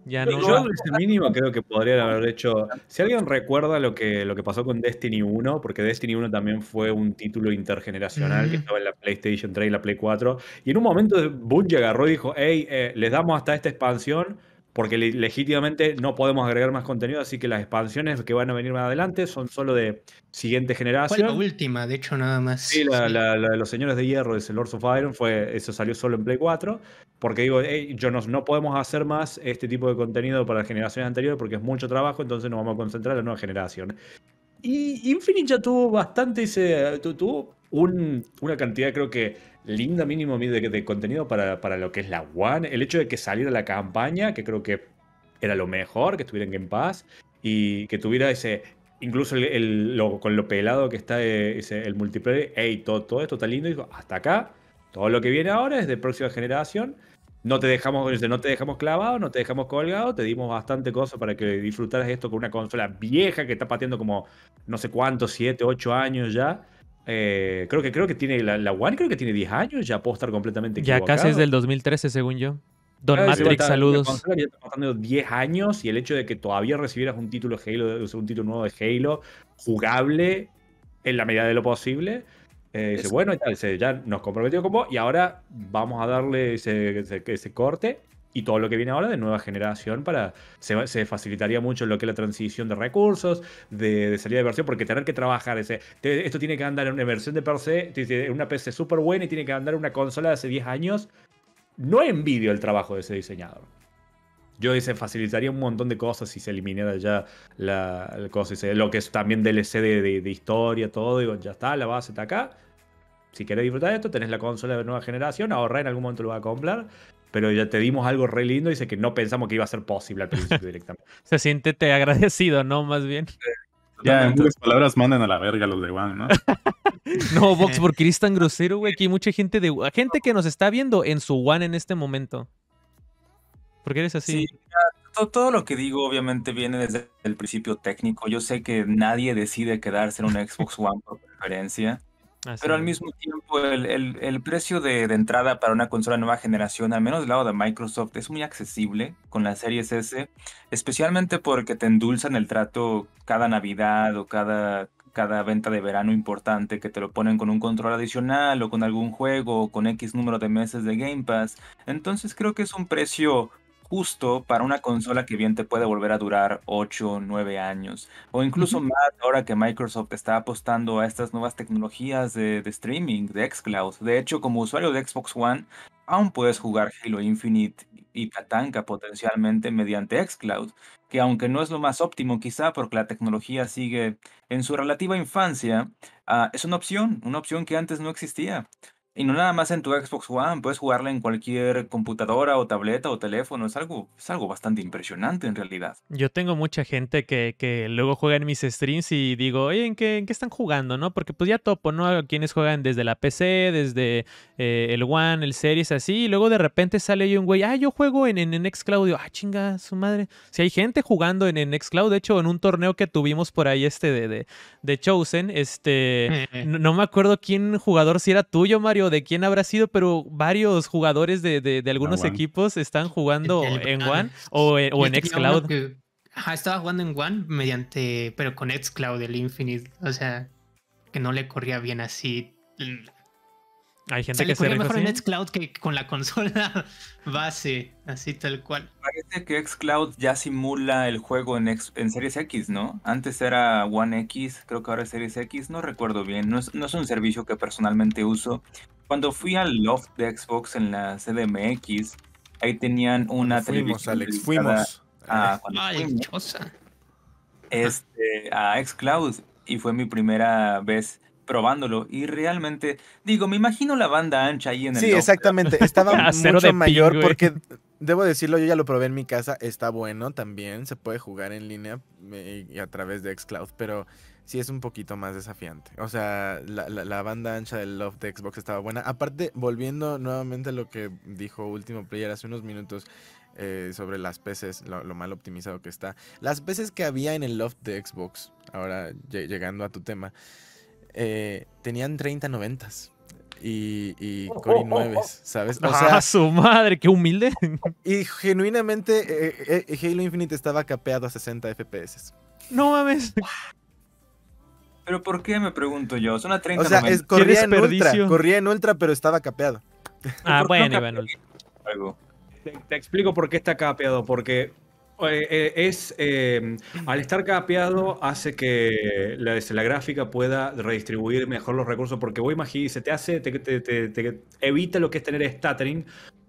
[SPEAKER 3] Ya no. ese mínimo creo que podrían haber hecho. Si alguien recuerda lo que, lo que pasó con Destiny 1, porque Destiny 1 también fue un título intergeneracional que estaba en la PlayStation 3 y la Play 4. Y en un momento Bungie agarró y dijo: Hey, eh, les damos hasta esta expansión porque legítimamente no podemos agregar más contenido, así que las expansiones que van a venir más adelante son solo de siguiente generación. Fue la
[SPEAKER 2] última, de hecho, nada más. Sí, la,
[SPEAKER 3] de los Señores de Hierro, de Lord of Iron, fue, eso salió solo en Play 4, porque digo, eh, yo no, no podemos hacer más este tipo de contenido para las generaciones anteriores porque es mucho trabajo, entonces nos vamos a concentrar en la nueva generación. Y Infinite ya tuvo bastante, tuvo una cantidad, creo que lindo mínimo de, de contenido para, para, lo que es la One. El hecho de que saliera la campaña, que creo que era lo mejor, que estuvieran en paz y que tuviera ese. Incluso con lo pelado que está eh, el multiplayer, hey, todo, esto está lindo. Y hasta acá, todo lo que viene ahora es de próxima generación. No te dejamos, no te dejamos clavado, no te dejamos colgado, te dimos bastante cosas para que disfrutaras esto con una consola vieja que está pateando como no sé cuántos, siete, ocho años ya. Eh, creo, que, creo que tiene la, One, creo que tiene 10 años, ya puedo estar completamente equivocado. Ya casi es
[SPEAKER 1] del 2013, según yo. Don Matrix, saludos.
[SPEAKER 3] Ya pasando 10 años y el hecho de que todavía recibieras un título Halo, un título nuevo de Halo, jugable en la medida de lo posible. Eh, bueno, ya nos comprometió con vos y ahora vamos a darle ese, ese corte y todo lo que viene ahora de nueva generación para se, facilitaría mucho lo que es la transición de recursos, de, salida de versión, porque tener que trabajar ese, esto tiene que andar en una versión de PC, en una PC súper buena y tiene que andar en una consola de hace 10 años. No envidio el trabajo de ese diseñador. Yo dice facilitaría un montón de cosas si se eliminara ya la, cosa, lo que es también DLC de, de, de historia, todo, digo, ya está, la base está acá, si quieres disfrutar de esto, tenés la consola de nueva generación, ahorra, en algún momento lo vas a comprar. Pero ya te dimos algo re lindo y sé que no pensamos que iba a ser posible al principio directamente.
[SPEAKER 1] Se siente te agradecido, ¿no? Más bien.
[SPEAKER 4] Ya, en palabras, mandan a la verga los de One, ¿no?
[SPEAKER 1] no, Vox, porque eres tan grosero, güey. Aquí hay mucha gente de gente que nos está viendo en su One en este momento. ¿Por qué eres así? Sí,
[SPEAKER 5] todo, todo, lo que digo, obviamente, viene desde el principio técnico. Yo sé que nadie decide quedarse en un Xbox One por preferencia pero al mismo tiempo, el, precio de, entrada para una consola nueva generación, al menos del lado de Microsoft, es muy accesible con la serie S, especialmente porque te endulzan el trato cada Navidad o cada, cada venta de verano importante, que te lo ponen con un control adicional o con algún juego o con X número de meses de Game Pass. Entonces creo que es un precio justo para una consola que bien te puede volver a durar 8 o 9 años, o incluso más ahora que Microsoft está apostando a estas nuevas tecnologías de, streaming, de xCloud. De hecho, como usuario de Xbox One, aún puedes jugar Halo Infinite y Katanka potencialmente mediante xCloud, que aunque no es lo más óptimo quizá porque la tecnología sigue en su relativa infancia, ah, es una opción, una opción que antes no existía. Y no nada más en tu Xbox One, puedes jugarla en cualquier computadora o tableta o teléfono. Es algo, es algo bastante impresionante en realidad.
[SPEAKER 1] Yo tengo mucha gente que, luego juega en mis streams y digo, oye, ¿en qué, ¿en están jugando? ¿No? Porque pues ya topo, ¿no? Quienes juegan desde la PC, desde eh, el One, el Series, así. Y luego de repente sale ahí un güey, ah, yo juego en, en, ah, chinga, su madre. Si hay gente jugando en, en de hecho, en un torneo que tuvimos por ahí este de, de, Chosen, este, no me acuerdo quién jugador si era tuyo, Mario de quién habrá sido, pero varios jugadores de, algunos equipos están jugando en One o, en, Xcloud.
[SPEAKER 2] estaba jugando en One mediante, pero con Xcloud, el Infinite. O sea, que no le corría bien así. Hay gente se que le mejor en Xcloud que con la consola base, así tal cual. Parece que
[SPEAKER 5] Xcloud ya simula el juego en, Series X, ¿no? Antes era One X, creo que ahora es Series X, no recuerdo bien. No es, no es un servicio que personalmente uso, cuando fui al loft de Xbox en la CDMX, ahí tenían una fuimos, televisión. Alex, fuimos. A, Ay, este, Xcloud y fue mi primera vez probándolo y realmente digo me imagino la banda ancha ahí en el sí exactamente
[SPEAKER 7] estaba mucho mayor porque debo decirlo yo ya lo probé en mi casa está bueno también se puede jugar en línea eh, a través de XCloud pero sí es un poquito más desafiante. O sea, la, banda ancha del Love de Xbox estaba buena. Aparte, volviendo nuevamente a lo que dijo Último Player hace unos minutos eh, sobre las peces, lo, mal optimizado que está. Las peces que había en el Love de Xbox, ahora llegando a tu tema, eh, tenían 30 noventas y, y oh, oh, oh, ¿sabes? O ah, sea, su madre! ¡Qué humilde! Y genuinamente eh, Halo Infinite estaba capeado a 60 FPS. ¡No mames!
[SPEAKER 5] ¿Pero por qué? Me pregunto yo. Son a 30 O sea, corría en ultra,
[SPEAKER 7] corría en ultra, pero estaba capeado. Ah, bueno,
[SPEAKER 1] bueno.
[SPEAKER 3] te, explico por qué está capeado. Porque eh, eh, es. Eh, al estar capeado, hace que la, gráfica pueda redistribuir mejor los recursos. Porque voy imagínate, se te hace. Te, te, evita lo que es tener stuttering.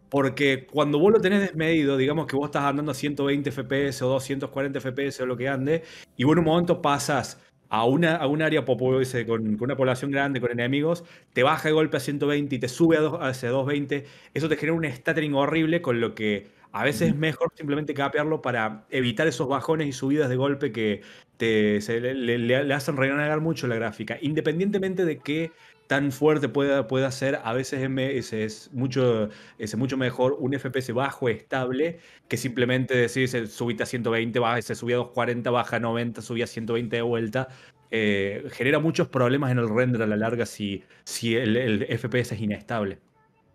[SPEAKER 3] Porque cuando vos lo tenés desmedido, digamos que vos estás andando a 120 FPS o 240 FPS o lo que ande, y vos en un momento pasas a, una, a un área con, una población grande, con enemigos, te baja de golpe a 120 y te sube a hacia 220, eso te genera un stuttering horrible con lo que a veces es mejor simplemente capearlo para evitar esos bajones y subidas de golpe que te, le, hacen rellenar mucho la gráfica. Independientemente de que tan fuerte puede puede ser, a veces es mucho, es mucho mejor un FPS bajo, estable, que simplemente decir, subiste a 120, baja, se subía a 240, baja a 90, subía a 120 de vuelta. Eh, genera muchos problemas en el render a la larga si, si el, FPS es inestable.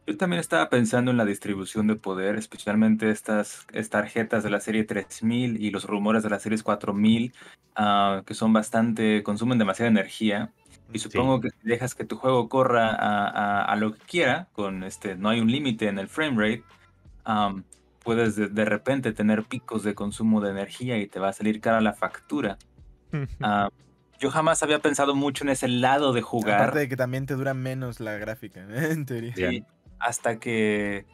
[SPEAKER 5] Yo también estaba pensando en la distribución de poder, especialmente estas, tarjetas de la serie 3000 y los rumores de la serie 4000, ah, que son bastante, consumen demasiada energía y supongo que si dejas que tu juego corra a, lo que quiera, con este, no hay un límite en el frame rate, puedes de, repente tener picos de consumo de energía y te va a salir cara la factura. yo jamás había pensado mucho en ese lado de jugar. Aparte de
[SPEAKER 7] que también te dura menos la gráfica, en teoría. Sí,
[SPEAKER 5] hasta que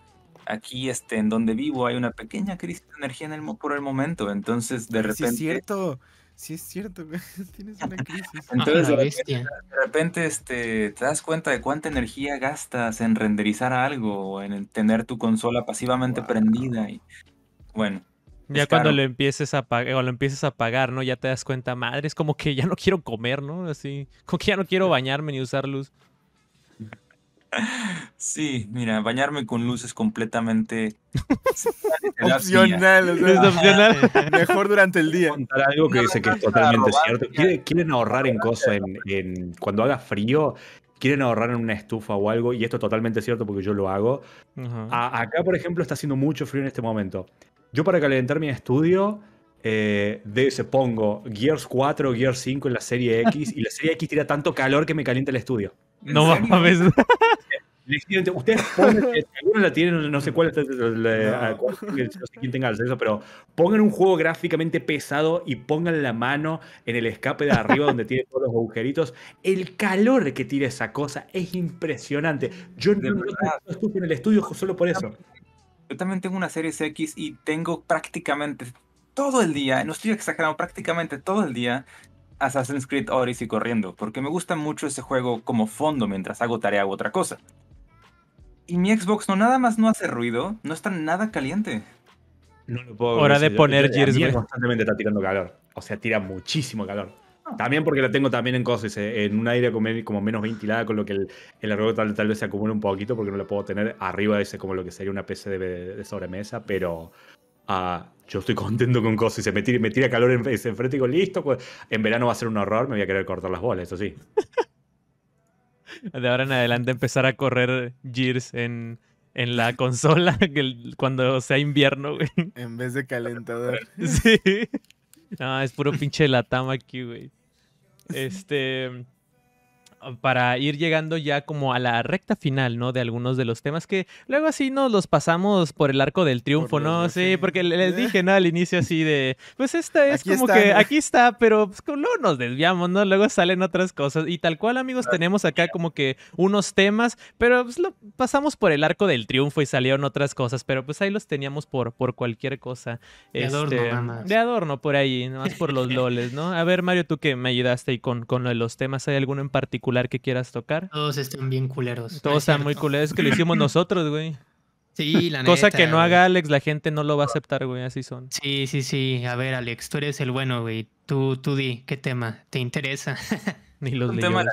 [SPEAKER 5] aquí este, en donde vivo hay una pequeña crisis
[SPEAKER 7] de energía en el,
[SPEAKER 5] por el momento, entonces de repente... Sí, es
[SPEAKER 7] cierto sí es cierto, tienes una crisis. Entonces, de
[SPEAKER 5] repente este, te das cuenta de cuánta energía gastas en renderizar algo o en tener tu consola pasivamente prendida. Y, bueno.
[SPEAKER 1] Ya cuando lo empieces a pagar, o lo empieces a pagar, ¿no? Ya te das cuenta, madre, es como que ya no quiero comer, ¿no? Así, como que ya no quiero bañarme ni usar luz.
[SPEAKER 6] Sí,
[SPEAKER 5] mira, bañarme con luces completamente opcional. es opcional.
[SPEAKER 3] Mejor durante el día. algo que dice que es totalmente cierto. Quieren, ahorrar en cosas, en, cuando haga frío, quieren ahorrar en una estufa o algo, y esto es totalmente cierto porque yo lo hago. acá, por ejemplo, está haciendo mucho frío en este momento. Yo para calentar mi estudio, eh, de, se pongo Gears 4, Gears 5 en la serie X, y la serie X tira tanto calor que me calienta el estudio. No mames. ustedes ponen, eh, la tienen, no sé cuál, es el quién tenga acceso, pero pongan un juego gráficamente pesado y pongan la mano en el escape de arriba donde tiene todos los agujeritos. El calor que tira esa cosa es impresionante. Yo no, en el estudio solo por eso. Yo también tengo una serie X y tengo prácticamente
[SPEAKER 5] todo el día, no estoy exagerando, prácticamente todo el día Assassin's Creed Odyssey corriendo, porque me gusta mucho ese juego como fondo mientras hago tarea o otra cosa. Y mi Xbox no nada más no hace ruido, no está nada caliente.
[SPEAKER 6] No lo
[SPEAKER 3] puedo Hora de poner Gears. constantemente está tirando calor. O sea, tira muchísimo calor. Ah. También porque la tengo también en cosas, eh, en un aire como menos ventilada, con lo que el, el arroyo tal, vez se acumule un poquito, porque no la puedo tener arriba de ese como lo que sería una PC de sobremesa, pero yo estoy contento con cosas y se me tira, calor en, se enfrente y digo, listo, pues en verano va a ser un horror, me voy a querer cortar las bolas, eso sí.
[SPEAKER 1] De ahora en adelante empezar a correr Gears en, en la consola cuando sea invierno, güey.
[SPEAKER 7] En vez de calentador.
[SPEAKER 1] Sí. No, es puro pinche latama aquí, güey. Este para ir llegando ya como a la recta final, ¿no? De algunos de los temas que luego así nos los pasamos por el arco del triunfo, ¿no? Sí, porque les dije, ¿no? Al inicio así de, pues esta es como que aquí está, pero pues, luego nos desviamos, ¿no? Luego salen otras cosas y tal cual, amigos, tenemos acá como que unos temas, pero pues lo pasamos por el arco del triunfo y salieron otras cosas, pero pues ahí los teníamos por, por cualquier cosa. De adorno, este, más. De adorno por ahí, más por los loles, ¿no? A ver, Mario, tú que me ayudaste ahí con, con los temas, ¿hay alguno en particular? que quieras tocar.
[SPEAKER 2] Todos están bien culeros. Todos
[SPEAKER 1] están muy culeros, es que lo hicimos
[SPEAKER 2] nosotros, güey. Sí, la neta. Cosa que no haga Alex, la gente no lo va a aceptar, güey, así son. Sí, sí, sí. A ver, Alex, tú eres el bueno, güey. Tú, tú di, ¿qué tema? ¿Te interesa? Ni los un tema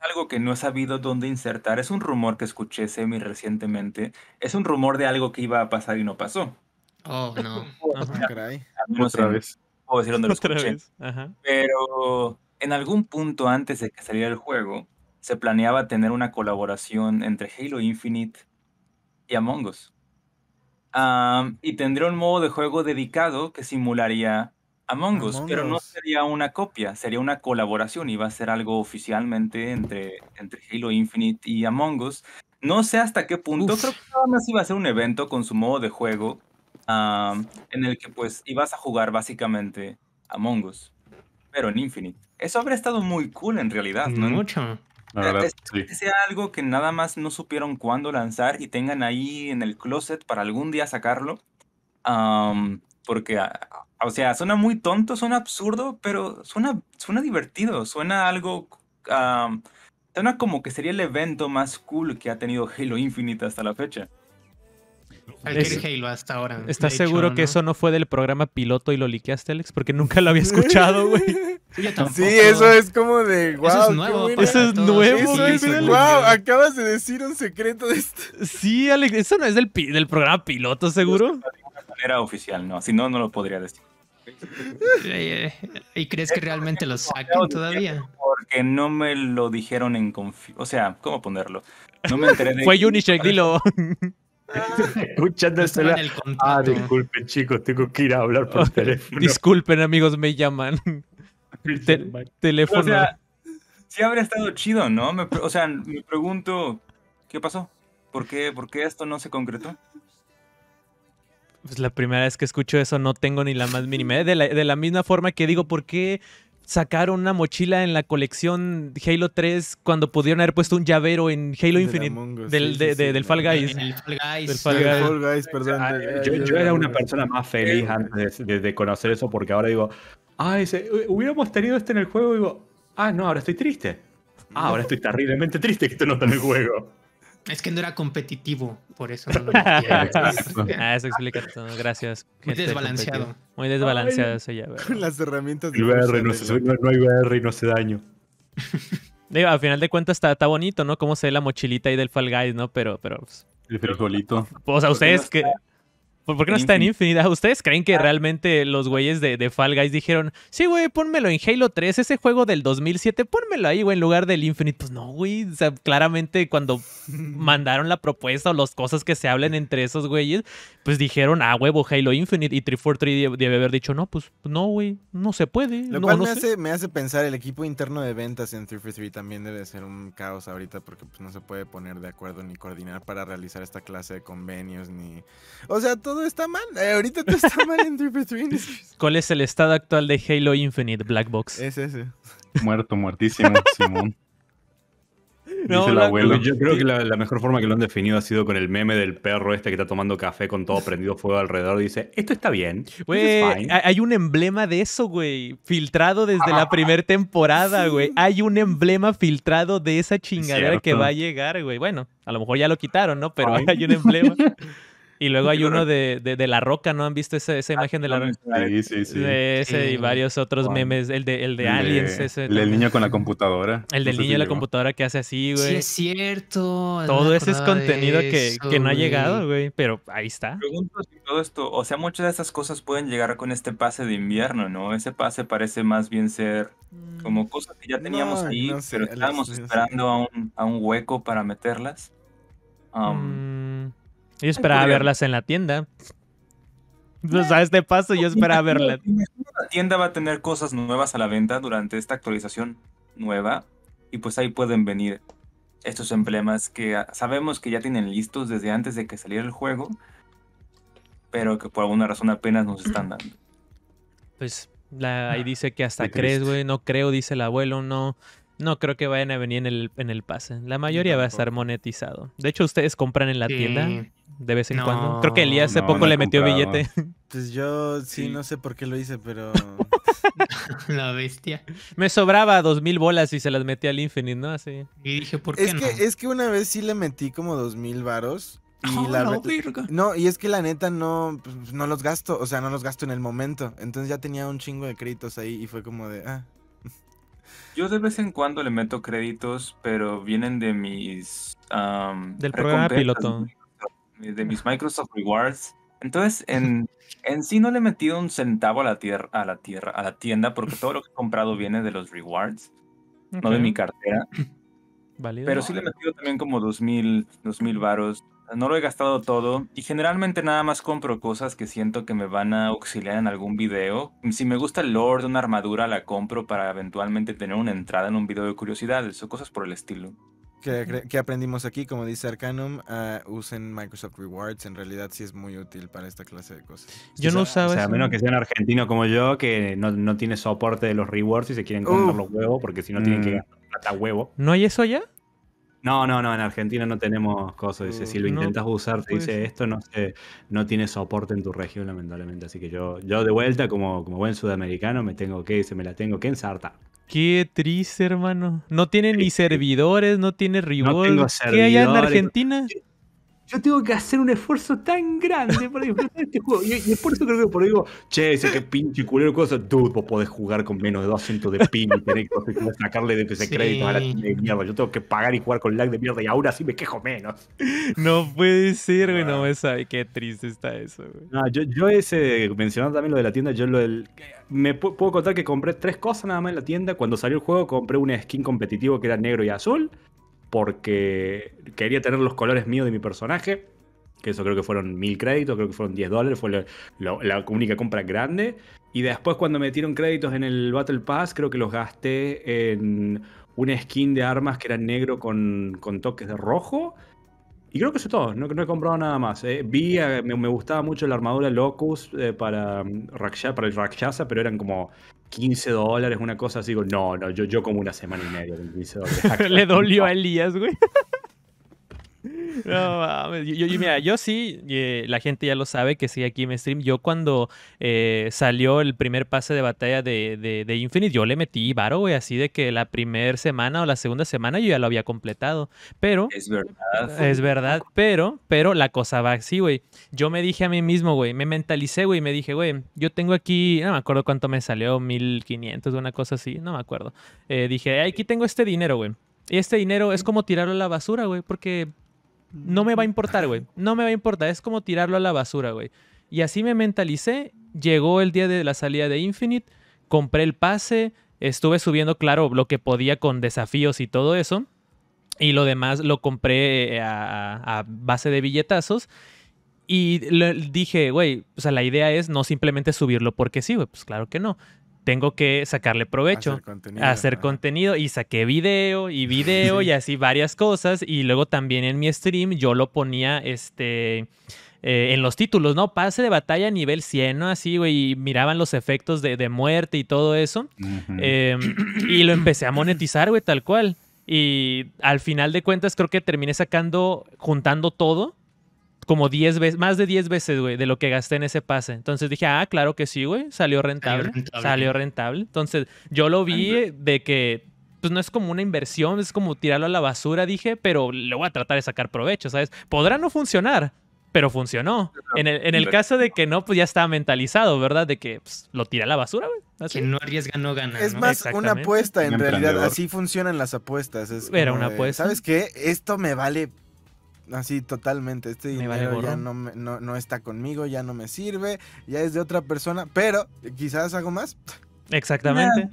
[SPEAKER 5] algo que no he sabido dónde insertar. Es un rumor que escuché semi recientemente. Es un rumor de algo que iba a pasar y no pasó.
[SPEAKER 6] Oh, no. Otra vez.
[SPEAKER 5] Pero en algún punto antes de que saliera el juego, se planeaba tener una colaboración entre Halo Infinite y Among Us. y tendría un modo de juego dedicado que simularía Among Us, pero no sería una copia, sería una colaboración. Iba a ser algo oficialmente entre, entre Halo Infinite y Among Us. No sé hasta qué punto, creo que nada más iba a ser un evento con su modo de juego en el que pues ibas a jugar básicamente Among Us. Pero en Infinite. Eso habría estado muy cool en realidad, ¿no? Mucho.
[SPEAKER 1] La verdad, es, que
[SPEAKER 5] sea algo que nada más no supieron cuándo lanzar y tengan ahí en el closet para algún día sacarlo. porque, o sea, suena muy tonto, suena absurdo, pero suena, suena divertido, suena algo... suena como que sería el evento más cool que ha tenido Halo Infinite hasta la fecha
[SPEAKER 1] hasta ahora. ¿Estás seguro que eso no fue del programa piloto y lo liqueaste, Alex? Porque nunca lo había escuchado, güey. Sí, eso es como de
[SPEAKER 7] wow. Eso es nuevo. Eso es nuevo. wow, acabas de decir un secreto de esto.
[SPEAKER 5] Sí, Alex, eso no es del, del programa piloto, seguro. No oficial, no. Si no, no lo podría decir.
[SPEAKER 2] ¿Y crees que realmente lo saquen todavía?
[SPEAKER 5] Porque no me lo dijeron en O sea, ¿cómo ponerlo? No me enteré de. Fue Unicheck, dilo.
[SPEAKER 3] Ah. Escuchando el la... Ah, disculpen, chicos, tengo que ir a hablar por teléfono.
[SPEAKER 1] Disculpen, amigos, me llaman. teléfono. O sea,
[SPEAKER 5] sí habría estado chido, ¿no? o sea, me pregunto, ¿qué pasó? ¿Por qué, ¿Por qué esto no se concretó?
[SPEAKER 1] Pues la primera vez que escucho eso no tengo ni la más mínima. De la, de la misma forma que digo, ¿por qué sacaron una mochila en la colección Halo 3 cuando pudieron haber puesto un llavero en Halo Infinite del, Fall
[SPEAKER 3] Guys. yo, era una persona más feliz antes de, conocer eso porque ahora digo, ah, hubiéramos tenido este en el juego, digo, ah, no, ahora estoy triste. Ah, ahora estoy terriblemente triste que esto no está en el juego.
[SPEAKER 2] Es que no era competitivo, por eso no lo ah, eso
[SPEAKER 1] explica todo. Gracias. desbalanceado.
[SPEAKER 2] Muy ah, desbalanceado eso ya, Con
[SPEAKER 7] las herramientas
[SPEAKER 3] de no, no, hay VR y no hace daño.
[SPEAKER 1] Digo, al final de cuentas está, bonito, ¿no? Cómo se ve la mochilita ahí del Fall Guys, ¿no? Pero, pero. Pues,
[SPEAKER 4] el frijolito. Pues a ustedes que.
[SPEAKER 1] ¿Por qué no está en Infinite? Ah, ¿Ustedes creen que ah. realmente los güeyes de, de Fall Guys dijeron, sí, güey, pónmelo en Halo 3, ese juego del 2007, pónmelo ahí, güey, en lugar del Infinite? Pues no, güey. O sea, claramente cuando mandaron la propuesta o las cosas que se hablan entre esos güeyes, pues dijeron, ah, huevo, Halo Infinite. Y 343 debe haber dicho, no, pues no, güey, no se puede. Lo no, me, hace,
[SPEAKER 7] me, hace, pensar, el equipo interno de ventas en 343 también debe ser un caos ahorita porque pues, no se puede poner de acuerdo ni coordinar para realizar esta clase de convenios ni. O sea, todo está mal. Eh, ahorita todo está mal en 3
[SPEAKER 1] ¿Cuál es el estado actual de Halo Infinite Black Box? ese.
[SPEAKER 4] Muerto, muertísimo, Simón. No, Dice abuelo. Yo
[SPEAKER 3] creo que la, mejor forma que lo han definido ha sido con el meme del perro este que está tomando café con todo prendido fuego alrededor. dice, esto está bien. hay
[SPEAKER 1] un emblema de eso, güey. Filtrado desde la ah, primera
[SPEAKER 3] temporada, güey. Hay un
[SPEAKER 1] emblema filtrado de esa chingadera que va a llegar, güey. Bueno, a lo mejor ya lo quitaron, ¿no? Pero hay un emblema. Y luego hay uno de, La Roca, ¿no? ¿Han visto esa, ah, imagen de La Roca? Sí, sí, sí. De ese y varios otros memes. El de, el de Aliens, ese. El del niño con la computadora. El del niño de la computadora que hace así, güey. Sí, es
[SPEAKER 2] cierto. Todo ese es contenido que,
[SPEAKER 1] no ha llegado, güey, pero ahí está. Pregunto
[SPEAKER 5] si todo esto, o sea, muchas de esas cosas pueden llegar con este pase de invierno, ¿no? Ese pase parece más bien ser como mm. cosas que ya teníamos no, ahí, pero estábamos esperando a un, hueco para meterlas. Mm.
[SPEAKER 1] Yo esperaba verlas en la tienda. a este paso yo esperaba verla.
[SPEAKER 6] La
[SPEAKER 5] tienda va a tener cosas nuevas a la venta durante esta actualización nueva y pues ahí pueden venir estos emblemas que sabemos que ya tienen listos desde antes de que saliera el juego, pero que por alguna razón apenas nos están dando.
[SPEAKER 1] Pues ahí ah, dice que hasta crees, güey, no creo, dice el abuelo, no. No creo que vayan a venir en el, en el pase. La mayoría va a estar monetizado. De hecho, ustedes compran en la sí. tienda de vez en cuando. Creo que Elías hace poco le metió billete.
[SPEAKER 7] Pues yo sí, no sé por qué lo hice, pero. La bestia.
[SPEAKER 1] Me sobraba dos mil bolas y se las metí al Infinite, ¿no? Así. Y dije, ¿por qué es Que,
[SPEAKER 7] es que una vez sí le metí como dos mil varos. Y ah, No, y es que la neta no, pues, no los gasto, o sea, no los gasto en el momento. Entonces ya tenía un chingo de créditos ahí y fue como de, ah.
[SPEAKER 5] Yo de vez en cuando le meto créditos, pero vienen de mis... Del programa piloto de mis Microsoft Rewards. Entonces, en, en sí no le he metido un centavo a la, tierra, a la tierra, a la tienda, porque todo lo que he comprado viene de los rewards, no de mi cartera. Vale, Pero sí le he metido también como 2000, mil varos. No lo he gastado todo y generalmente nada más compro cosas que siento que me van a auxiliar en algún video. Si me gusta el Lord una armadura, la compro para eventualmente tener una entrada en un video de curiosidades o cosas por el estilo
[SPEAKER 7] que aprendimos aquí? Como dice Arcanum, ah, usen Microsoft Rewards. En realidad sí es muy útil para esta clase de cosas. Yo no usaba.
[SPEAKER 3] a menos que sean argentino como yo, que no, tiene soporte de los rewards y se quieren comprar los huevos, porque si no tienen que mm. gastar plata huevo. ¿No hay eso ya? No, no, no, en Argentina no tenemos cosas. Dice, si lo intentas usar, te dice esto no no tiene soporte en tu región, lamentablemente. Así que yo, yo de vuelta, como, como buen sudamericano, me tengo que, se me la tengo que ensarta.
[SPEAKER 1] Qué triste, hermano. No tiene ni servidores, no tiene
[SPEAKER 3] rivales. No ¿Qué hay en Argentina? yo tengo que hacer un esfuerzo tan grande para disfrutar este juego. Y, y, es por eso creo que por ahí digo, che, ese que pinche culero cosa, dude, vos podés jugar con menos de 200 de pin y tenés que sacarle de ese crédito a la de mierda. Yo tengo que pagar y jugar con lag de mierda y ahora sí me quejo menos.
[SPEAKER 1] No puede ser, güey, no me ah. qué triste está eso, güey.
[SPEAKER 3] Ah, yo, yo, ese, mencionando también lo de la tienda, yo lo del. Me puedo contar que compré tres cosas nada más en la tienda. Cuando salió el juego compré un skin competitivo que era negro y azul porque quería tener los colores míos de mi personaje, que eso creo que fueron mil créditos, creo que fueron 10 dólares, fue la, única compra grande. Y después cuando metieron créditos en el Battle Pass, creo que los gasté en un skin de armas que era negro con, toques de rojo. Y creo que eso es todo, no, he comprado nada más. Eh. Vi, eh, me, gustaba mucho la armadura Locus eh, para para, mm, para el Rakshasa, pero eran como 15 dólares, una cosa así. Digo, no, no, yo, yo como una semana y media con 15 dólares. Le
[SPEAKER 1] dolió a Elías, güey. No mames. Yo, sí, la gente ya lo sabe que sigue aquí en stream. Yo cuando eh, salió el primer pase de batalla de, de, Infinite, yo le metí varo, güey, así de que la primera semana o la segunda semana yo ya lo había completado. Pero. Es verdad. Es verdad, pero, pero la cosa va así, güey. Yo me dije a mí mismo, güey, me mentalicé, güey, me dije, güey, yo tengo aquí, no me acuerdo cuánto me salió, 1500 o una cosa así, no me acuerdo. Eh, dije, aquí tengo este dinero, güey. Y este dinero es como tirarlo a la basura, güey, porque no me va a importar, güey. No me va a importar. Es como tirarlo a la basura, güey. Y así me mentalicé. Llegó el día de la salida de Infinite. Compré el pase. Estuve subiendo, claro, lo que podía con desafíos y todo eso. Y lo demás lo compré eh, a, base de billetazos. Y dije, güey, o sea, la idea es no simplemente subirlo porque sí, güey, pues claro que no tengo que sacarle provecho, hacer contenido, hacer contenido y saqué video y video y así varias cosas y luego también en mi stream yo lo ponía este eh, en los títulos, ¿no? Pase de batalla nivel 100, ¿no? Así, güey, y miraban los efectos de, muerte y todo eso. Em, y lo empecé a monetizar, güey, tal cual. Y al final de cuentas creo que terminé sacando, juntando todo como 10 veces, más de 10 veces, güey, de lo que gasté en ese pase. Entonces dije, ah, claro que sí, güey, salió rentable. Salió rentable. Entonces yo lo vi de que, pues no es como una inversión, es como tirarlo a la basura, dije, pero le voy a tratar de sacar provecho, ¿sabes? Podrá no funcionar, pero funcionó. En el, en el caso de que no, pues ya estaba mentalizado, ¿verdad? De que pues,
[SPEAKER 2] lo tira a la basura, güey. Así. no arriesga no gana. Es más una apuesta en realidad. Así
[SPEAKER 7] funcionan las apuestas. Es Era una apuesta. ¿Sabes qué? Esto me vale Así totalmente, este dinero ya no, no, no, está conmigo, ya no me sirve, ya es de otra persona, pero eh, quizás hago más. Exactamente.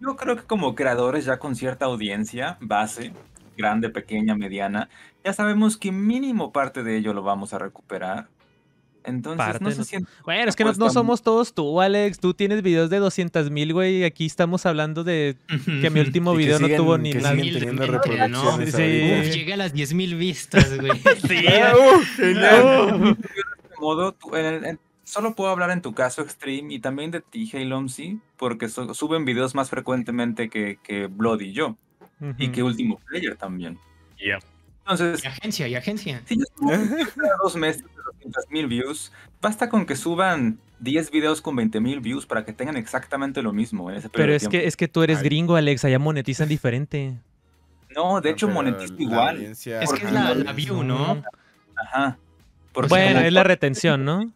[SPEAKER 5] yo creo que como creadores ya con cierta audiencia, base, grande, pequeña, mediana, ya sabemos que mínimo parte de ello lo vamos a recuperar entonces, no se Bueno, es que no,
[SPEAKER 1] somos todos tú, Alex. Tú tienes videos de 200 mil, güey. Aquí estamos hablando de que mi último video no tuvo ni
[SPEAKER 2] nada. teniendo llega a las 10 mil vistas, güey.
[SPEAKER 5] solo puedo hablar en tu caso, Extreme, y también de ti, Halomsi, porque suben videos más frecuentemente que, que Blood y yo. Y que Último Player también. Yep.
[SPEAKER 2] Entonces, y agencia, y agencia. Si yo
[SPEAKER 5] dos meses mil views, basta con que suban 10 videos con 20 mil views para que tengan exactamente lo mismo Pero es que, es que tú eres
[SPEAKER 1] gringo, Alexa, ya monetizan diferente.
[SPEAKER 5] No, de ah, hecho monetiza igual. Es que es la, view, ¿no? Ajá.
[SPEAKER 1] bueno, es la retención, ¿no?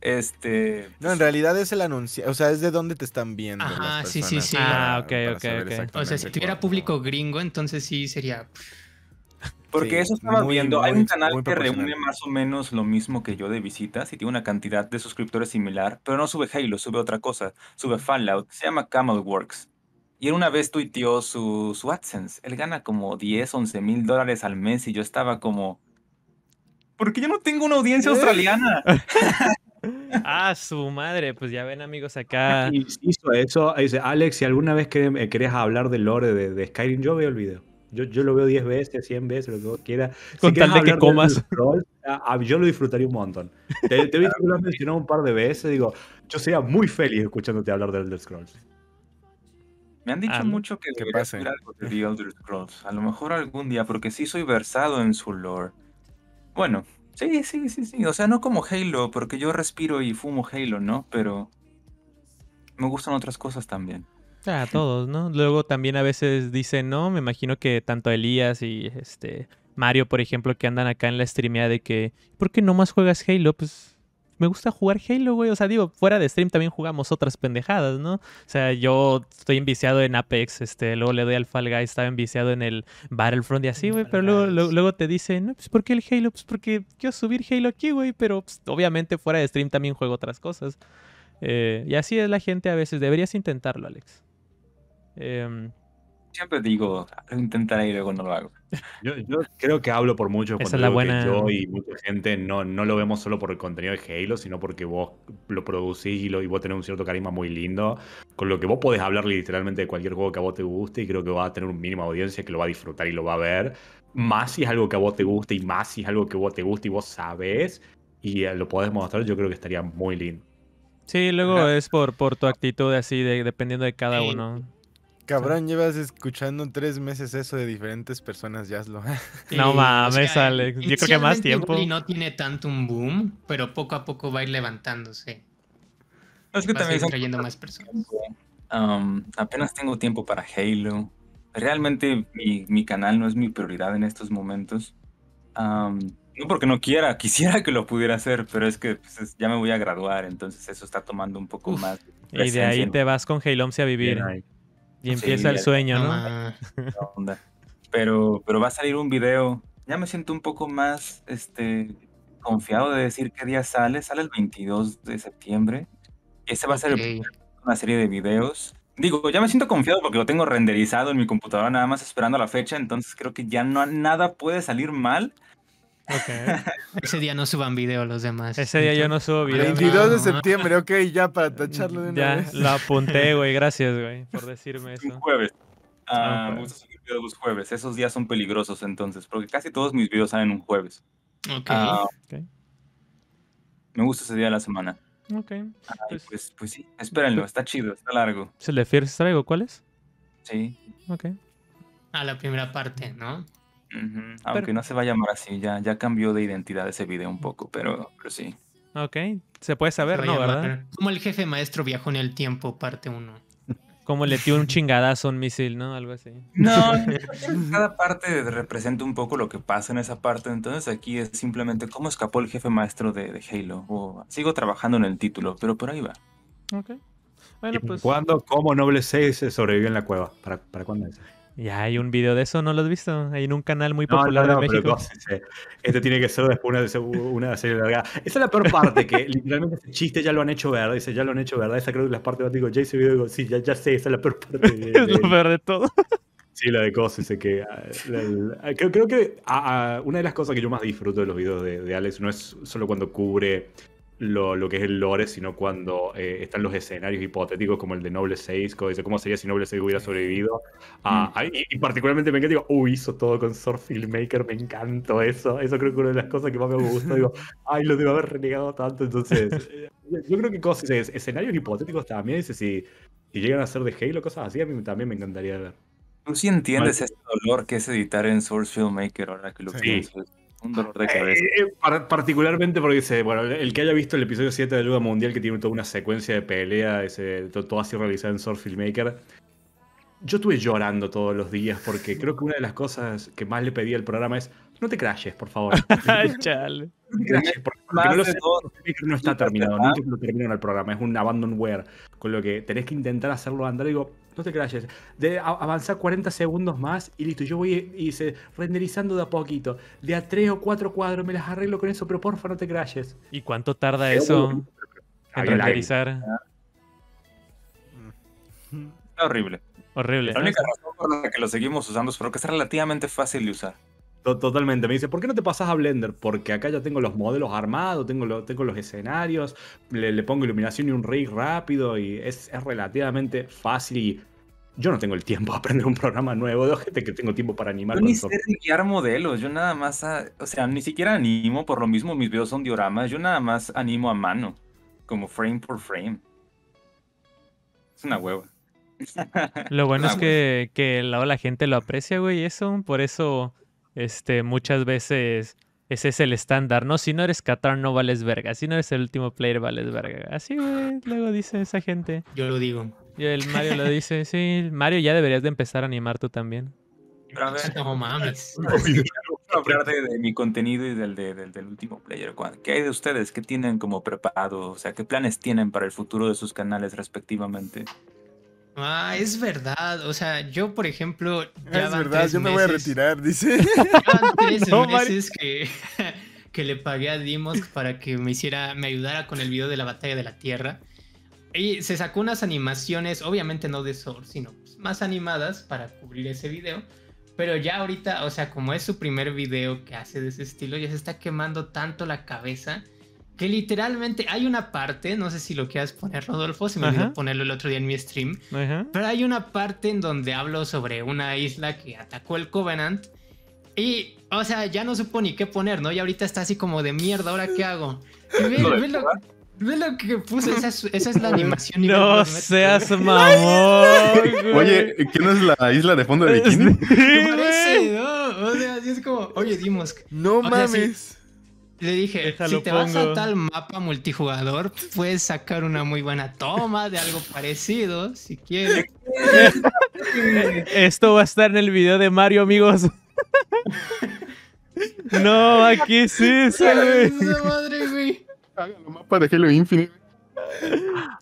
[SPEAKER 7] Este. No, en realidad es el anuncio. O sea, es de dónde te están viendo. Ajá, las
[SPEAKER 2] sí, sí, sí. ah, ok, ok, ok. O sea, si tuviera público gringo, entonces sí sería.
[SPEAKER 7] Porque eso estaba viendo. Hay un canal que reúne
[SPEAKER 5] más o menos lo mismo que yo de visitas y tiene una cantidad de suscriptores similar, pero no sube Halo, sube otra cosa, sube Fallout, se llama Camelworks. Y en una vez tuiteó su, su AdSense. Él gana como 10, 11 mil dólares al mes y yo estaba como,
[SPEAKER 1] ¿por qué yo no tengo una audiencia ¿Eh? australiana? ah, su madre, pues ya ven
[SPEAKER 3] amigos acá. Hizo eso, dice Alex, si alguna vez Quieres eh, hablar del lore de, de Skyrim, yo veo el video. Yo, lo veo 10 veces, 100 veces, lo que vos Con tal de que comas. Ah, ah, yo lo disfrutaría un montón. Te, te que lo has mencionado un par de veces. Digo, yo sería muy feliz escuchándote hablar de Elder Scrolls.
[SPEAKER 5] Me han dicho ah, mucho que, que pase. algo de Elder Scrolls. A lo mejor algún día, porque sí soy versado en su lore. Bueno,
[SPEAKER 1] sí, sí, sí, sí. O
[SPEAKER 5] sea, no como Halo, porque yo respiro y fumo Halo, ¿no? Pero me gustan otras cosas también.
[SPEAKER 1] A ah, todos, ¿no? Luego también a veces dicen, no, me imagino que tanto Elías y este Mario, por ejemplo, que andan acá en la streamea de que, ¿por qué no más juegas Halo? Pues me gusta jugar Halo, güey. O sea, digo, fuera de stream también jugamos otras pendejadas, ¿no? O sea, yo estoy enviciado en Apex, este, luego le doy al Fall Guy, estaba enviciado en el Battlefront y así, güey. Pero luego, luego, te dicen, no, pues ¿por qué el Halo? Pues porque quiero subir Halo aquí, güey. Pero pues, obviamente fuera de stream también juego otras cosas. Eh, y así es la gente a veces. Deberías intentarlo, Alex. Em,
[SPEAKER 3] Siempre digo, intentaré ir cuando lo hago. Yo, creo que hablo por mucho Esa la buena... yo y mucha gente no, no lo vemos solo por el contenido de Halo, sino porque vos lo producís y, y vos tenés un cierto carisma muy lindo, con lo que vos podés hablar literalmente de cualquier juego que a vos te guste y creo que va a tener un mínimo audiencia que lo va a disfrutar y lo va a ver, más si es algo que a vos te guste y más si es algo que a vos te guste y vos sabés y eh, lo podés mostrar, yo creo que estaría muy lindo. Sí, luego es
[SPEAKER 1] por, por tu actitud así, dependiendo de cada uno.
[SPEAKER 7] Cabrón, llevas escuchando tres meses eso de diferentes personas, ya no mames, Alex. Yo creo que más tiempo. Y
[SPEAKER 2] no tiene tanto un boom, pero poco a poco va a ir levantándose. Es que también trayendo más personas.
[SPEAKER 5] Um, apenas tengo tiempo para Halo. Realmente mi, canal no es mi prioridad en estos momentos. Um, no porque no quiera, quisiera que lo pudiera hacer, pero es que pues, ya me voy a graduar, entonces eso está tomando un poco más.
[SPEAKER 1] Y de ahí te vas con Halo a vivir. Y empieza el sueño, ¿no?
[SPEAKER 5] Pero, pero va a salir un video. Ya me siento un poco más este, confiado de decir qué día sale. Sale el 22 de septiembre. Ese va a ser una serie de videos. Digo, ya me siento confiado porque lo tengo renderizado en mi computadora nada más esperando la fecha. Entonces creo que ya no, nada puede salir mal.
[SPEAKER 2] Ese día no suban video los demás. Ese día yo no subo video. 22 de septiembre, ok, ya para tacharlo
[SPEAKER 7] de nuevo ya, la apunté,
[SPEAKER 2] güey, gracias, güey,
[SPEAKER 7] por decirme eso. Un
[SPEAKER 5] jueves.
[SPEAKER 4] Ah, gusta
[SPEAKER 5] subir videos los jueves. Esos días son peligrosos entonces, porque casi todos mis videos salen un jueves. Ok. Ah, okay. Me gusta ese día de la semana. Ok. Pues. pues, pues, sí, espérenlo, pues está chido, está largo.
[SPEAKER 1] ¿Se le Fierce traigo cuál es? Sí. Ok.
[SPEAKER 2] A la primera parte, ¿no? Aunque
[SPEAKER 5] no se va a llamar así, ya, ya cambió de identidad ese video un poco, pero, pero sí.
[SPEAKER 2] Ok,
[SPEAKER 1] se puede saber, ¿no? ¿Verdad? Eh, como el jefe maestro viajó en el tiempo, parte 1. Como le dio un chingadazo a un misil, ¿no? Algo así. No,
[SPEAKER 5] cada parte representa un poco lo que pasa en esa parte. Entonces aquí es simplemente cómo escapó el jefe maestro de, Halo. sigo trabajando en el título, pero por ahí va.
[SPEAKER 6] Ok.
[SPEAKER 3] Bueno, pues... ¿Cuándo, cómo Noble 6 eh, sobrevivió en la cueva? ¿Para, para cuándo es?
[SPEAKER 1] Ya hay un video de eso, ¿no lo has visto? Hay en un canal muy popular de México.
[SPEAKER 3] este tiene que ser después una, una serie larga. Esa es la peor parte, que literalmente ese chiste ya lo han hecho ver. Dice, ya lo han hecho ver. Esa creo que es la parte que digo, ya ese video, digo, sí, ya, ya sé, esa es la peor parte. De, es lo peor de todo. Sí, la de cosas, sé que. Ah, creo, que ah, ah, una de las cosas que yo más disfruto de los videos de Alex no es solo cuando cubre lo, que es el lore, sino cuando eh, están los escenarios hipotéticos como el de Noble 6, como dice, ¿cómo sería si Noble 6 hubiera sobrevivido? Ah, mm. y, particularmente me encanta, digo, uy, hizo todo con Source Filmmaker, me encantó eso, eso creo que es una de las cosas que más me gusta, digo, ay, lo debo haber renegado tanto, entonces, eh, yo creo que cosas, escenarios hipotéticos también, dice, si, si llegan a ser de Halo, cosas así, a mí también me encantaría ver. Tú sí entiendes
[SPEAKER 5] ese dolor que es editar en Source Filmmaker ahora que lo sí.
[SPEAKER 3] Eh, eh, eh, particularmente porque bueno, el que haya visto el episodio 7 de Luda Mundial, que tiene toda una secuencia de pelea, ese, todo así realizado en Sword Filmmaker, yo estuve llorando todos los días porque creo que una de las cosas que más le pedí al programa es no te crashes, por favor.
[SPEAKER 1] No te crashes, porque, no, lo sé,
[SPEAKER 3] no está terminado, lo el programa, es un abandonware, con lo que tenés que intentar hacerlo andar y digo, no te crashes. De avanzar 40 segundos más y listo. Yo voy y se, renderizando de a poquito. De a tres o cuatro cuadros me las arreglo con eso, pero porfa no te crashes. ¿Y cuánto tarda eso en renderizar?
[SPEAKER 5] Mm. Horrible.
[SPEAKER 3] Horrible. La única
[SPEAKER 5] razón por la que lo seguimos
[SPEAKER 3] usando es porque es relativamente fácil de usar. Totalmente. Me dice, ¿por qué no te pasas a Blender? Porque acá ya tengo los modelos armados, tengo, tengo los escenarios, le, pongo iluminación y un rig rápido y es, relativamente fácil y yo no tengo el tiempo a aprender un programa nuevo de gente que tengo tiempo para animar. Yo ni sé modelos, yo nada más, o sea, ni siquiera animo, por lo
[SPEAKER 5] mismo mis videos son dioramas, yo nada más animo a mano, como frame por frame.
[SPEAKER 1] Es una hueva. Lo bueno es que, que la, la gente lo aprecia, güey, eso, por eso este, muchas veces ese es el estándar, ¿no? Si no eres Qatar, no vales verga. Si no eres el último player, vales verga. Así, luego dice esa gente. Yo lo digo. Y el Mario lo dice, sí. Mario, ya deberías de empezar a animar tú también.
[SPEAKER 2] Pero a ver,
[SPEAKER 5] hablar de, mi contenido y del, del, del, último player. ¿Qué hay de ustedes? ¿Qué tienen como preparado? O sea, ¿qué planes tienen para el futuro de sus canales respectivamente?
[SPEAKER 2] Ah, es verdad. O sea, yo, por ejemplo. Ya es verdad, yo me voy a retirar, dice. tres meses que, le pagué a Dimos para que me hiciera, me ayudara con el video de la batalla de la Tierra. Y se sacó unas animaciones, obviamente no de Source, sino más animadas para cubrir ese video. Pero ya ahorita, o sea, como es su primer video que hace de ese estilo, ya se está quemando tanto la cabeza que literalmente hay una parte, no sé si lo quieras poner, Rodolfo, se me olvidó ponerlo el otro día en mi stream, pero hay una parte en donde hablo sobre una isla que atacó el Covenant y, o sea, ya no supo ni qué poner, ¿no? Y ahorita está así como de mierda, ¿ahora qué hago? ve, lo, que puse, esa es, la animación.
[SPEAKER 4] No seas mamón. Oye, ¿qué es la isla de fondo de bikini?
[SPEAKER 2] ¿no? O sea, es como, oye, Dimos. No mames. Le dije, si te vas a tal mapa multijugador, pues, puedes sacar una muy buena toma de algo parecido, si quieres. Esto va a estar en el video
[SPEAKER 1] de Mario, amigos. no, aquí sí, sale.
[SPEAKER 6] madre, güey. Hágalo mapa
[SPEAKER 1] de Infinite.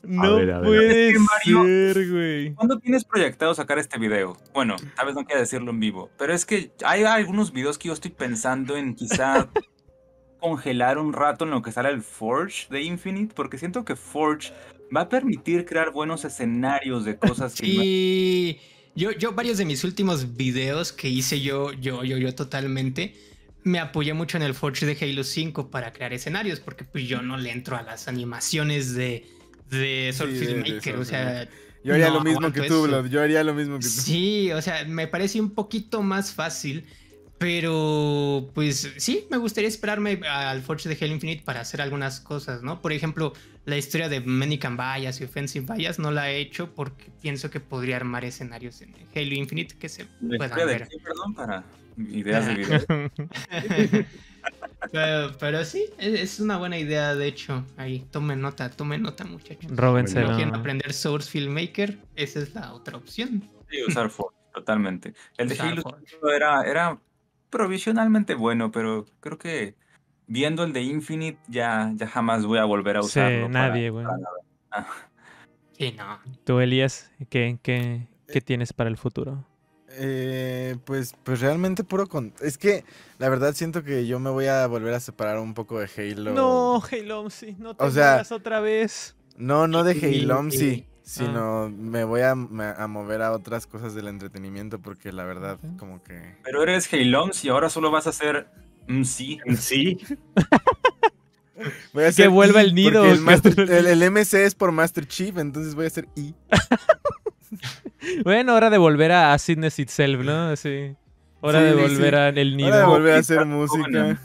[SPEAKER 6] No puede ser, güey.
[SPEAKER 1] ¿Cuándo
[SPEAKER 5] tienes proyectado sacar este video? Bueno, tal vez no quiera decirlo en vivo, pero es que hay algunos videos que yo estoy pensando en quizá congelar un rato en lo que sale el Forge de Infinite, porque siento que Forge va a permitir crear buenos escenarios de cosas
[SPEAKER 2] que... yo, yo varios de mis últimos videos que hice yo, yo, yo, yo totalmente, me apoyé mucho en el Forge de Halo 5 para crear escenarios, porque pues yo no le entro a las animaciones de, de Filmmaker, o sea... Yo haría lo mismo que tú, yo haría lo mismo que tú. Sí, o sea, me parece un poquito más fácil pero, pues sí, me gustaría esperarme al Forge de Halo Infinite para hacer algunas cosas, ¿no? Por ejemplo, la historia de Manican Bayas y Offensive Bayas no la he hecho porque pienso que podría armar escenarios en Halo Infinite que se puedan ver. perdón, para ideas de video. pero, sí, e, es, una buena idea, de hecho. Ahí, Tome nota, tome nota, muchachos. Si quieren aprender Source Filmmaker, esa es la otra opción. Sí, usar
[SPEAKER 5] Forge, totalmente. El de Halo era, era provisionalmente bueno, pero creo que viendo el de Infinite ya, ya jamás voy a volver a usarlo. nadie,
[SPEAKER 1] ah. Sí, no. Tú, Elías, ¿qué, qué, qué eh, tienes para el futuro?
[SPEAKER 7] Eh, pues, pues realmente puro con... Es que la verdad siento que yo me voy a volver a separar un poco de Halo. No,
[SPEAKER 1] Halo, sí, no te
[SPEAKER 7] otra vez. No, no de Halo, sí sino ah. me voy a, mover a otras cosas del entretenimiento porque la verdad como que...
[SPEAKER 5] Pero eres Heilong y ahora solo vas a hacer MC. sí
[SPEAKER 7] que vuelva el nido. El, MC es por Master Chief, entonces voy a hacer I.
[SPEAKER 1] bueno, hora de volver a Sidness Itself, ¿no? Sí. Hora de volver al nido. de volver a hacer música.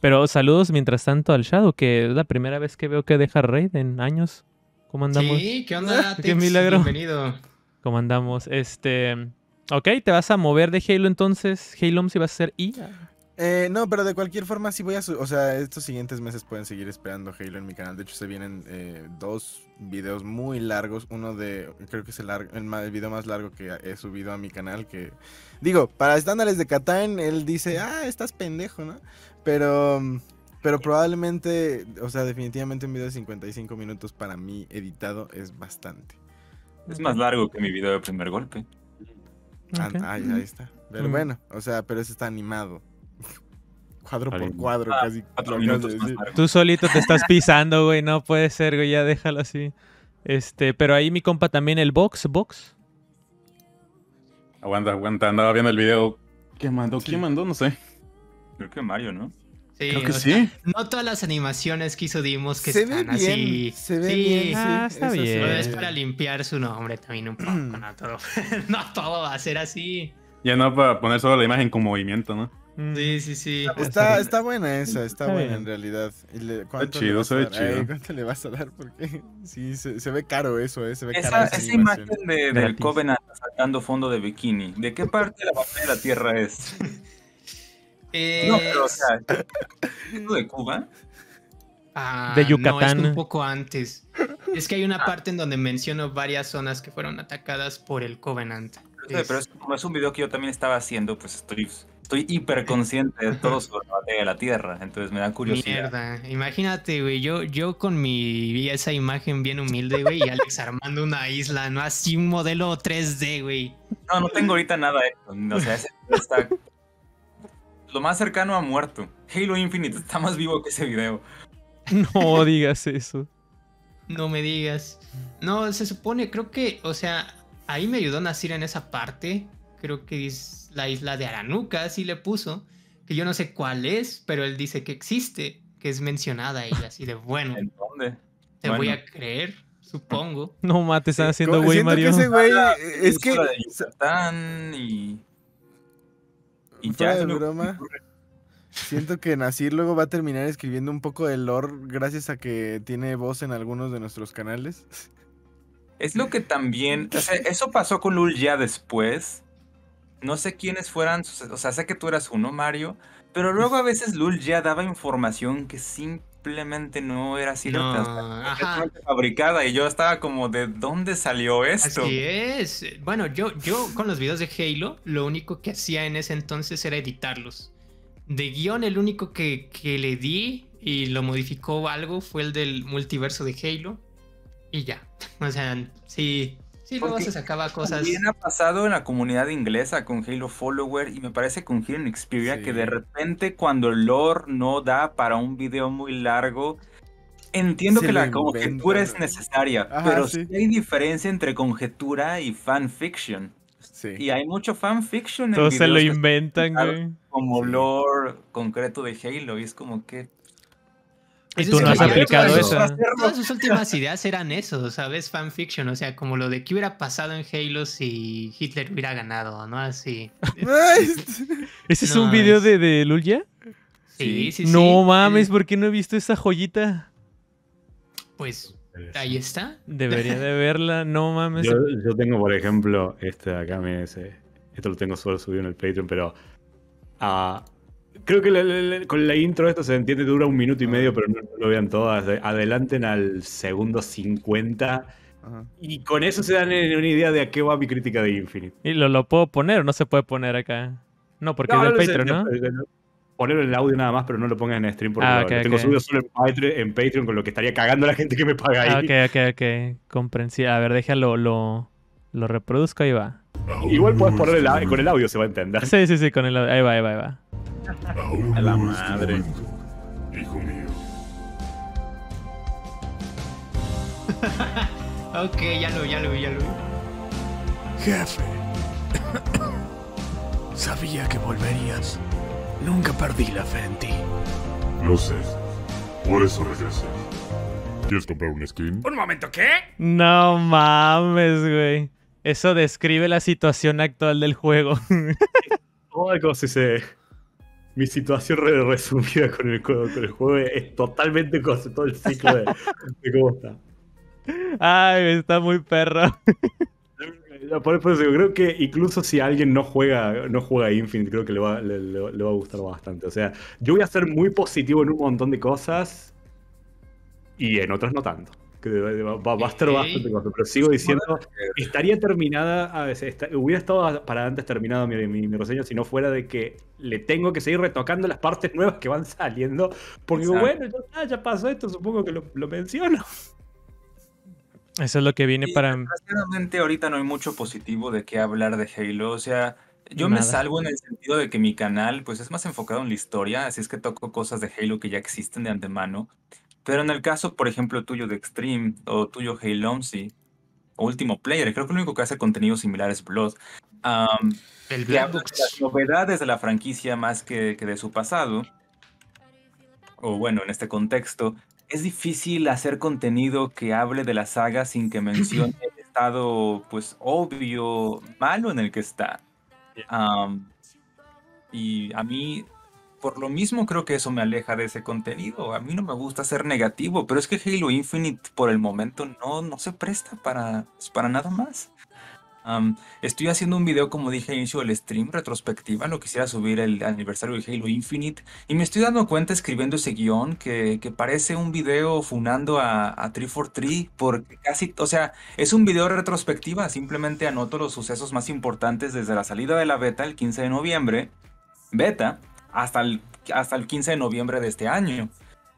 [SPEAKER 1] Pero saludos mientras tanto al Shadow, que es la primera vez que veo que deja raid en años. ¿Cómo andamos? Sí, ¿qué onda? ¿Qué Bienvenido. ¿Cómo andamos? Este. Ok, ¿te vas a mover de Halo entonces? ¿Halo si vas a ser I?
[SPEAKER 7] Eh, no, pero de cualquier forma sí voy a... O sea, estos siguientes meses pueden seguir esperando Halo en mi canal. De hecho, se vienen eh, dos videos muy largos. Uno de... Creo que es el, el, video más largo que he subido a mi canal. Que digo, para estándares de Catán, él dice, ah, estás pendejo, ¿no? Pero... Mm, pero probablemente, o sea, definitivamente un video de 55 minutos para mí editado es bastante.
[SPEAKER 5] Es más largo que mi video de primer golpe. Ah, ahí, está.
[SPEAKER 7] Pero bueno, o sea, pero ese está animado. cuadro por cuadro, ah, casi. Cuatro minutos Tú solito te estás
[SPEAKER 1] pisando, güey. No puede ser, güey. Ya déjalo así. Este, pero ahí mi compa también, el box, box.
[SPEAKER 4] Aguanta, aguanta. Andaba viendo el video. ¿Qué mandó? ¿Quién mandó? No sé. Creo que Mario, ¿no?
[SPEAKER 2] no todas las animaciones que hizo Dimos que se están así. Se sí, ah, está bien. Es para limpiar su nombre también un poco. Mm. no, todo, no todo va a ser así.
[SPEAKER 4] Ya no para poner solo la imagen con movimiento, ¿no?
[SPEAKER 7] Mm. Sí, sí, sí. Está, está buena esa, está buena en realidad. Le, chido, se ve chido. ¿Cuánto le vas a dar? Porque sí, se, ve caro eso, ¿eh? Se ve esa, caro esa, imagen
[SPEAKER 5] del Covenant saltando fondo de bikini. ¿De qué parte la parte de la Tierra es? Eh, no, pero o sea, de
[SPEAKER 2] Cuba? Ah, de Yucatán. No, es un poco antes. Es que hay una ah. parte en donde menciono varias zonas que fueron atacadas por el Covenant. Pero, es... como es un video que yo también
[SPEAKER 5] estaba haciendo, pues estoy, estoy hiper consciente de todo sobre la de la Tierra, entonces me da curiosidad.
[SPEAKER 2] Mierda, imagínate, güey, yo, yo con mi esa imagen bien humilde, güey, y Alex armando una isla, ¿no? Así un modelo 3D, güey. No, no tengo ahorita nada de o sea, está lo más cercano a muerto. Halo Infinite está más vivo que ese
[SPEAKER 5] video.
[SPEAKER 1] No digas eso.
[SPEAKER 2] no me digas. No, se supone, creo que, o sea, ahí me ayudó a nacer en esa parte. Creo que es la isla de Aranuka, así le puso. Que yo no sé cuál es, pero él dice que existe, que es mencionada ahí, así de bueno. ¿En dónde? Te voy a creer, supongo.
[SPEAKER 7] No mate están eh, haciendo güey, Mario. Que ese güey, ah, es que. y broma. Siento que Nasir luego va a terminar escribiendo un poco de lore gracias a que tiene voz en algunos de nuestros canales.
[SPEAKER 5] Es lo que también. O sea, eso pasó con Lul ya después. No sé quiénes fueran. O sea, sé que tú eras uno, Mario. Pero luego a veces Lul ya daba información que sin simplemente no era así No, fabricada y yo estaba como, ¿de dónde salió esto? Así
[SPEAKER 2] es. Bueno, yo, yo con los videos de Halo, lo único que hacía en ese entonces era editarlos. De guión, el único que, que le di y lo modificó algo fue el del multiverso de Halo. Y ya. O sea, sí, Sí, luego se sacaba cosas. También ha
[SPEAKER 5] pasado en la comunidad inglesa con Halo Follower y me parece con Halo Xperia que de repente cuando el lore no da para un video muy largo, entiendo que la conjetura es necesaria, pero sí. hay diferencia entre conjetura y fanfiction. Y hay mucho fanfiction. Todos se lo inventan, güey. Como lore concreto de Halo y es como que
[SPEAKER 2] y tú no has aplicado eso. Todas sus últimas ideas eran eso, ¿sabes? Fanfiction, o sea, como lo de qué hubiera pasado en Halo si Hitler hubiera ganado, ¿no? Así.
[SPEAKER 1] ¿Ese es un video de, de Lulia? Sí, sí, sí. No mames, ¿por qué no he visto esa joyita?
[SPEAKER 2] Pues ahí está. Debería de
[SPEAKER 1] verla, no mames. Yo,
[SPEAKER 3] tengo, por ejemplo, este acá, me dice, esto lo tengo solo subido en el Patreon, pero a ah, Creo que con la intro esto se entiende, dura un minuto y medio, ah. pero no, lo vean todas. Adelanten al segundo 50. Y con eso se dan una idea de a qué va mi crítica de Infinite. ¿Y
[SPEAKER 1] lo, lo puedo poner o no se puede poner acá? No, porque es del Patreon,
[SPEAKER 3] ¿no? Ponerlo en el audio nada más, pero no lo pongas en stream porque ah, tengo subido solo en Patreon, con lo que estaría cagando la gente que me paga ah, ahí.
[SPEAKER 1] ok, ok, ok. A ver, déjalo, lo, lo reproduzco, ahí va.
[SPEAKER 3] Igual puedes poner el, con el audio, se va a entender. Sí,
[SPEAKER 1] sí, sí, con el audio. Ahí va, ahí va, ahí va.
[SPEAKER 4] A la madre. hijo
[SPEAKER 2] mío. Ok, ya lo vi, ya lo vi, ya lo vi.
[SPEAKER 3] Jefe. Sabía que volverías. Nunca perdí la fe en ti.
[SPEAKER 2] Lo sé. Por eso regresé. ¿Quieres comprar un skin? Un momento, ¿qué? No
[SPEAKER 1] mames, güey. Eso describe la situación actual del juego.
[SPEAKER 3] como si se. Mi situación resumida con el juego, es totalmente con todo el ciclo de, cómo está. Ay, está muy perro. Por, eso, creo que incluso si alguien no juega, no juega Infinite, creo que le va, le va a gustar bastante. O sea, yo voy a ser muy positivo en un montón de cosas y en otras no tanto que va, a pero sigo diciendo, eh, estaría terminada, a veces, hubiera estado para antes terminado mi, mi, si no fuera de que le tengo que seguir retocando las partes nuevas que van saliendo, porque bueno, ya, pasó esto, supongo que lo, menciono. Eso
[SPEAKER 1] es lo que viene para...
[SPEAKER 5] Desgraciadamente ahorita no hay mucho positivo de qué hablar de Halo, o sea... Yo me salgo en el sentido de que mi canal pues es más enfocado en la historia, así es que toco cosas de Halo que ya existen de antemano. Pero en el caso, por ejemplo, tuyo de Extreme o tuyo Hey lomsi o último player, creo que lo único que hace contenido similar es Blood. el que de las novedades de la franquicia más que, de su pasado. O bueno, en este contexto, es difícil hacer contenido que hable de la saga sin que mencione el estado, pues, obvio, malo en el que está. y a mí por lo mismo creo que eso me aleja de ese contenido. A mí no me gusta ser negativo, pero es que Halo Infinite por el momento no, no se presta para, pues, para nada más. estoy haciendo un video, como dije al inicio del stream, retrospectiva, lo quisiera subir el aniversario de Halo Infinite, y me estoy dando cuenta escribiendo ese guión que, parece un video funando a, a 343, porque casi, o sea, es un video retrospectiva, simplemente anoto los sucesos más importantes desde la salida de la beta el 15 de noviembre, beta, hasta el, hasta el 15 de noviembre de este año.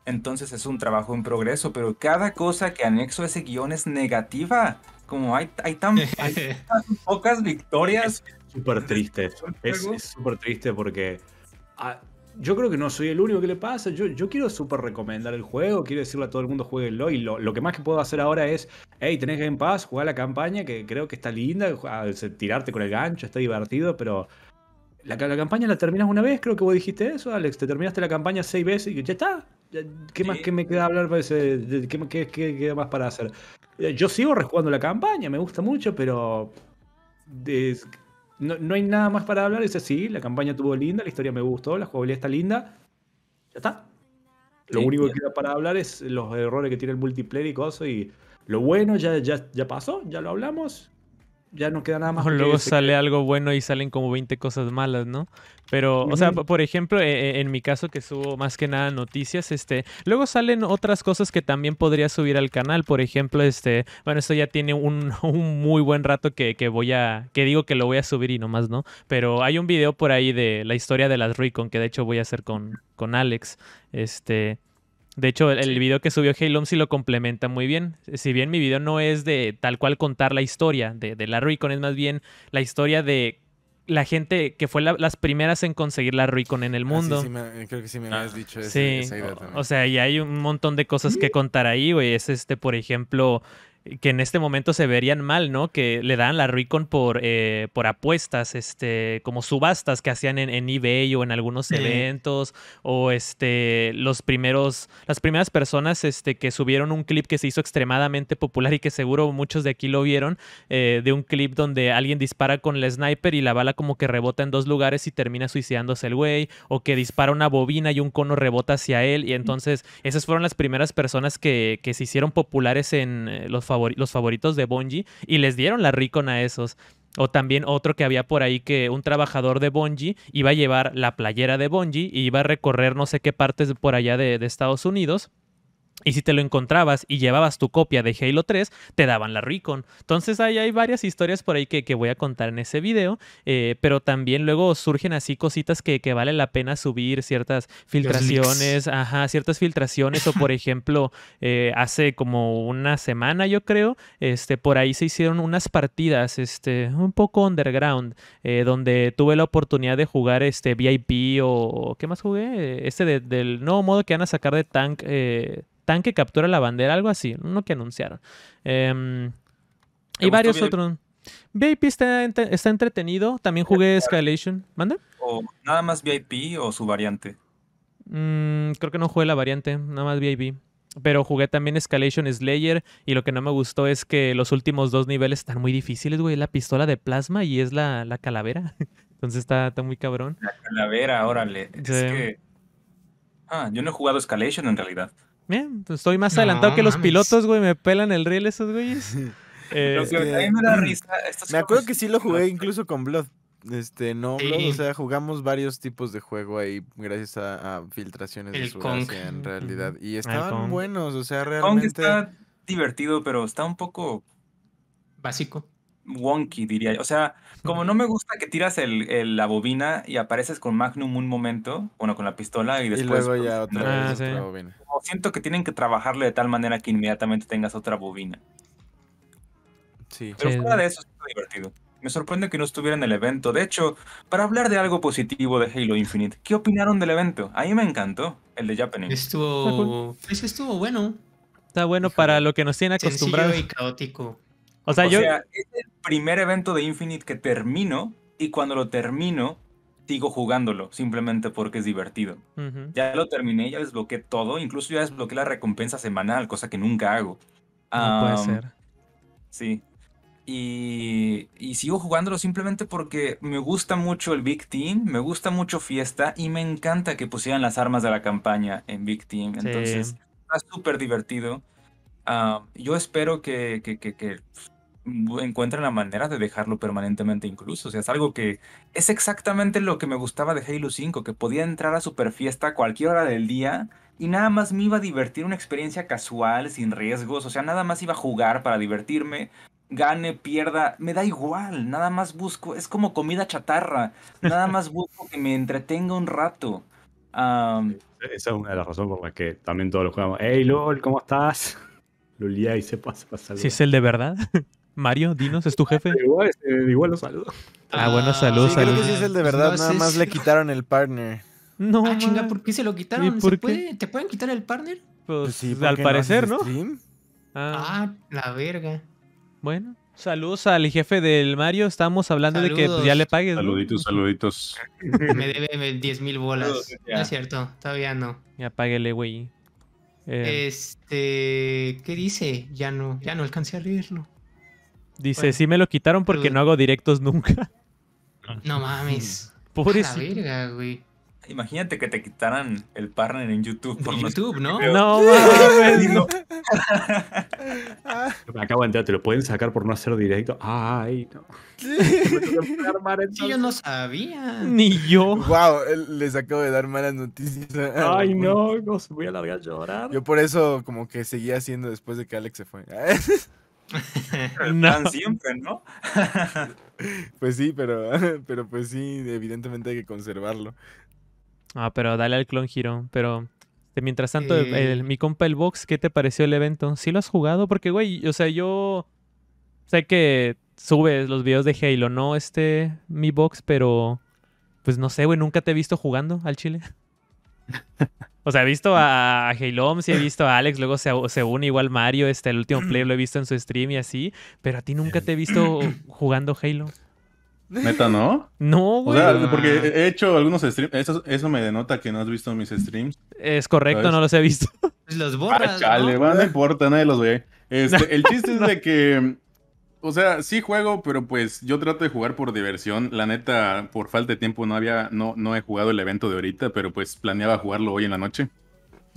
[SPEAKER 5] Entonces es un trabajo en progreso, pero cada cosa que anexo a ese guión es negativa.
[SPEAKER 3] Como hay, hay, tan, pocas victorias. Es súper triste Es súper triste porque ah, yo creo que no soy el único que le pasa. Yo, yo quiero súper recomendar el juego, quiero decirle a todo el mundo jueguenlo. Y lo, lo, que más que puedo hacer ahora es, hey, tenés Game Pass, jugar la campaña que creo que está linda, tirarte con el gancho, está divertido, pero la, la, campaña la terminas una vez, creo que vos dijiste eso, Alex. Te terminaste la campaña seis veces y ya está. ¿Qué más que me queda hablar? ¿Qué, qué, más para hacer? Eh, yo sigo rejugando la campaña, me gusta mucho, pero no, hay nada más para hablar. Es así, la campaña estuvo linda, la historia me gustó, la jugabilidad está linda. Ya está. Lo único que queda para hablar es los errores que tiene el multiplayer y cosas. Y lo bueno ya, ya, ya pasó, ya lo hablamos ya no queda nada más. luego sale
[SPEAKER 1] algo bueno y salen como 20 cosas malas, ¿no? Pero, o sea, por ejemplo, e, e, en mi caso que subo más que nada noticias, este, luego salen otras cosas que también podría subir al canal. Por ejemplo, este, bueno, esto ya tiene un, muy buen rato que, voy a, que digo que lo voy a subir y nomás, ¿no? Pero hay un video por ahí de la historia de las Recon, que de hecho voy a hacer con, con Alex. Este, de hecho, el, video que subió Halom sí lo complementa muy bien. Si bien mi video no es de tal cual contar la historia de, la ruicon, es más bien la historia de la gente que fue las primeras en conseguir la ruicon en el ah, mundo. sí,
[SPEAKER 7] creo que sí me habías ah, dicho sí. idea O, o sea,
[SPEAKER 1] y hay un montón de cosas que contar ahí, güey. Es este, por ejemplo, que en este momento se verían mal, ¿no? Que le dan la Recon por, eh, por apuestas, este, como subastas que hacían en, en eBay o en algunos eventos, o este, los primeros, las primeras personas este, que subieron un clip que se hizo extremadamente popular y que seguro muchos de aquí lo vieron, eh, de un clip donde alguien dispara con el sniper y la bala como que rebota en dos lugares y termina suicidándose el güey, o que dispara una bobina y un cono rebota hacia él, y entonces esas fueron las primeras personas que, se hicieron populares en eh, los los favoritos de Bungie y les dieron la Recon a esos. O también otro que había por ahí que un trabajador de Bungie iba a llevar la playera de Bungie y iba a recorrer no sé qué partes por allá de Estados Unidos y si te lo encontrabas y llevabas tu copia de Halo 3, te daban la Recon. Entonces ahí hay varias historias por ahí que, voy a contar en ese video, eh, pero también luego surgen así cositas que, que vale la pena subir, ciertas filtraciones, ajá, ciertas filtraciones, o por ejemplo, eh, hace como una semana yo creo, este, por ahí se hicieron unas partidas, este, un poco underground, eh, donde tuve la oportunidad de jugar este VIP o, ¿qué más jugué? Este del nuevo modo que van a sacar de Tank tanque captura la bandera, algo así, uno que anunciaron. Em, y varios otros. VIP está, entretenido. También jugué Escalation. ¿Manda?
[SPEAKER 5] O nada más VIP o su variante.
[SPEAKER 1] Mm, creo que no jugué la variante, nada más VIP. Pero jugué también Escalation Slayer y lo que no me gustó es que los últimos dos niveles están muy difíciles, güey. La pistola de plasma y es la, calavera. Entonces está, muy cabrón. La
[SPEAKER 5] calavera, órale. Es que... Ah, yo no he jugado Escalation en
[SPEAKER 3] realidad.
[SPEAKER 1] Bien, pues, estoy más adelantado que los pilotos, güey. Me pelan el riel esos güeyes.
[SPEAKER 7] Este, me acuerdo que sí lo jugué incluso con Blood. Este, no, Blood, o sea, jugamos varios tipos de juego ahí gracias a, filtraciones de su en realidad. Y estaban buenos, o sea, realmente. está
[SPEAKER 5] divertido, pero está un poco. Básico. Wonky, diría yo. O sea, como no me gusta que tiras el, la bobina y apareces con Magnum un momento, bueno, con la pistola y después... Y luego ya otra, ah, bobina. siento que tienen que trabajarle de tal manera que inmediatamente tengas otra bobina.
[SPEAKER 7] Sí. Pero fuera de eso
[SPEAKER 5] es divertido. Me sorprende que no estuviera en el evento. De hecho, para hablar de algo positivo de Halo Infinite, ¿qué opinaron del evento? A mí me encantó el de Japanese. Estuvo...
[SPEAKER 2] Pues, estuvo bueno.
[SPEAKER 1] Está bueno para lo que nos tiene
[SPEAKER 5] acostumbrados. Sencillo
[SPEAKER 2] y caótico.
[SPEAKER 1] O sea, yo. es
[SPEAKER 6] el
[SPEAKER 5] primer evento de Infinite que termino y cuando lo termino, sigo jugándolo, simplemente porque es divertido. Ya lo terminé, ya desbloqueé todo, incluso ya desbloqueé la recompensa semanal, cosa que nunca hago.
[SPEAKER 6] No puede ser.
[SPEAKER 5] Sí. Y, sigo jugándolo simplemente porque me gusta mucho el Big Team, me gusta mucho Fiesta y me encanta que pusieran las armas de la campaña en Big Team. Entonces, está súper divertido. yo espero que, que encuentra la manera de dejarlo permanentemente incluso. O sea, es algo que es exactamente lo que me gustaba de Halo 5, que podía entrar a super fiesta a cualquier hora del día y nada más me iba a divertir una experiencia casual, sin riesgos. O sea, nada más iba a jugar para divertirme. Gane, pierda, me da igual. Nada más busco, es como comida chatarra. Nada más
[SPEAKER 3] busco que me entretenga un rato. Esa es una de las razones por las que también todos los jugamos. Hey, LOL, ¿cómo estás? y se pasa, Si es el
[SPEAKER 1] de verdad. Mario, dinos, ¿es tu jefe? Igual, este, igual saludo. Ah, bueno, ah, saludos. creo que es el de verdad, nada
[SPEAKER 7] más le quitaron el partner.
[SPEAKER 2] No. Ah, chinga, ¿por qué se lo quitaron? ¿Te pueden quitar el partner? Pues, pues al parecer, ¿no? Ah. ah. la verga. Bueno,
[SPEAKER 1] saludos al jefe del Mario. Estamos hablando de que pues, ya le pagues.
[SPEAKER 4] Saluditos, saluditos.
[SPEAKER 2] Me debe 10 mil bolas. no es cierto, todavía no.
[SPEAKER 1] Ya páguele, güey.
[SPEAKER 2] Eh, este, ¿qué dice? Ya no, ya no alcancé a leerlo.
[SPEAKER 1] Dice, sí me lo quitaron porque pues no hago directos nunca.
[SPEAKER 2] No mames. Por
[SPEAKER 5] Imagínate que te quitaran el partner en YouTube. Por YouTube, ¿no?
[SPEAKER 2] No, No,
[SPEAKER 3] no. Acabo de entrar, te lo pueden sacar por no hacer directo. Ay, no.
[SPEAKER 2] sí, yo no sabía. Ni
[SPEAKER 7] yo. Wow, les acabo de dar malas noticias. Ay, no, no, voy a largar a llorar. Yo por eso como que seguía haciendo después de que Alex se fue. no. siempre, ¿no? pues sí, pero, pero pues sí, evidentemente hay que conservarlo.
[SPEAKER 1] Ah, pero dale al clon giro. Pero este, mientras tanto, eh. mi compa el box, ¿qué te pareció el evento? ¿Sí lo has jugado? Porque, güey, o sea, yo sé que subes los videos de Halo, no este mi box, pero pues no sé, güey, nunca te he visto jugando al chile. O sea, he visto mm. a Halo, sí he visto a Alex, luego se, une igual Mario, este, el último play mm. lo he visto en su stream y así, pero a ti nunca te he visto jugando Halo.
[SPEAKER 4] ¿Meta no? No, güey. O sea, porque he hecho algunos streams, eso, me denota que no has visto mis streams. Es correcto, no los he visto.
[SPEAKER 2] Pues los ah, borras,
[SPEAKER 4] chale, ¿no? importa, nadie los ve. Este, el chiste es de que o sea, sí juego, pero pues yo trato de jugar por diversión. La neta, por falta de tiempo no había, no, no he jugado el evento de ahorita, pero pues planeaba jugarlo hoy en la noche.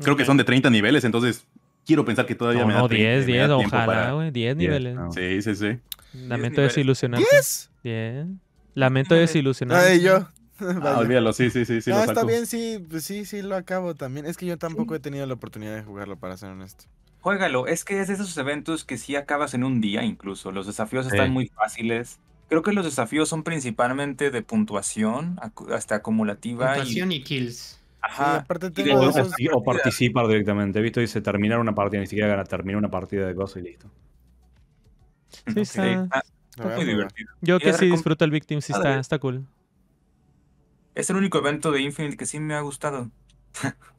[SPEAKER 4] Creo que son de 30 niveles, entonces quiero pensar que todavía me da no, 10, 10, ojalá, güey, 10 niveles. Sí, sí, sí.
[SPEAKER 1] Lamento desilusionar. ¿10? 10. Lamento desilusionar. Ay, yo. Ah,
[SPEAKER 7] olvídalo, sí, sí, sí, sí. No, está bien, sí, pues sí, sí, lo acabo también. Es que yo tampoco he tenido la oportunidad de jugarlo, para ser honesto.
[SPEAKER 5] Juégalo, es que es de esos eventos que sí acabas en un día incluso, los
[SPEAKER 3] desafíos están muy
[SPEAKER 5] fáciles. Creo que los desafíos son principalmente de puntuación, hasta acumulativa. Puntuación y, kills. Ajá. o,
[SPEAKER 3] participar directamente. He visto, dice terminar una partida, ni siquiera gana terminar una partida de cosas y listo.
[SPEAKER 5] Sí, ah, está
[SPEAKER 1] muy divertido. Yo que sí disfruto el Victim, sí ah, está, está cool.
[SPEAKER 5] Es el único evento de Infinite que sí me ha gustado.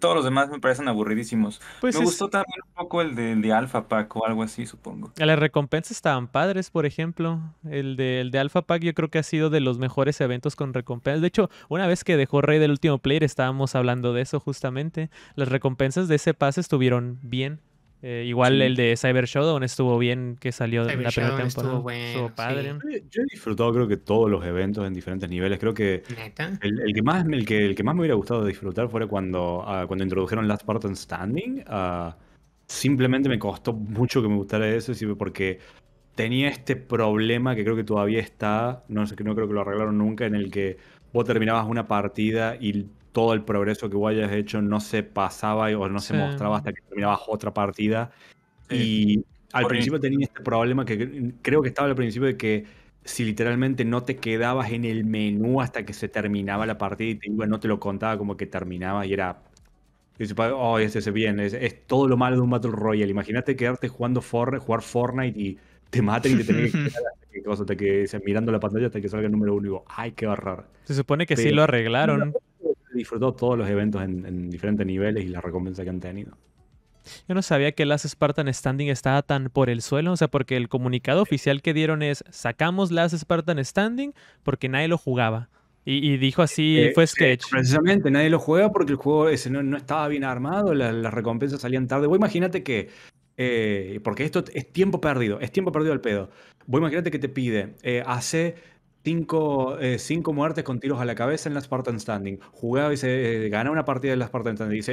[SPEAKER 5] todos los demás me parecen aburridísimos. Pues me gustó también un poco el de, Alpha Pack o algo así, supongo.
[SPEAKER 6] Las
[SPEAKER 1] recompensas estaban padres, por ejemplo. El de, el de Alpha Pack yo creo que ha sido de los mejores eventos con recompensas. De hecho, una vez que dejó Rey del último player estábamos hablando de eso justamente. Las recompensas de ese pase estuvieron bien. Eh, igual el de Cyber Showdown estuvo bien que salió de la primera temporada. Estuvo, padre.
[SPEAKER 6] Yo he
[SPEAKER 3] disfrutado creo que todos los eventos en diferentes niveles. Creo que el, que más el que el que más me hubiera gustado disfrutar fue cuando ah, cuando introdujeron Last Part Standing. Ah, simplemente me costó mucho que me gustara eso porque tenía este problema que creo que todavía está, no sé, que no creo que lo arreglaron nunca en el que vos terminabas una partida y todo el progreso que vos hayas hecho no se pasaba o no se mostraba hasta que terminabas otra partida. Y al principio tenía este problema que creo que estaba al principio de que si literalmente no te quedabas en el menú hasta que se terminaba la partida y te no te lo contaba como que terminaba y era. Oh, ese se viene. Es, todo lo malo de un Battle Royale. Imagínate quedarte jugando for, jugar Fortnite y te maten y te tenés que quedar hasta que, mirando la pantalla hasta que salga el número uno y digo, ay, qué horror. Se supone que sí lo arreglaron disfrutó todos los eventos en, diferentes niveles y las recompensas que han tenido.
[SPEAKER 1] Yo no sabía que las Spartan Standing estaba tan por el suelo, o sea, porque el comunicado oficial que dieron es sacamos las Spartan Standing porque nadie lo jugaba.
[SPEAKER 3] Y, dijo así, eh, fue sketch. precisamente, nadie lo juega porque el juego ese no, estaba bien armado, las recompensas salían tarde. Vos imagínate que, eh, porque esto es tiempo perdido, es tiempo perdido al pedo. Vos imagínate que te pide, eh, hace eh, cinco, muertes con tiros a la cabeza en la Spartan Standing. Jugaba y se eh, una partida en la Spartan Standing. dice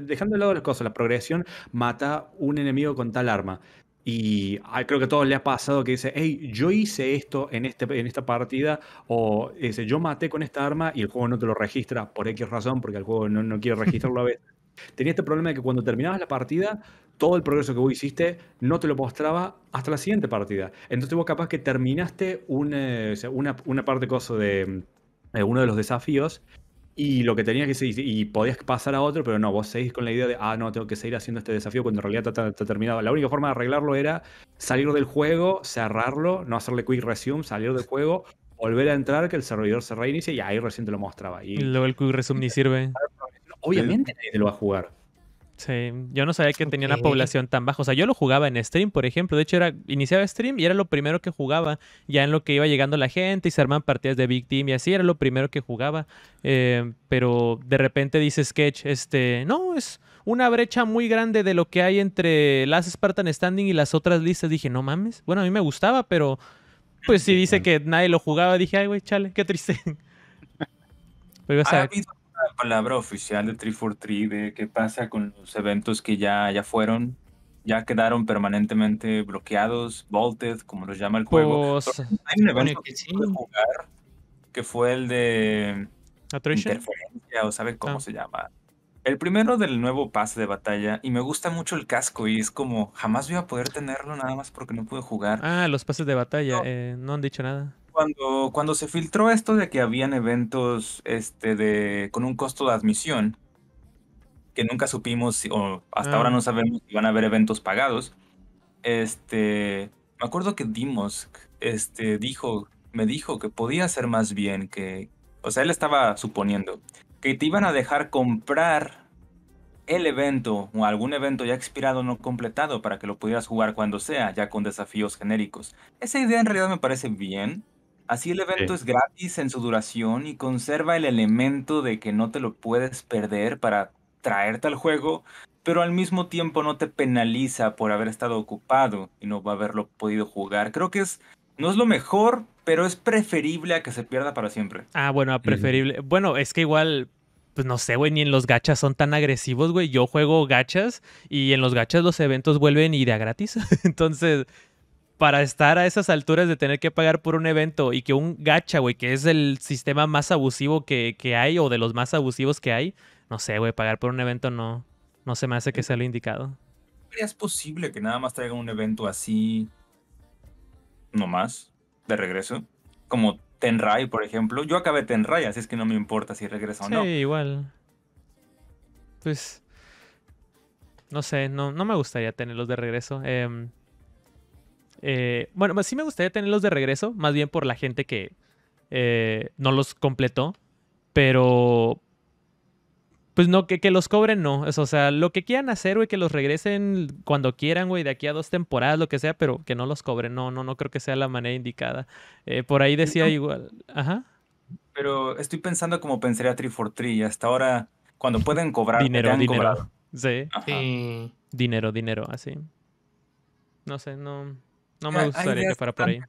[SPEAKER 3] dejando de lado las cosas, la progresión mata un enemigo con tal arma. Y ah, creo que a todos le ha pasado que dice, hey, yo hice esto en, este, en esta partida, o dice, yo maté con esta arma y el juego no te lo registra por X razón, porque el juego no quiere registrarlo a veces. Tenía este problema de que cuando terminabas la partida, todo el progreso que vos hiciste no te lo mostraba hasta la siguiente partida. Entonces vos capaz que terminaste eh, una, parte cosa de eh, uno de los desafíos y lo que tenías que seguir, y podías pasar a otro, pero no, vos seguís con la idea de, ah, no, tengo que seguir haciendo este desafío cuando en realidad está, terminado. La única forma de arreglarlo era salir del juego, cerrarlo, no hacerle quick resume, salir del juego, volver a entrar, que el servidor se reinicie y ahí recién te lo mostraba. Y luego el
[SPEAKER 1] quick resume ni sirve. obviamente nadie lo va a jugar. Sí, yo no sabía que tenía una población tan baja. O sea, yo lo jugaba en stream, por ejemplo. De hecho, era, iniciaba stream y era lo primero que jugaba. Ya en lo que iba llegando la gente y se armaban partidas de Big Team y así, era lo primero que jugaba. Eh, pero de repente dice Sketch, este, no, es una brecha muy grande de lo que hay entre las Spartan Standing y las otras listas. Dije, no mames. Bueno, a mí me gustaba, pero pues si dice que nadie lo jugaba, dije, ay, güey, chale, qué triste. Pero,
[SPEAKER 5] palabra oficial de 343 de qué pasa con los eventos que ya, ya fueron, ya quedaron permanentemente bloqueados, vaulted, como los llama el juego. Pues, hay un evento que, jugar que fue el de interferencia o sabe cómo ah. se llama. El primero del nuevo pase de batalla y me gusta mucho el casco y es como jamás voy a poder tenerlo nada más porque no pude
[SPEAKER 1] jugar. Ah, los pases de batalla, no eh, han dicho nada
[SPEAKER 5] cuando, cuando se filtró esto de que habían eventos este, de, con un costo de admisión, que nunca supimos, o hasta ahora ah. no sabemos si van a haber eventos pagados, este, me acuerdo que Dimos este, dijo, me dijo que podía ser más bien que, o sea, él estaba suponiendo que te iban a dejar comprar el evento o algún evento ya expirado no completado para que lo pudieras jugar cuando sea, ya con desafíos genéricos. Esa idea en realidad me parece bien, Así el evento es gratis en su duración y conserva el elemento de que no te lo puedes perder para traerte al juego, pero al mismo tiempo no te penaliza por haber estado ocupado y no haberlo podido jugar. Creo que es no es lo mejor, pero es preferible a que se pierda para siempre.
[SPEAKER 1] Ah, bueno, preferible. Bueno, es que igual pues no sé, güey, ni en los gachas son tan agresivos, güey. Yo juego gachas y en los gachas los eventos vuelven y de a gratis. Entonces, para estar a esas alturas de tener que pagar por un evento y que un gacha, güey, que es el sistema más abusivo que, hay o de los más abusivos que hay, no sé, güey, pagar por un evento no, no se me hace que sea lo indicado.
[SPEAKER 5] ¿Es posible que nada más traiga un evento así nomás de regreso? Como Tenrai, por ejemplo. Yo acabé Tenrai, así es que no me importa si regresa o no. Sí,
[SPEAKER 1] igual. Pues... No sé, no, no me gustaría tenerlos de regreso. Eh, eh, bueno, pues sí me gustaría tenerlos de regreso, más bien por la gente que eh, no los completó, pero pues no, que, que los cobren no. o sea, lo que quieran hacer, güey, que los regresen cuando quieran, güey, de aquí a dos temporadas, lo que sea, pero que no los cobren. No, no, no creo que sea la manera indicada. Eh, por ahí decía igual. Ajá.
[SPEAKER 5] Pero estoy pensando como pensaría 343 y hasta ahora, cuando pueden cobrar. Dinero, dinero.
[SPEAKER 1] sí. Dinero, dinero, así. No sé, no. No me gustaría que por ahí.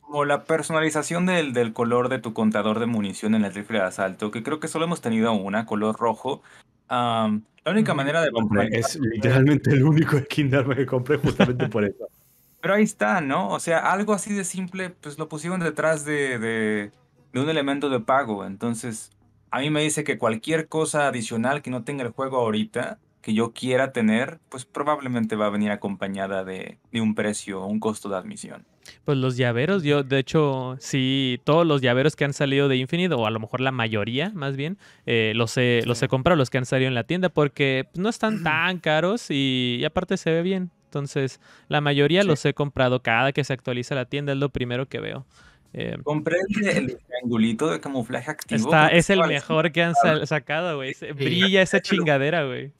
[SPEAKER 5] Como la personalización del, del, color de tu contador de munición en el rifle de asalto, que creo que solo hemos tenido una, color rojo. la única manera de...
[SPEAKER 3] comprar... es literalmente el único skin de arma que compré justamente por eso. Pero ahí está,
[SPEAKER 5] ¿no? O sea, algo así de simple, pues lo pusieron detrás de, de, de un elemento de pago. Entonces, a mí me dice que cualquier cosa adicional que no tenga el juego ahorita, que yo quiera tener, pues probablemente va a venir acompañada de, un precio un costo de
[SPEAKER 3] admisión.
[SPEAKER 1] Pues los llaveros, yo de hecho, sí, todos los llaveros que han salido de Infinite, o a lo mejor la mayoría más bien, eh, los, he, los he comprado, los que han salido en la tienda, porque pues, no están tan caros y, aparte se ve bien. Entonces, la mayoría los he comprado cada que se actualiza la tienda, es lo primero que veo. Eh,
[SPEAKER 5] Compré el, triangulito de camuflaje
[SPEAKER 1] activo. es el mejor que han sacado, güey. Brilla esa chingadera, güey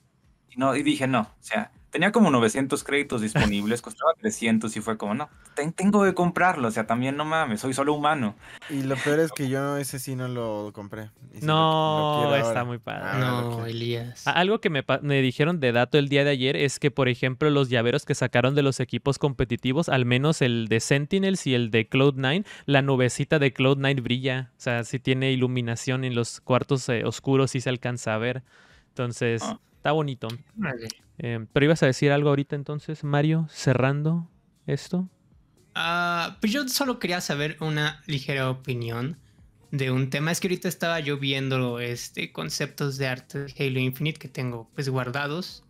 [SPEAKER 5] no, y dije, no, o sea, tenía como 900 créditos disponibles, costaba 300 y fue como, no,
[SPEAKER 7] tengo que comprarlo, o sea, también no mames, soy solo humano. Y lo peor es que yo ese sí no lo compré. no, está muy padre. Ah, no, Elías.
[SPEAKER 1] Algo que me, dijeron de dato el día de ayer es que, por ejemplo, los llaveros que sacaron de los equipos competitivos, al menos el de Sentinels y el de Cloud9, la nubecita de Cloud9 brilla, o sea, si tiene iluminación en los cuartos eh, oscuros, sí se alcanza a ver. Entonces... Ah. Está bonito. Em, pero ibas a decir algo ahorita entonces, Mario, cerrando esto.
[SPEAKER 2] Ah, pues yo solo quería saber una ligera opinión de un tema. Es que ahorita estaba yo viendo este, conceptos de arte de Halo Infinite que tengo pues guardados.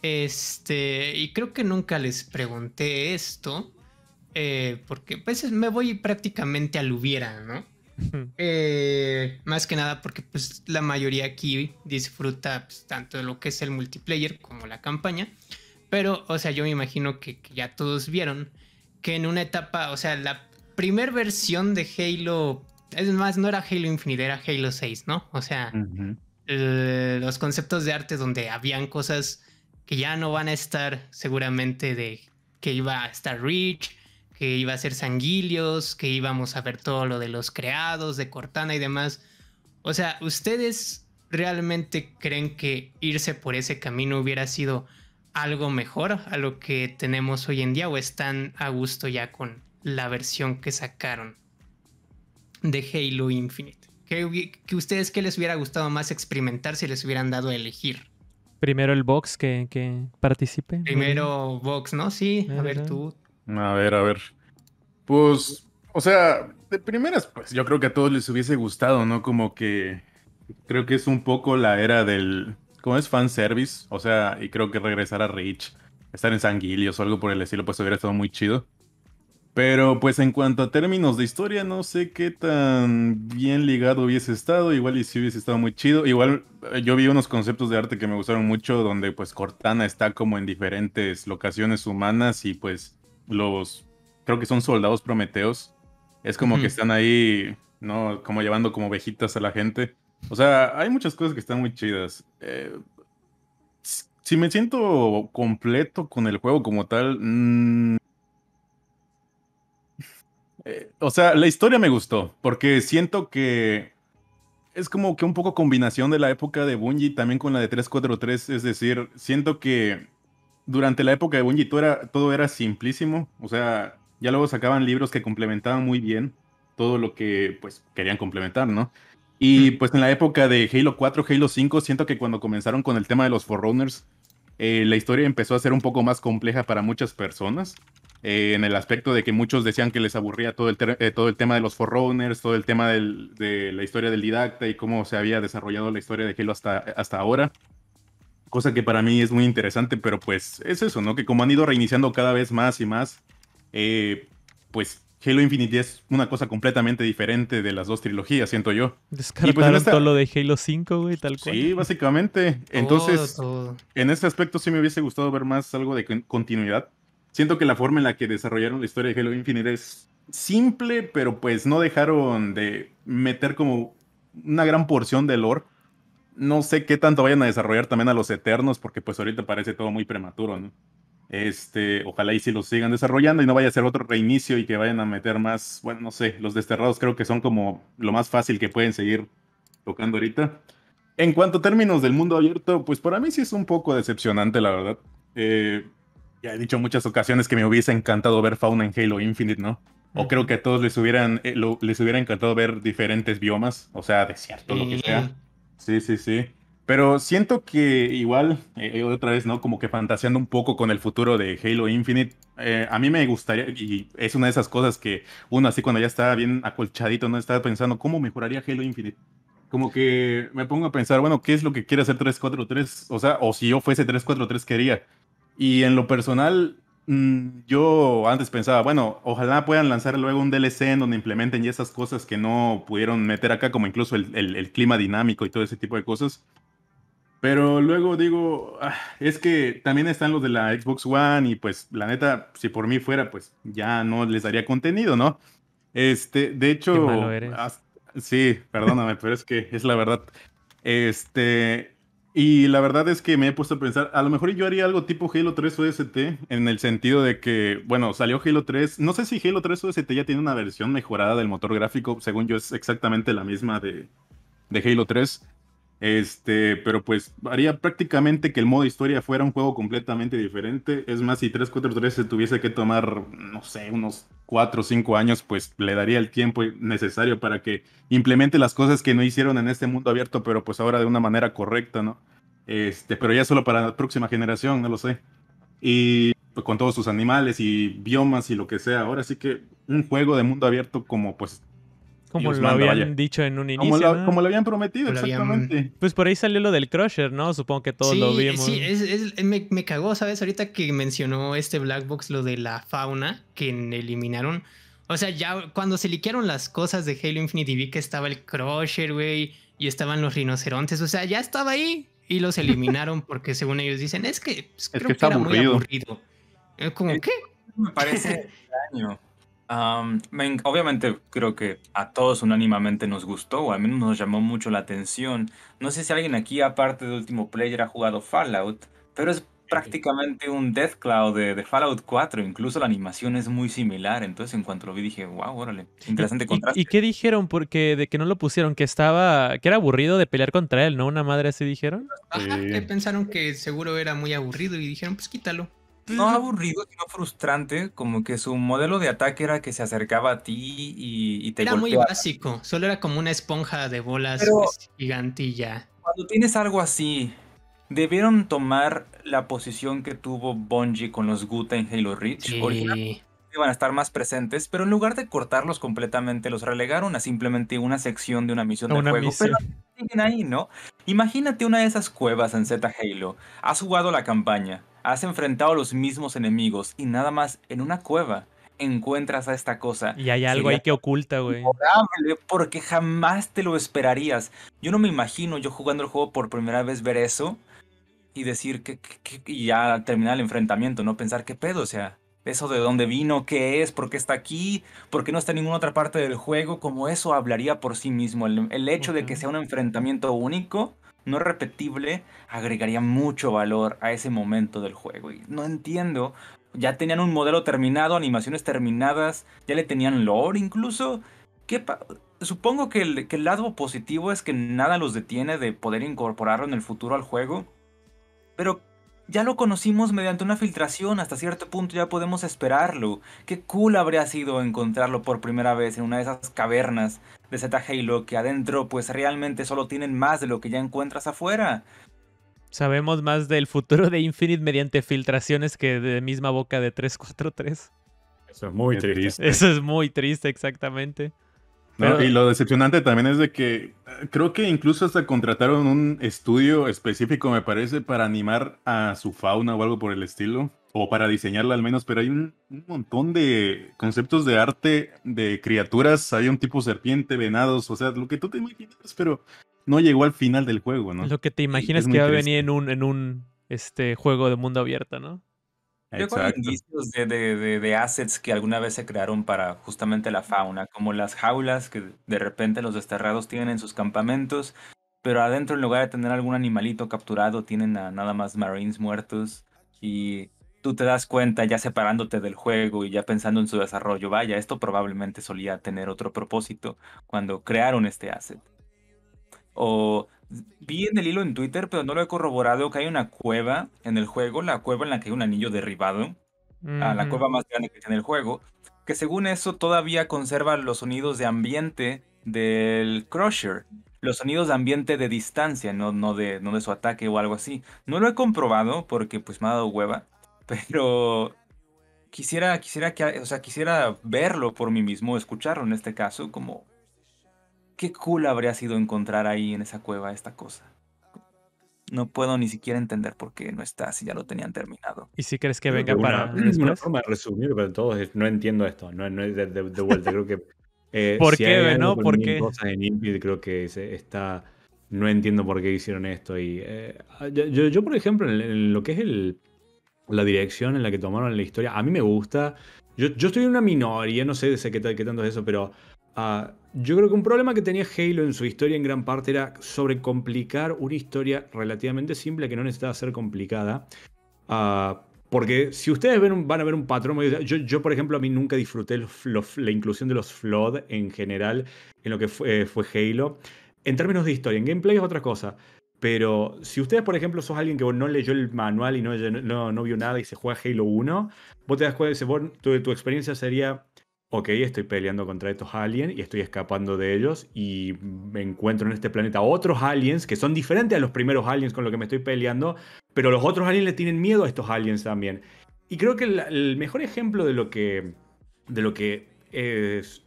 [SPEAKER 2] Este, y creo que nunca les pregunté esto, eh, porque pues me voy prácticamente al hubiera, ¿no? Eh, más que nada porque pues, la mayoría aquí disfruta pues, tanto de lo que es el multiplayer como la campaña. Pero, o sea, yo me imagino que, ya todos vieron que en una etapa, o sea, la primer versión de Halo, es más, no era Halo Infinite, era Halo 6, ¿no? O sea, eh, los conceptos de arte donde habían cosas que ya no van a estar seguramente de que iba a estar Rich, que iba a ser Sanguilios, que íbamos a ver todo lo de los creados, de Cortana y demás. O sea, ¿ustedes realmente creen que irse por ese camino hubiera sido algo mejor a lo que tenemos hoy en día o están a gusto ya con la versión que sacaron de Halo Infinite? ¿Qué, que ustedes qué les hubiera gustado más experimentar si les hubieran dado a elegir?
[SPEAKER 1] Primero el box que, que participe. Primero
[SPEAKER 2] box, ¿no? Sí, a ver, tú,
[SPEAKER 4] a ver, a ver. Pues, o sea, de primeras, pues yo creo que a todos les hubiese gustado, ¿no? Como que creo que es un poco la era del. como es? Fanservice. O sea, y creo que regresar a Rich estar en Sanguilios o algo por el estilo, pues hubiera estado muy chido. Pero pues en cuanto a términos de historia, no sé qué tan bien ligado hubiese estado. Igual y si hubiese estado muy chido. Igual eh, yo vi unos conceptos de arte que me gustaron mucho, donde pues Cortana está como en diferentes locaciones humanas y pues los, creo que son soldados prometeos, es como que están ahí, ¿no? Como llevando como ovejitas a la gente. O sea, hay muchas cosas que están muy chidas. Eh, si me siento completo con el juego como tal, mm, eh, o sea, la historia me gustó, porque siento que es como que un poco combinación de la época de Bungie también con la de 343, es decir, siento que durante la época de Bungie todo era, simplísimo, o sea, ya luego sacaban libros que complementaban muy bien todo lo que pues querían complementar, ¿no? Y pues en la época de Halo 4, Halo 5, siento que cuando comenzaron con el tema de los Forerunners, eh, la historia empezó a ser un poco más compleja para muchas personas, eh, en el aspecto de que muchos decían que les aburría todo el, eh, todo el tema de los Forerunners, todo el tema de la historia del Didacta y cómo se había desarrollado la historia de Halo hasta, hasta ahora cosa que para mí es muy interesante, pero pues es eso, ¿no? Que como han ido reiniciando cada vez más y más, eh, pues Halo Infinite es una cosa completamente diferente de las dos trilogías, siento yo. Pues, todo lo de Halo 5, güey, tal cual. Sí, básicamente. Entonces, en ese aspecto sí me hubiese gustado ver más algo de continuidad. Siento que la forma en la que desarrollaron la historia de Halo Infinite es simple, pero pues no dejaron de meter como una gran porción del lore no sé qué tanto vayan a desarrollar también a los Eternos, porque pues ahorita parece todo muy prematuro, ¿no? Este, ojalá y si los sigan desarrollando y no vaya a ser otro reinicio y que vayan a meter más, bueno, no sé, los desterrados creo que son como lo más fácil que pueden seguir tocando ahorita. En cuanto a términos del mundo abierto, pues para mí sí es un poco decepcionante, la verdad. Eh, ya he dicho muchas ocasiones que me hubiese encantado ver fauna en Halo Infinite, ¿no? O creo que a todos les hubieran eh, les hubiera encantado ver diferentes biomas, o sea, desierto, cierto lo que sea. Sí, sí, sí. Pero siento que igual, eh, eh, otra vez, ¿no? Como que fantaseando un poco con el futuro de Halo Infinite, eh, a mí me gustaría, y es una de esas cosas que uno así cuando ya está bien acolchadito, ¿no? Está pensando, ¿cómo mejoraría Halo Infinite? Como que me pongo a pensar, bueno, ¿qué es lo que quiere hacer 343? O sea, o si yo fuese 343, quería. Y en lo personal, Mm, yo antes pensaba, bueno, ojalá puedan lanzar luego un DLC en donde implementen ya esas cosas que no pudieron meter acá, como incluso el, clima dinámico y todo ese tipo de cosas. Pero luego digo, ah, es que también están los de la Xbox One y pues la neta, si por mí fuera, pues ya no les daría contenido, ¿no? Este, de hecho, sí, perdóname, pero es que es la verdad. Este, y la verdad es que me he puesto a pensar, a lo mejor yo haría algo tipo Halo 3 OST, en el sentido de que, bueno, salió Halo 3, no sé si Halo 3 OST ya tiene una versión mejorada del motor gráfico, según yo es exactamente la misma de, de Halo 3, este, pero pues haría prácticamente que el modo historia fuera un juego completamente diferente. Es más, si 343 se tuviese que tomar, no sé, unos 4 o 5 años, pues le daría el tiempo necesario para que implemente las cosas que no hicieron en este mundo abierto, pero pues ahora de una manera correcta, ¿no? Este, pero ya solo para la próxima generación, no lo sé. Y pues, con todos sus animales y biomas y lo que sea. Ahora sí que un juego de mundo abierto como pues como lo habían
[SPEAKER 1] dicho en un inicio. Como lo, ¿no? como lo habían prometido, exactamente. Pues por ahí salió lo del Crusher, ¿no? Supongo que todos lo vimos. Sí,
[SPEAKER 2] es, me, cagó, ¿sabes? Ahorita que mencionó este Black Box lo de la fauna que eliminaron. O sea, ya cuando se liquearon las cosas de Halo Infinity, vi que estaba el Crusher, güey, y estaban los rinocerontes. O sea, ya estaba ahí y los eliminaron porque según ellos dicen, es que, pues, es creo
[SPEAKER 3] que, está era muy aburrido.
[SPEAKER 2] Eh, como, ¿qué? Me parece
[SPEAKER 3] extraño
[SPEAKER 5] obviamente creo que a todos unánimemente nos gustó, o al menos nos llamó mucho la atención. No sé si alguien aquí, aparte de Último Player, ha jugado Fallout, pero es prácticamente un Death Cloud de, Fallout 4. Incluso la animación es muy similar. Entonces, en cuanto lo vi, dije, wow, órale,
[SPEAKER 1] interesante contraste. ¿Y, qué dijeron? Porque de que no lo pusieron, que estaba, que era aburrido de pelear contra él, ¿no? Una madre así dijeron. que
[SPEAKER 2] pensaron que seguro era muy aburrido y dijeron, pues quítalo. Pues, no aburrido, sino frustrante, como que su modelo de ataque era que se acercaba a ti y, y te Era muy básico, solo era como una esponja de bolas pues, gigantilla. Cuando tienes algo así, debieron tomar
[SPEAKER 5] la posición que tuvo Bungie con los Guta en Halo Reach. Sí. iban a estar más presentes, pero en lugar de cortarlos completamente, los relegaron a simplemente una sección de una misión de juego. Pero ahí, ¿no? Imagínate una de esas cuevas en Z Halo. Has jugado la campaña Has enfrentado a los mismos enemigos y nada más en una cueva encuentras a esta cosa. Y hay algo ahí
[SPEAKER 1] que oculta, güey.
[SPEAKER 5] Porque jamás te lo esperarías. Yo no me imagino yo jugando el juego por primera vez ver eso y decir que, ya terminar el enfrentamiento, no pensar qué pedo, o sea, eso de dónde vino, qué es, por qué está aquí, por qué no está en ninguna otra parte del juego, como eso hablaría por sí mismo. El, hecho de que sea un enfrentamiento único no repetible, agregaría mucho valor a ese momento del juego. Y no entiendo. Ya tenían un modelo terminado, animaciones terminadas, ya le tenían lore incluso. Supongo que el, que el lado positivo es que nada los detiene de poder incorporarlo en el futuro al juego. Pero ya lo conocimos mediante una filtración, hasta cierto punto ya podemos esperarlo. Qué cool habría sido encontrarlo por primera vez en una de esas cavernas de Z Halo que adentro pues realmente solo tienen más de lo que ya encuentras afuera.
[SPEAKER 1] Sabemos más del futuro de Infinite mediante filtraciones que de misma boca de 343. Eso es
[SPEAKER 4] muy triste. Eso
[SPEAKER 1] es muy triste, exactamente y
[SPEAKER 4] lo decepcionante también es de que eh, creo que incluso hasta contrataron un estudio específico, me parece, para animar a su fauna o algo por el estilo, o para diseñarla al menos, pero hay un, montón de conceptos de arte de criaturas, hay un tipo serpiente, venados, o sea, lo que tú te imaginas, pero no llegó al final del juego, ¿no? Lo que te imaginas que va a venir
[SPEAKER 1] en un, en un este, juego de mundo abierto, ¿no? Yo con
[SPEAKER 5] de, de, assets que alguna vez se crearon para justamente la fauna, como las jaulas que de repente los desterrados tienen en sus campamentos, pero adentro en lugar de tener algún animalito capturado, tienen a nada más marines muertos y tú te das cuenta ya separándote del juego y ya pensando en su desarrollo, vaya, esto probablemente solía tener otro propósito cuando crearon este asset. O vi en el hilo en Twitter, pero no lo he corroborado, que hay una cueva en el juego, la cueva en la que hay un anillo derribado,
[SPEAKER 6] la cueva
[SPEAKER 5] más grande que hay en el juego, que según eso todavía conserva los sonidos de ambiente del Crusher, los sonidos de ambiente de distancia, no, no, de, no de su ataque o algo así. No lo he comprobado porque pues me ha dado hueva, pero quisiera, quisiera, que, o sea, quisiera verlo por mí mismo, escucharlo en este caso, como Qué cool habría sido encontrar ahí en esa cueva esta cosa. No puedo ni siquiera entender por qué no está, si
[SPEAKER 3] ya lo tenían terminado. ¿Y si crees que venga una, para forma de resumir, pero todos es, no entiendo esto. No, de, vuelta, creo que... Eh, ¿Por qué, no? ¿Por qué? en creo que eh, está... No entiendo por qué hicieron esto. Y, eh, ah, yo, por ejemplo, en, lo que es el, la dirección en la que tomaron la historia, a mí me gusta. Yo, yo estoy en una minoría, no sé, de qué, qué tanto es eso, pero... Ah, yo creo que un problema que tenía Halo en su historia en gran parte era sobre complicar una historia relativamente simple que no necesitaba ser complicada. Ah, porque si ustedes van a ver un patrón, yo, por ejemplo a mí nunca disfruté la inclusión de los Flood en general en lo que eh, fue, Halo. En términos de historia, en gameplay es otra cosa. Pero si ustedes, por ejemplo, sos alguien que no leyó el manual y no, vio nada y se juega Halo 1, vos te das cuenta, de que tu experiencia sería ok, estoy peleando contra estos aliens y estoy escapando de ellos y me encuentro en este planeta otros aliens que son diferentes a los primeros aliens con los que me estoy peleando, pero los otros aliens le tienen miedo a estos aliens también. Y creo que el, mejor ejemplo de lo que, de lo que es,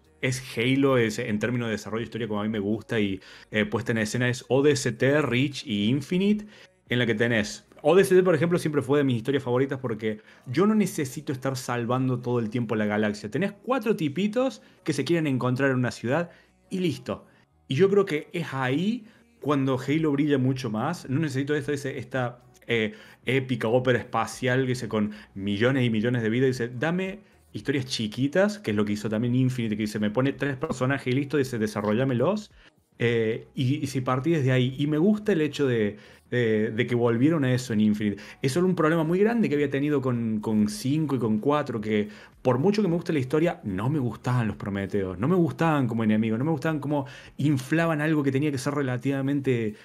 [SPEAKER 3] Halo es, en términos de desarrollo de historia como a mí me gusta y eh, puesta en escena es ODST, Rich y Infinite, en la que tenés ODST, por ejemplo, siempre fue de mis historias favoritas porque yo no necesito estar salvando todo el tiempo la galaxia. Tenés cuatro tipitos que se quieren encontrar en una ciudad y listo. Y yo creo que es ahí cuando Halo brilla mucho más. No necesito esta eh, épica ópera espacial que dice con millones y millones de vidas. Dice, dame historias chiquitas, que es lo que hizo también Infinite, que dice, me pone tres personajes y listo, dice, desarrollámelos. Eh, y, si partí desde ahí, y me gusta el hecho de, que volvieron a eso en Infinite. Eso era un problema muy grande que había tenido con 5 y con 4, que por mucho que me guste la historia, no me gustaban los Prometeos, no me gustaban como enemigos, no me gustaban como inflaban algo que tenía que ser relativamente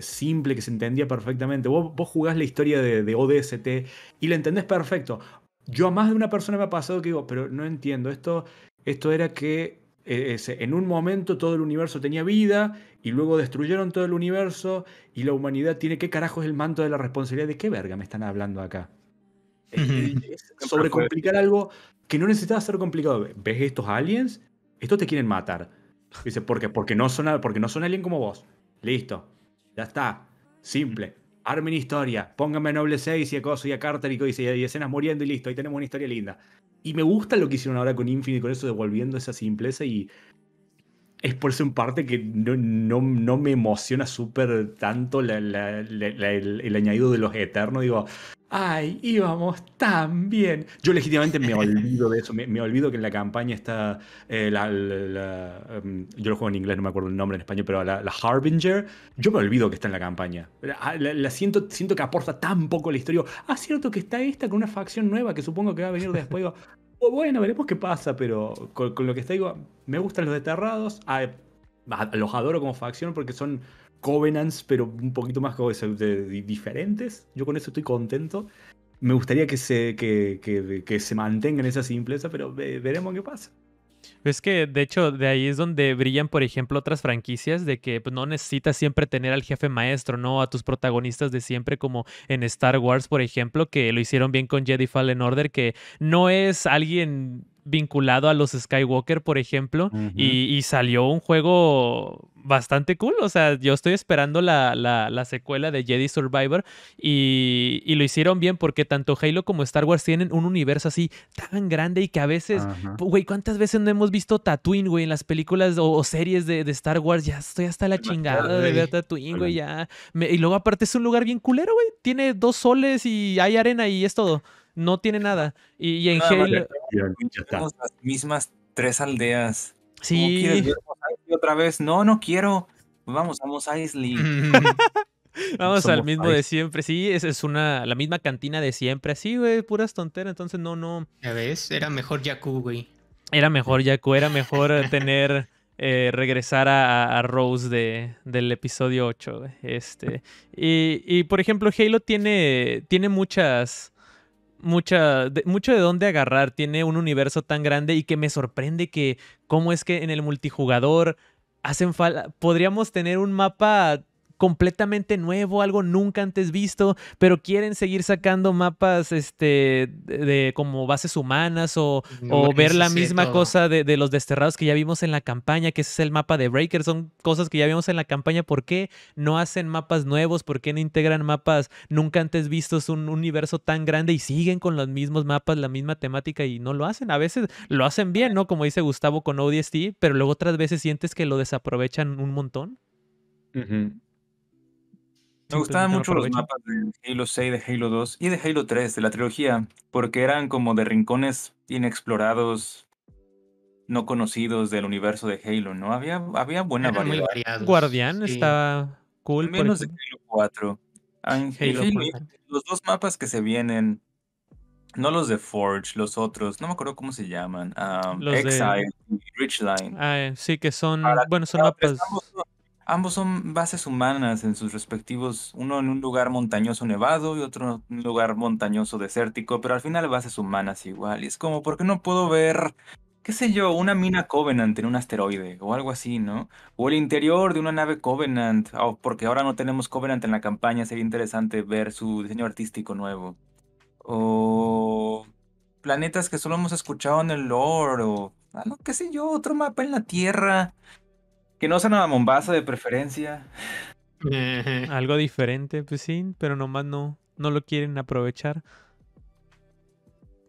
[SPEAKER 3] simple, que se entendía perfectamente. Vos, vos jugás la historia de, ODST y la entendés perfecto. Yo a más de una persona me ha pasado que digo, pero no entiendo, esto, esto era que eh, en un momento todo el universo tenía vida y luego destruyeron todo el universo y la humanidad tiene qué carajo es el manto de la responsabilidad de qué verga me están hablando acá.
[SPEAKER 6] Eh, eh,
[SPEAKER 3] sobre complicar algo que no necesitaba ser complicado. ¿Ves estos aliens? Estos te quieren matar. Dice, ¿por qué? Porque no son, porque no son alguien como vos. Listo. Ya está. Simple. Armen historia. póngame a Noble 6 y a y a Carter y, y, y escenas muriendo y listo. Ahí tenemos una historia linda. Y me gusta lo que hicieron ahora con Infinite, con eso devolviendo esa simpleza y es por eso en parte que no, no, no me emociona súper tanto el, añadido de los eternos. Digo, ay, íbamos tan bien. Yo legítimamente me olvido de eso. Me, olvido que en la campaña está. Eh, em, yo lo juego en inglés, no me acuerdo el nombre en español, pero la, Harbinger. Yo me olvido que está en la campaña. La, ah, siento, siento que aporta tan poco la historia. Ah, cierto que está esta con una facción nueva que supongo que va a venir después. Digo, bueno, veremos qué pasa, pero con, lo que está digo, me gustan los desterrados. Ah, ah, los adoro como facción porque son Covenants, pero un poquito más diferentes. Yo con eso estoy contento. Me gustaría que se, que, que, se mantengan esa simpleza, pero veremos qué pasa.
[SPEAKER 1] Es que, de hecho, de ahí es donde brillan, por ejemplo, otras franquicias de que pues, no necesitas siempre tener al jefe maestro, ¿no? A tus protagonistas de siempre, como en Star Wars, por ejemplo, que lo hicieron bien con Jedi Fallen Order, que no es alguien vinculado a los Skywalker, por ejemplo, y, salió un juego bastante cool. O sea, yo estoy esperando la, la, secuela de Jedi Survivor y, y, lo hicieron bien porque tanto Halo como Star Wars tienen un universo así tan grande y que a veces, güey, ¿cuántas veces no hemos visto Tatooine, güey, en las películas o, series de, Star Wars? Ya estoy hasta la chingada de ver Tatooine, güey, ya. y luego aparte es un lugar bien culero, güey. Tiene dos soles y hay arena y es todo no tiene nada. Y, en Halo...
[SPEAKER 5] Tenemos las mismas
[SPEAKER 1] tres aldeas. Sí. Quieres
[SPEAKER 5] otra vez? No, no quiero. Vamos, pues vamos a Isley. Vamos al mismo de
[SPEAKER 1] siempre, sí, es, es, una, la misma cantina de siempre, así, güey, puras tonteras, entonces no, no. Ya ves, era mejor Yaku, güey. Era mejor Yaku, era mejor tener, eh, regresar a, Rose de, del episodio 8, este. Y, y, por ejemplo, Halo tiene, tiene muchas mucha, mucho de dónde agarrar. Tiene un universo tan grande y que me sorprende que cómo es que en el multijugador hacen falta. Podríamos tener un mapa completamente nuevo, algo nunca antes visto, pero quieren seguir sacando mapas este, de, como bases humanas o, mm, ver la misma cosa de, los desterrados que ya vimos en la campaña, que ese es el mapa de Breaker, son cosas que ya vimos en la campaña, ¿por qué no hacen mapas nuevos? ¿Por qué no integran mapas nunca antes vistos, un universo tan grande y siguen con los mismos mapas, la misma temática y no lo hacen? A veces lo hacen bien, ¿no? Como dice Gustavo con ODST, pero luego otras veces sientes que lo desaprovechan un montón. Me gustaban mucho los mapas
[SPEAKER 6] de
[SPEAKER 5] Halo 6, de Halo 2 y de Halo 3, de la trilogía, porque eran como de rincones inexplorados, no conocidos del universo de Halo, ¿no? Había, había buena variedad. Muy Guardián
[SPEAKER 1] estaba cool. Menos de Halo 4.
[SPEAKER 5] los dos mapas que se vienen, no los de Forge, los otros, no me acuerdo cómo se llaman. Um, Exile y Richline.
[SPEAKER 1] Ah, eh, sí, que son, bueno, son mapas. Ambos
[SPEAKER 5] son bases humanas en sus respectivos, uno en un lugar montañoso nevado y otro en un lugar montañoso desértico, pero al final bases humanas igual. Y es como, ¿por qué no puedo ver, qué sé yo, una mina Covenant en un asteroide o algo así, ¿no? O el interior de una nave Covenant, O porque ahora no tenemos Covenant en la campaña, sería interesante ver su diseño artístico nuevo. O planetas que solo hemos escuchado en el lore, o ah, qué sé yo, otro mapa en la Tierra. Que no sean nada Mombasa de preferencia.
[SPEAKER 1] Eh, Algo diferente, pues sí, pero nomás no, no lo quieren aprovechar.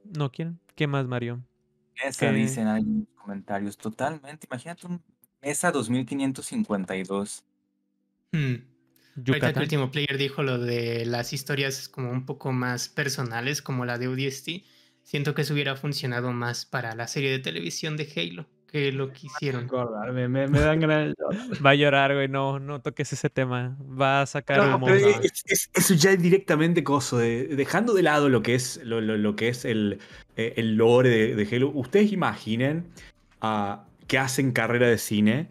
[SPEAKER 1] No quieren. ¿Qué más, Mario? Mesa, dicen ahí
[SPEAKER 5] en los comentarios. Totalmente. Imagínate un Mesa 2552.
[SPEAKER 2] Hmm. Ahorita el último player dijo lo de las historias como un poco más personales, como la de UDST. Siento que eso hubiera funcionado más para la serie de televisión de Halo lo
[SPEAKER 1] quisieron Me, dan Va a llorar, güey, no, toques ese tema. Va a sacar
[SPEAKER 3] eso ya es directamente cosa de, dejando de lado lo que es, lo, que es el, eh, lore de, Halo. Ustedes imaginen ah, que hacen carrera de cine,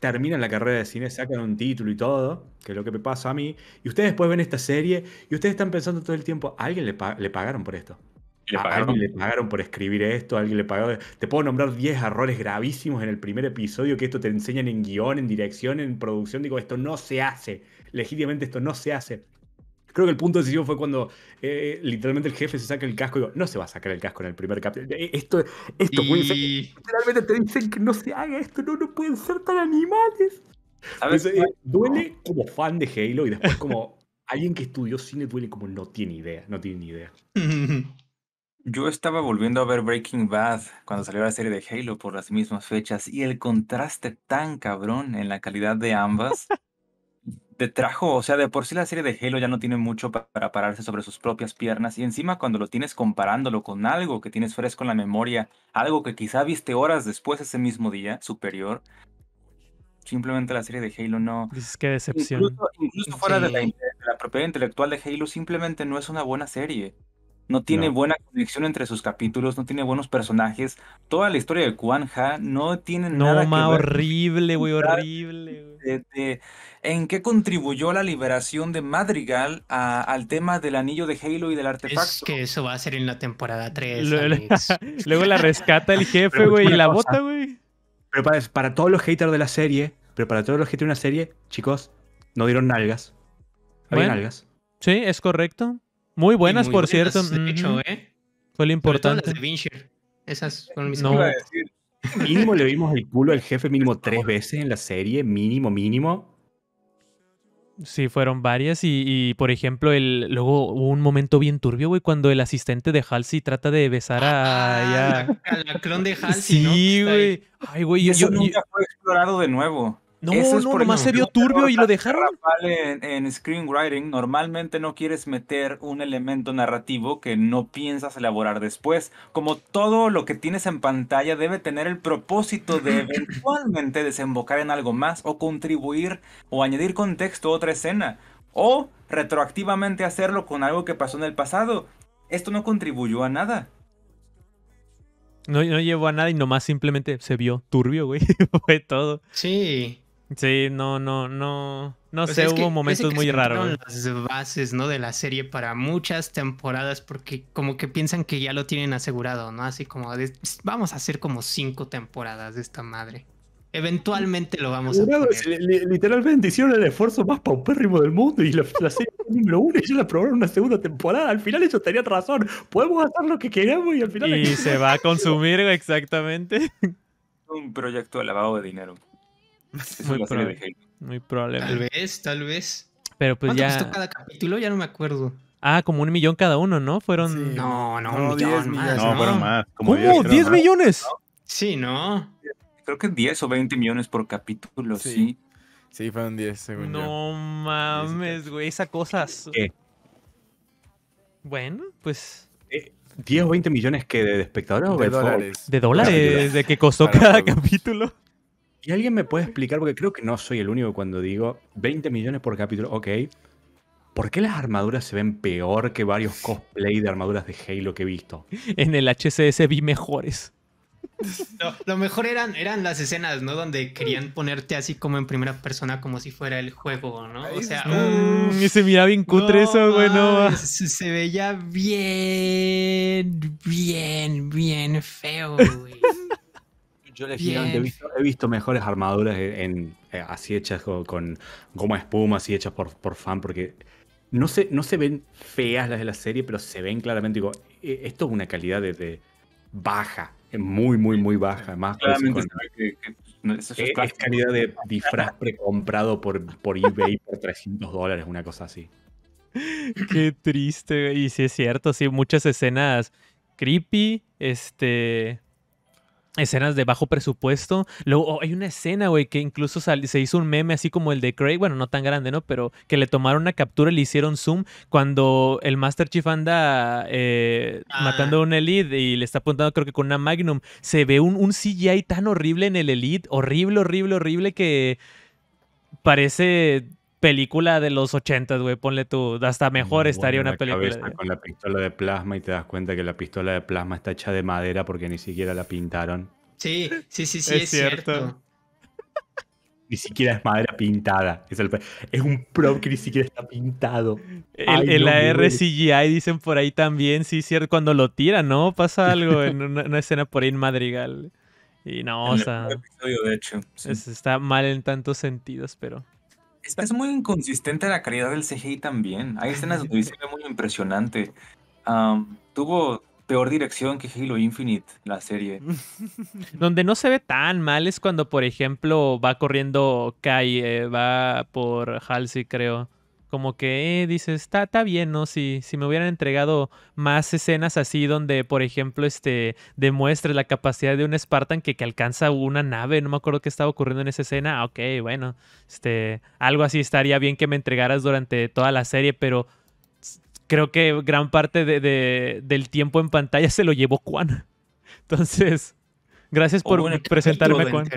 [SPEAKER 3] terminan la carrera de cine, sacan un título y todo, que es lo que me pasa a mí, y ustedes después ven esta serie y ustedes están pensando todo el tiempo, ¿a alguien le pagaron por esto? ¿Le a alguien le pagaron por escribir esto, alguien le pagaron. Te puedo nombrar 10 errores gravísimos en el primer episodio que esto te enseñan en guión, en dirección, en producción. Digo, esto no se hace. Legítimamente esto no se hace. Creo que el punto decisivo fue cuando eh, literalmente el jefe se saca el casco y digo, no se va a sacar el casco en el primer capítulo. Eh, esto, esto Literalmente te dicen que no se haga esto, no, no pueden ser tan animales. A veces eh, duele como fan de Halo y después como alguien que estudió cine duele como no tiene idea, no tiene ni idea.
[SPEAKER 5] Yo estaba volviendo a ver Breaking Bad
[SPEAKER 3] cuando salió la serie de
[SPEAKER 5] Halo por las mismas fechas y el contraste tan cabrón en la calidad de ambas te trajo, o sea, de por sí la serie de Halo ya no tiene mucho para pararse sobre sus propias piernas y encima cuando lo tienes comparándolo con algo que tienes fresco en la memoria, algo que quizá viste horas después ese mismo día, superior, simplemente la serie de Halo no. Dices
[SPEAKER 1] qué decepción. Incluso, fuera de, la, de,
[SPEAKER 5] la, propiedad intelectual de Halo, simplemente no es una buena serie. No tiene buena conexión entre sus capítulos, no tiene buenos personajes. Toda la historia de Quan no tiene nada. No, horrible, güey, horrible. ¿En qué contribuyó la liberación de Madrigal al tema del anillo de Halo y del
[SPEAKER 2] artefacto? Es que eso va a ser en la temporada 3.
[SPEAKER 3] Luego, la, rescata el jefe, güey, y la bota, güey. Pero para, todos los haters de la serie, pero para todos los haters de una serie, chicos, no dieron nalgas. Había nalgas. Sí, es correcto. Muy buenas,
[SPEAKER 2] por cierto. ¿eh? Fue lo importante. Esas mis
[SPEAKER 3] Mínimo le vimos el culo al jefe mínimo tres veces en la serie, mínimo, mínimo.
[SPEAKER 1] Sí, fueron varias y, por ejemplo, el, luego hubo un momento bien turbio, güey, cuando el asistente de Halsey trata de besar a...
[SPEAKER 2] la, ah, de Halsey,
[SPEAKER 5] Sí, güey. Ay, güey, yo, Eso nunca fue explorado de nuevo. No, es no, nomás se vio turbio y lo dejaron. En, screenwriting normalmente no quieres meter un elemento narrativo que no piensas elaborar después. Como todo lo que tienes en pantalla debe tener el propósito de eventualmente desembocar en algo más o contribuir o añadir contexto a otra escena. O retroactivamente hacerlo con algo que pasó en el pasado. Esto no contribuyó a nada.
[SPEAKER 1] No, no llevó a nada y nomás simplemente se vio turbio, güey.
[SPEAKER 2] Fue todo. Sí. Sí, no, no, no. No pues sé, hubo momentos muy raros. las bases, ¿no? De la serie para muchas temporadas porque como que piensan que ya lo tienen asegurado, ¿no? Así como vamos a hacer como cinco temporadas de esta madre. Eventualmente lo vamos a
[SPEAKER 3] hacer. Literalmente hicieron el esfuerzo más paupérrimo del mundo y la, serie número uno y ya la probaron una segunda temporada. Al final ellos tenían razón. Podemos hacer lo que queremos y al final... Y se va
[SPEAKER 1] a consumir exactamente. Un proyecto de lavado de dinero. Muy, problema. Tal
[SPEAKER 2] vez, tal vez.
[SPEAKER 1] Pero pues ya. costó
[SPEAKER 2] cada capítulo? Ya no me acuerdo.
[SPEAKER 1] Ah, como un millón cada uno, ¿no? Fueron. No, no, un millón
[SPEAKER 2] más. No, ¿Cómo? ¿10
[SPEAKER 1] millones?
[SPEAKER 5] Sí, ¿no? Creo que 10 o 20 millones por capítulo, sí. Sí, fueron 10,
[SPEAKER 3] según
[SPEAKER 1] no mames, güey, esa cosas ¿Qué? Bueno, pues.
[SPEAKER 3] 10 o 20 millones que de espectadores o de dólares. De dólares, de que costó cada capítulo. ¿Y alguien me puede explicar? Porque creo que no soy el único cuando digo 20 millones por capítulo, ok. ¿Por qué las armaduras se ven peor que varios cosplay de armaduras de Halo que he visto? En el HCS vi mejores.
[SPEAKER 2] lo mejor eran, eran las escenas, ¿no? Donde querían ponerte así como en primera persona, como si fuera el juego, ¿no? O sea, mm, se miraba bien cutre eso, güey, Se, veía bien, bien, bien feo, güey. Yo
[SPEAKER 3] he visto, he visto mejores armaduras eh, así hechas con, goma espuma, así hechas por, por fan, porque no se, no se ven feas las de la serie, pero se ven claramente. Digo, e, esto es una calidad de, baja, muy, muy, muy baja. Más claramente que, es, e, calidad de disfraz precomprado por, por eBay por 300 dólares, una cosa así.
[SPEAKER 1] Qué triste, y si es cierto, sí, muchas escenas creepy, este, escenas de bajo presupuesto. Luego oh, hay una escena, güey, que incluso se hizo un meme así como el de Craig, bueno, no tan grande, ¿no? Pero que le tomaron una captura y le hicieron zoom cuando el Master Chief anda eh, ah. matando a un Elite y le está apuntando creo que con una Magnum. Se ve un, un CGI tan horrible en el Elite, horrible, horrible, horrible que parece película de los 80, güey, ponle tú, hasta mejor estaría una película.
[SPEAKER 3] Con la pistola de plasma y te das cuenta que la pistola de plasma está hecha de madera porque ni siquiera la pintaron.
[SPEAKER 2] Sí, sí, sí, sí, es, cierto.
[SPEAKER 3] Ni siquiera es madera pintada. Es, un prop que ni siquiera está pintado. en la
[SPEAKER 1] RCGI dicen por ahí también, sí, cierto. Cuando lo tiran, ¿no? Pasa algo en una, escena por ahí en Madrigal. Y no, o sea. está mal en tantos sentidos, pero.
[SPEAKER 5] Es muy inconsistente la calidad del CGI también. Hay escenas donde se ve muy impresionante. tuvo peor dirección que Halo Infinite, la serie.
[SPEAKER 1] Donde no se ve tan mal es cuando, por ejemplo, va corriendo Kai, eh, va por Halsey, creo como que eh, dices, está, bien, ¿no? Si, si me hubieran entregado más escenas así donde, por ejemplo, este, demuestre la capacidad de un Spartan que, que alcanza una nave, no me acuerdo qué estaba ocurriendo en esa escena, ah, ok, bueno, este, algo así estaría bien que me entregaras durante toda la serie, pero creo que gran parte de, del tiempo en pantalla se lo llevó Juan. Entonces, gracias por oh, presentarme, Juan.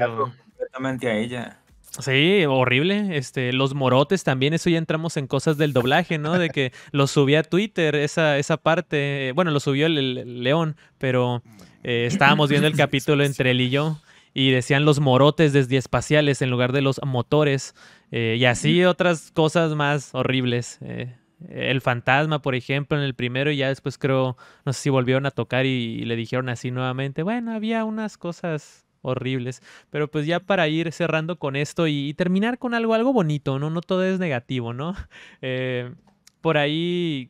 [SPEAKER 5] Completamente a ella.
[SPEAKER 1] Sí, horrible. Este, los morotes también, eso ya entramos en cosas del doblaje, ¿no? De que lo subí a Twitter, esa, esa parte. Bueno, lo subió el, León, pero eh, estábamos viendo el capítulo entre él y yo. Y decían los morotes desde espaciales en lugar de los motores. Eh, y así otras cosas más horribles. Eh, el fantasma, por ejemplo, en el primero, y ya después creo, no sé si volvieron a tocar y le dijeron así nuevamente. Bueno, había unas cosas horribles. Pero pues ya para ir cerrando con esto y, terminar con algo, algo bonito, ¿no? No todo es negativo, ¿no? Eh, por ahí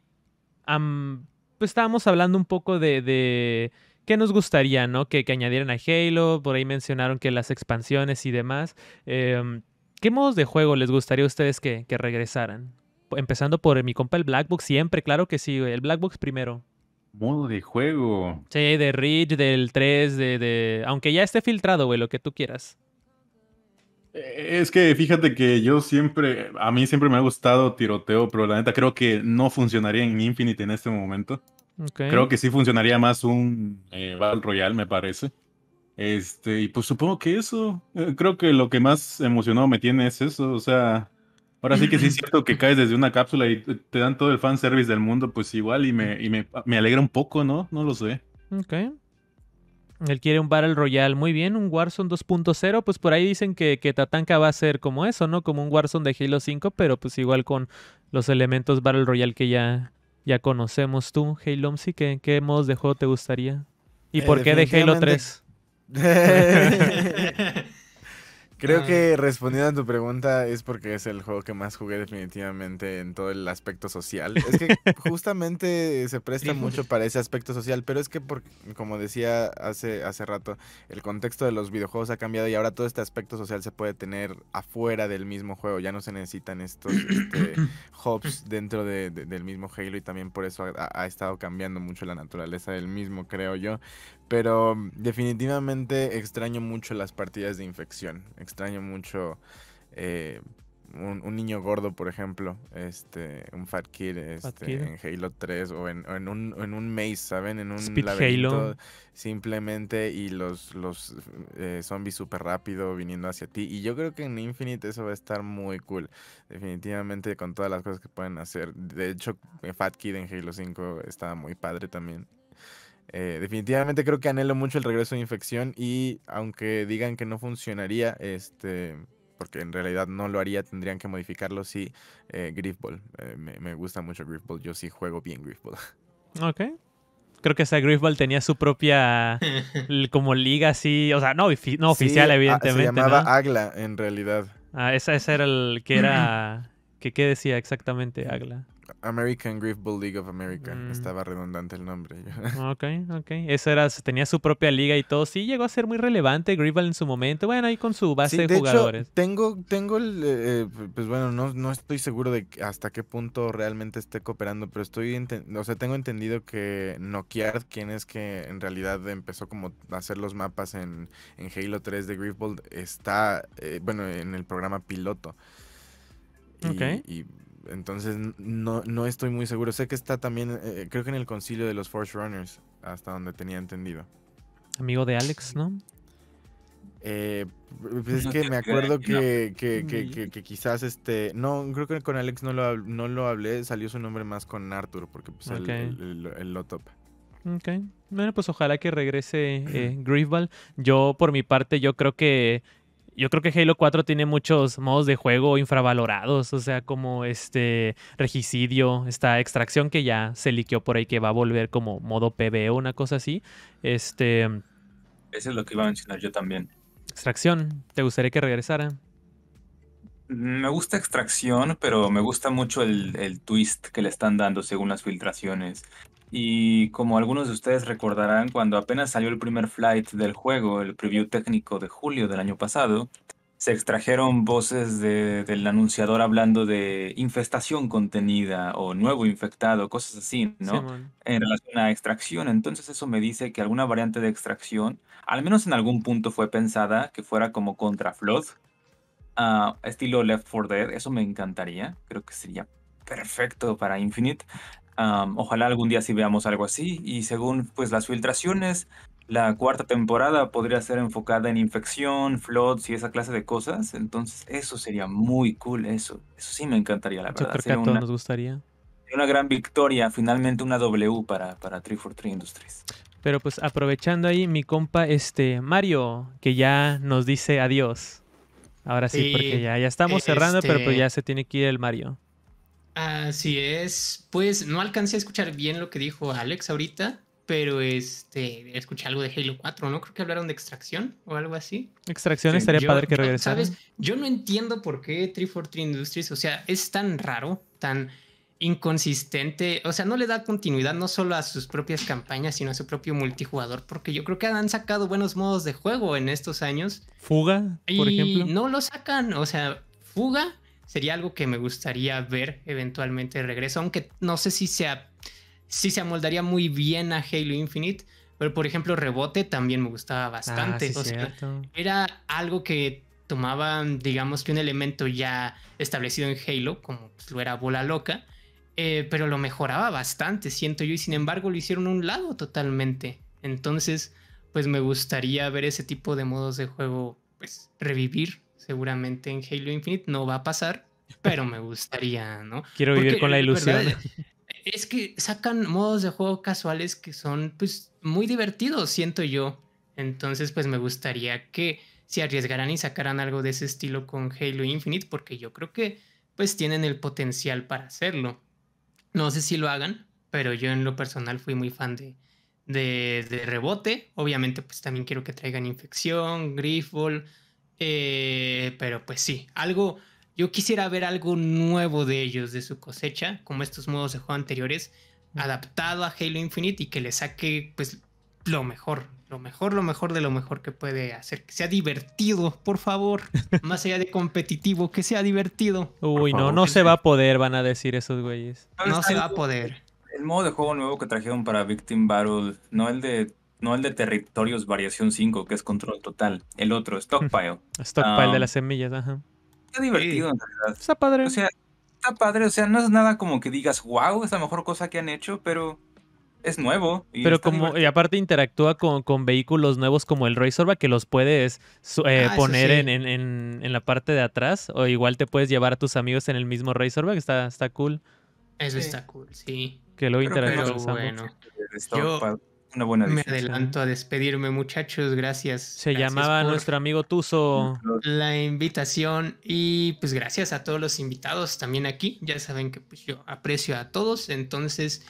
[SPEAKER 1] pues estábamos hablando un poco de, qué nos gustaría, ¿no? Que, añadieran a Halo, por ahí mencionaron que las expansiones y demás. Em, ¿Qué modos de juego les gustaría a ustedes que, que regresaran? Empezando por mi compa el Black Box, siempre, claro que sí, el Black Box primero.
[SPEAKER 4] Modo de juego.
[SPEAKER 1] Sí, de ridge del 3, de, Aunque ya esté filtrado, güey, lo que tú quieras.
[SPEAKER 4] Eh, es que fíjate que yo siempre, a mí siempre me ha gustado tiroteo, pero la neta creo que no funcionaría en Infinite en este momento. Creo que sí funcionaría más un eh, Battle Royale, me parece. Este, y pues supongo que eso, eh, creo que lo que más emocionado me tiene es eso, o sea, Ahora sí que sí es cierto que caes desde una cápsula y te dan todo el fanservice del mundo, pues igual y me, me, alegra un poco, ¿no? No lo sé.
[SPEAKER 1] Ok. Él quiere un Battle Royale. Muy bien, un Warzone 2.0. Pues por ahí dicen que, que, Tatanka va a ser como eso, ¿no? Como un Warzone de Halo 5, pero pues igual con los elementos Battle Royale que ya, ya conocemos. Tú, Halo, sí, ¿qué, ¿qué modos de juego te gustaría? ¿Y eh, por qué de Halo 3? Creo
[SPEAKER 7] que respondiendo a tu pregunta es porque es el juego que más jugué definitivamente en todo el aspecto social. Es que justamente se presta mucho para ese aspecto social, pero es que por, como decía hace, hace rato, el contexto de los videojuegos ha cambiado y ahora todo este aspecto social se puede tener afuera del mismo juego. Ya no se necesitan estos este, hubs dentro del mismo Halo y también por eso ha estado cambiando mucho la naturaleza del mismo, creo yo. Pero mm, definitivamente extraño mucho las partidas de infección. Extraño mucho eh, un, niño gordo, por ejemplo. Este, un Fat Kid, este, en Halo 3 o en, un, en, maze, ¿saben? En un laberinto simplemente y los, los eh, zombies súper rápido viniendo hacia ti. Y yo creo que en Infinite eso va a estar muy cool. Definitivamente con todas las cosas que pueden hacer. De hecho, Fat Kid en Halo 5 estaba muy padre también. Eh, definitivamente creo que anhelo mucho el regreso de infección y aunque digan que no funcionaría, este, porque en realidad no lo haría, tendrían que modificarlo si sí, eh, eh me, gusta mucho Grifball, yo sí juego bien Grifball
[SPEAKER 1] Ok. Creo que esa Grifball tenía su propia como liga así, o sea, no, no oficial ah, evidentemente. se llamaba
[SPEAKER 7] Agla en realidad.
[SPEAKER 1] Ah, esa, era el que era... que ¿Qué decía exactamente Agla?
[SPEAKER 7] American Griff League of America. Mm. Estaba redundante el nombre.
[SPEAKER 1] ok, ok. Eso era, tenía su propia liga y todo. Sí, llegó a ser muy relevante Grieval en su momento. Bueno, ahí con su base sí, de, jugadores.
[SPEAKER 7] tengo, tengo el, eh, eh, pues bueno, no, estoy seguro de hasta qué punto realmente esté cooperando, pero estoy, o sea, tengo entendido que Nokia, quien es que en realidad empezó como a hacer los mapas en, Halo 3 de Grief está, eh, bueno, en el programa piloto. Y, y entonces no, no estoy muy seguro. Sé que está también, eh, creo que en el concilio de los Force Runners, hasta donde tenía entendido.
[SPEAKER 1] Amigo de Alex, ¿no?
[SPEAKER 7] Eh, pues es que me acuerdo que, quizás este. No, creo que con Alex no lo, no lo hablé. Salió su nombre más con Arthur, porque pues el lotop. Ok.
[SPEAKER 1] Bueno, pues ojalá que regrese eh, Yo, por mi parte, yo creo que yo creo que Halo 4 tiene muchos modos de juego infravalorados, o sea, como este regicidio, esta extracción que ya se liqueó por ahí que va a volver como modo PvE o una cosa así. Este
[SPEAKER 5] Eso es lo que iba a mencionar yo
[SPEAKER 1] también. Extracción, ¿te gustaría que regresara?
[SPEAKER 5] Mm, me gusta extracción, pero me gusta mucho el, el twist que le están dando según las filtraciones. Y como algunos de ustedes recordarán, cuando apenas salió el primer flight del juego, el preview técnico de julio del año pasado, se extrajeron voces del anunciador hablando de infestación contenida o nuevo infectado, cosas así, ¿no? en relación a extracción. Entonces eso me dice que alguna variante de extracción, al menos en algún punto fue pensada que fuera como contra Flood, a ah, estilo Left 4 Dead, eso me encantaría, creo que sería perfecto para Infinite ojalá algún día sí veamos algo así. Y según pues las filtraciones, la cuarta temporada podría ser enfocada en infección, floods y esa clase de cosas. Entonces eso sería muy cool, eso. Eso sí me encantaría, la verdad. una, nos gustaría. Una gran victoria, finalmente una W para, para 343 Industries.
[SPEAKER 1] Pero pues aprovechando ahí, mi compa este Mario, que ya nos dice adiós. Ahora sí, porque ya, ya estamos cerrando, pero pues, este ya se tiene que ir el Mario.
[SPEAKER 2] Así es. Pues no alcancé a escuchar bien lo que dijo Alex ahorita, pero este escuché algo de Halo 4, ¿no? Creo que hablaron de extracción o algo así. Extracción estaría padre que regresara. Sabes, yo no entiendo por qué 343 Industries, o sea, es tan raro, tan inconsistente, o sea, no le da continuidad no solo a sus propias campañas, sino a su propio multijugador, porque yo creo que han sacado buenos modos de juego en estos años. Fuga, por ejemplo. No lo sacan, o sea, fuga sería algo que me gustaría ver eventualmente de regreso, aunque no sé si, sea, si se amoldaría muy bien a Halo Infinite, pero por ejemplo Rebote también me gustaba bastante. Ah, era algo que tomaba, digamos que un elemento ya establecido en Halo, como pues, lo era Bola Loca, eh, pero lo mejoraba bastante, siento yo, y sin embargo lo hicieron a un lado totalmente. Entonces, pues me gustaría ver ese tipo de modos de juego, pues revivir seguramente en Halo Infinite no va a pasar, pero me gustaría, ¿no? Quiero vivir con la ilusión. Es que sacan modos de juego casuales que son pues muy divertidos, siento yo. Entonces, pues me gustaría que se arriesgaran y sacaran algo de ese estilo con Halo Infinite, porque yo creo que pues tienen el potencial para hacerlo. No sé si lo hagan, pero yo en lo personal fui muy fan de, de, rebote. Obviamente, pues también quiero que traigan infección, grifol, eh, pero pues sí, algo, yo quisiera ver algo nuevo de ellos, de su cosecha, como estos modos de juego anteriores, mm. adaptado a Halo Infinite y que le saque pues lo mejor, lo mejor, lo mejor de lo mejor que puede hacer. Que sea divertido, por favor. Más allá de competitivo, que sea divertido. Uy, no, no
[SPEAKER 1] se va a poder, van a decir esos güeyes. No, se va a
[SPEAKER 2] poder.
[SPEAKER 5] El modo de juego nuevo que trajeron para Victim Battle, no el de no el de territorios variación 5, que es control total. El otro, stockpile.
[SPEAKER 1] Stockpile de las semillas, ajá. Está divertido, en realidad. Está padre. O
[SPEAKER 5] sea, está padre. O sea, no es nada como que digas, wow, es la mejor cosa que han hecho, pero es nuevo. Y pero como,
[SPEAKER 1] y aparte interactúa con, vehículos nuevos como el Razorback, que los puedes eh, ah, poner en, en, en, la parte de atrás, o igual te puedes llevar a tus amigos en
[SPEAKER 2] el mismo Razorback, está, está cool. Eso está cool, sí. Que lo interactúa bueno. Yo, una Me adelanto a despedirme, muchachos. Gracias. Se llamaba nuestro amigo Tuso. La invitación y pues gracias a todos los invitados también aquí. Ya saben que pues yo aprecio a todos. Entonces,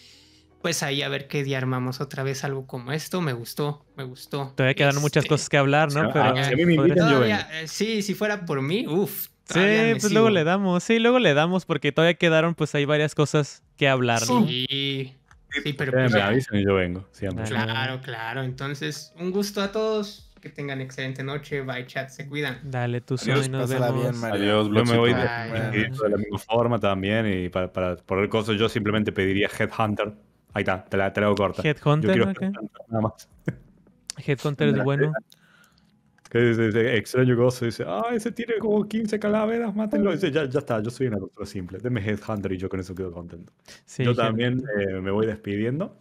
[SPEAKER 2] pues ahí a ver qué día armamos otra vez algo como esto. Me gustó, me gustó. Todavía quedan muchas
[SPEAKER 1] este, cosas que hablar, ¿no?
[SPEAKER 2] sí, si fuera por mí, uff. Sí, pues luego le damos, sí, luego
[SPEAKER 1] le damos porque todavía quedaron pues hay varias cosas que hablar.
[SPEAKER 2] Sí. Sí, pero pues me avisan
[SPEAKER 3] y yo vengo, Claro,
[SPEAKER 2] claro. Entonces, un gusto a todos. Que tengan excelente noche. Bye, chat. Se cuidan. Dale, tú solo Adiós, Yo me voy de, la
[SPEAKER 3] misma forma también. Y para, para el yo simplemente pediría Headhunter. Ahí está, te la, hago corta. Headhunter, Headhunter nada más.
[SPEAKER 1] Headhunter es bueno.
[SPEAKER 3] Que dice, extraño gozo dice, ah, ese tiene como 15 calaveras, mátenlo. dice, ya, ya está, yo soy una doctora simple. Denme Headhunter y yo con eso quedo contento. yo también eh, me voy despidiendo.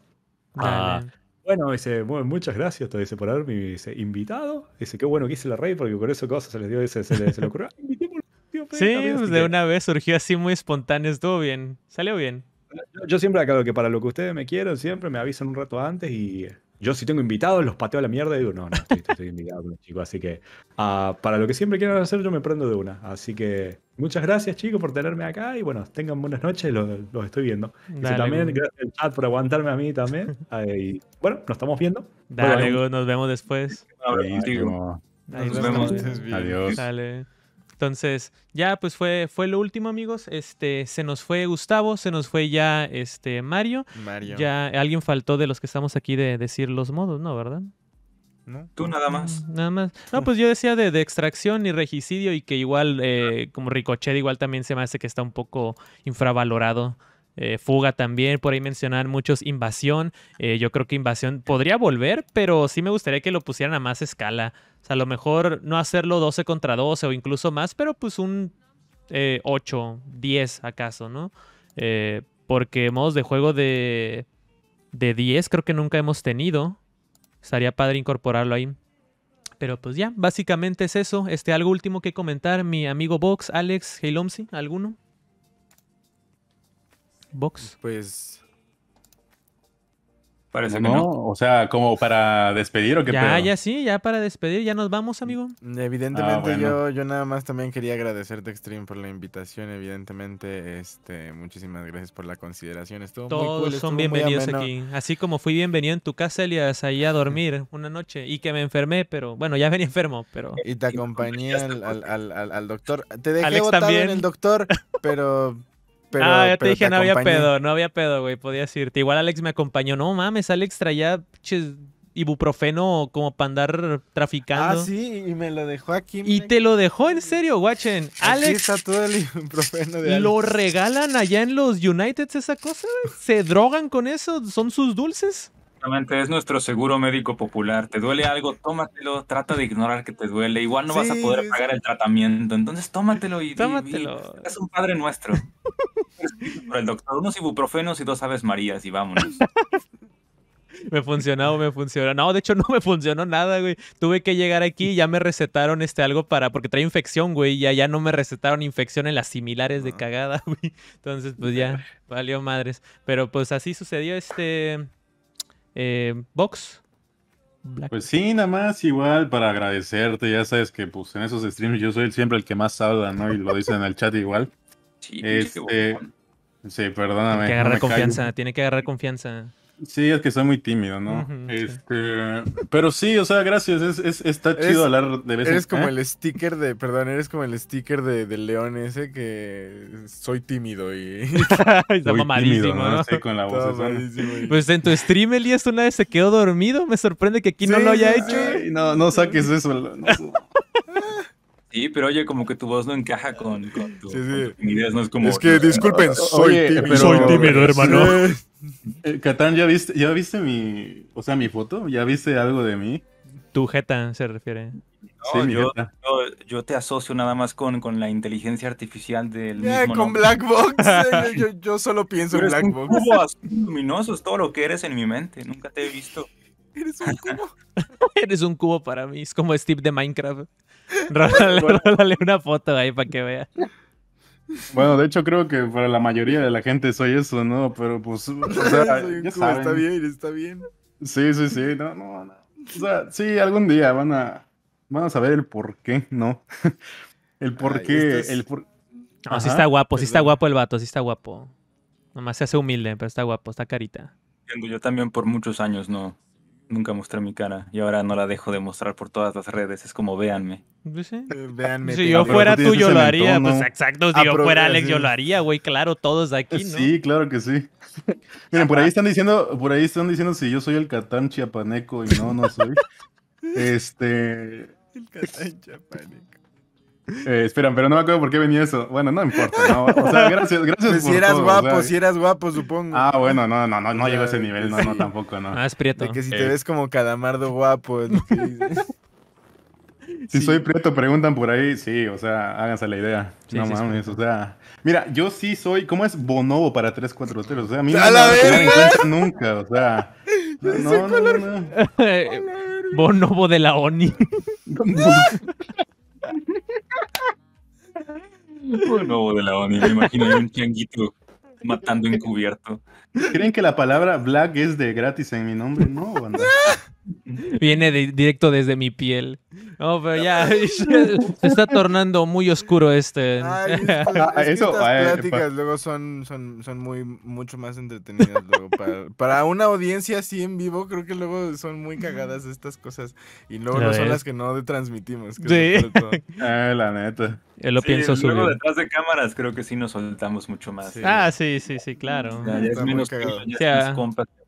[SPEAKER 3] Ah, bueno, dice, bueno, muchas gracias, dice, por haberme invitado. Dice, qué bueno que hice la rey, porque con eso cosas se les dio, dice, se, les, se le ocurrió.
[SPEAKER 1] sí, pues, de una vez surgió así muy espontáneo, estuvo bien, salió bien.
[SPEAKER 3] Yo, siempre aclaro que para lo que ustedes me quieren, siempre me avisan un rato antes y eh, yo si tengo invitados, los pateo a la mierda y digo, no, no, estoy, estoy invitado chicos. Así que ah, para lo que siempre quieran hacer, yo me prendo de una. Así que muchas gracias, chicos, por tenerme acá. Y bueno, tengan buenas noches, los, los estoy viendo. Y también, gracias al chat por aguantarme a mí también. Ah, y bueno, nos estamos viendo. Dale,
[SPEAKER 1] nos vemos después. Adiós. Nos vemos. Adiós. Entonces, ya pues fue, fue lo último, amigos. Este, se nos fue Gustavo, se nos fue ya este Mario. Mario. Ya alguien faltó de los que estamos aquí de decir los modos, ¿no? ¿Verdad? ¿No? Tú nada más. Mm, nada más. No, pues yo decía de, extracción y regicidio y que igual, eh, como Ricochet, igual también se me hace que está un poco infravalorado. Eh, fuga también, por ahí mencionan muchos invasión. Eh, yo creo que invasión podría volver, pero sí me gustaría que lo pusieran a más escala. O sea, a lo mejor no hacerlo 12 contra 12 o incluso más, pero pues un 8, eh, 10 acaso, ¿no? porque modos de juego de, 10 creo que nunca hemos tenido. Estaría padre incorporarlo ahí. Pero pues ya, básicamente es eso. Este, algo último que comentar, mi amigo Vox, Alex, Heilomsi, ¿alguno?
[SPEAKER 7] Box. Pues. Parece que no.
[SPEAKER 4] O sea, como para despedir o qué Ya, ya
[SPEAKER 7] sí, ya para despedir, ya nos vamos, amigo. Mm, ah, evidentemente, yo, nada más también quería agradecerte, Extreme, por la invitación. Evidentemente, este, muchísimas gracias por la consideración. Estuvo Todos son bienvenidos aquí.
[SPEAKER 1] Así como fui bienvenido en tu casa, Elias, ahí a dormir una noche y que me enfermé, pero bueno, ya venía enfermo,
[SPEAKER 7] pero. Y te acompañé al, al, al, doctor. Te dejé Alex también. en el doctor, pero ah, ya te dije, no había pedo,
[SPEAKER 1] no había pedo, güey, podías irte. Igual Alex me acompañó. No mames, Alex traía ibuprofeno como para andar traficando. Ah, sí,
[SPEAKER 7] y me lo dejó aquí. Y
[SPEAKER 1] te lo dejó en serio, guachen. Alex.
[SPEAKER 7] todo ibuprofeno de Alex.
[SPEAKER 1] Lo regalan allá en los United esa cosa, Se drogan con eso, son sus dulces.
[SPEAKER 5] Exactamente, es nuestro seguro médico popular. Te duele algo, tómatelo, trata de ignorar que te duele. Igual no vas a poder pagar el tratamiento, entonces tómatelo y, tómatelo. es pues, un padre nuestro. Por el doctor, unos ibuprofenos y dos aves marías y vámonos.
[SPEAKER 1] me funcionó, me funcionó. No, de hecho no me funcionó nada, güey. Tuve que llegar aquí, y ya me recetaron este algo para, porque trae infección, güey. Ya, ya no me recetaron infección en las similares de ah. cagada, güey. Entonces, pues ya, valió madres. Pero pues así sucedió este
[SPEAKER 4] eh, Vox. Pues sí, nada más igual para agradecerte, ya sabes que pues en esos streams yo soy siempre el que más habla, ¿no? Y lo dicen en el chat igual. Sí, este, sí, perdóname. Tiene que agarrar confianza,
[SPEAKER 1] tiene que agarrar confianza.
[SPEAKER 4] Sí, es que soy muy tímido, ¿no? este, Pero sí, o sea, gracias. Es, está chido hablar de veces. Eres como
[SPEAKER 7] el sticker de, perdón, eres como el sticker de, León ese que soy tímido y. está mamadísimo, ¿no? con la voz.
[SPEAKER 1] Pues en tu stream, el Elías, una vez se quedó dormido. Me sorprende que aquí no lo haya hecho. No, no saques eso.
[SPEAKER 5] Sí, pero oye, como que tu voz no encaja con, con tu, sí, no es como... Es que, disculpen, soy, tímido. soy tímido, hermano.
[SPEAKER 4] Eh, Catán, ¿ya viste, ¿ya viste mi, o sea, mi foto? ¿Ya viste algo de mí? Tu jeta se refiere. sí, yo,
[SPEAKER 5] yo, te asocio nada más con, con la inteligencia artificial del mismo Con Black Box. Eh,
[SPEAKER 7] yo, solo pienso en Black un Cubo
[SPEAKER 5] luminoso es todo lo que eres en mi mente. Nunca te he visto. Eres un cubo.
[SPEAKER 1] eres un cubo para mí. Es como Steve de Minecraft. Rólale, una foto ahí para que vea. Bueno, de hecho
[SPEAKER 4] creo que para la mayoría de la gente soy eso, ¿no? Pero pues, o ya está bien, está bien. Sí, sí, sí, no, no, O sea, sí, algún día van a, van a saber el por qué, ¿no? El por qué, este el por... No, sí está guapo, sí está
[SPEAKER 1] guapo el vato, sí está guapo. Nomás se hace humilde, pero está guapo, está carita.
[SPEAKER 5] Yo también por muchos años no, Nunca mostré mi cara y ahora no la dejo de mostrar por todas las redes. Es como véanme.
[SPEAKER 1] Pues
[SPEAKER 4] eh,
[SPEAKER 5] si yo fuera tú, yo lo haría. Pues exacto. Si yo fuera Alex, yo lo
[SPEAKER 4] haría, güey. Claro, todos de aquí, ¿no? Sí, claro que sí. Miren, por ahí están diciendo, por ahí están diciendo si yo soy el Catán chiapaneco y no, no soy. Este.
[SPEAKER 7] El Catán chiapaneco.
[SPEAKER 4] Eh, esperan, pero no me acuerdo por qué venía eso. Bueno, no importa. No, o sea, gracias, gracias. Pues si eras guapo, si
[SPEAKER 7] eras guapo, supongo. Ah, bueno, no, no, no, no llegó a ese nivel, no, no, tampoco, no. Ah, es prieto. De que si te eh. ves como calamardo guapo.
[SPEAKER 4] Si soy prieto, preguntan por ahí. Sí, o sea, háganse la idea. no mames, o sea. Mira, yo sí soy. ¿Cómo es bonobo para 343? O sea, a mí nunca, o sea.
[SPEAKER 6] No, no, no, Bonobo de la ONI.
[SPEAKER 4] Bueno, de la ONI, me imagino un changuito matando encubierto. ¿Creen que la palabra black es de gratis en mi nombre? No, banda.
[SPEAKER 1] Viene directo desde mi piel. No, pero ya se, está tornando muy oscuro este. Eso, pláticas
[SPEAKER 7] luego son, son, son, muy mucho más entretenidas luego para, para, una audiencia así en vivo creo que luego son muy cagadas estas cosas y luego no son las que no transmitimos. sí.
[SPEAKER 4] Ah, la neta. Yo eh, lo pienso luego
[SPEAKER 5] detrás de cámaras creo que sí nos soltamos mucho más. Ah, sí, sí, sí, claro. Ya, es menos, ya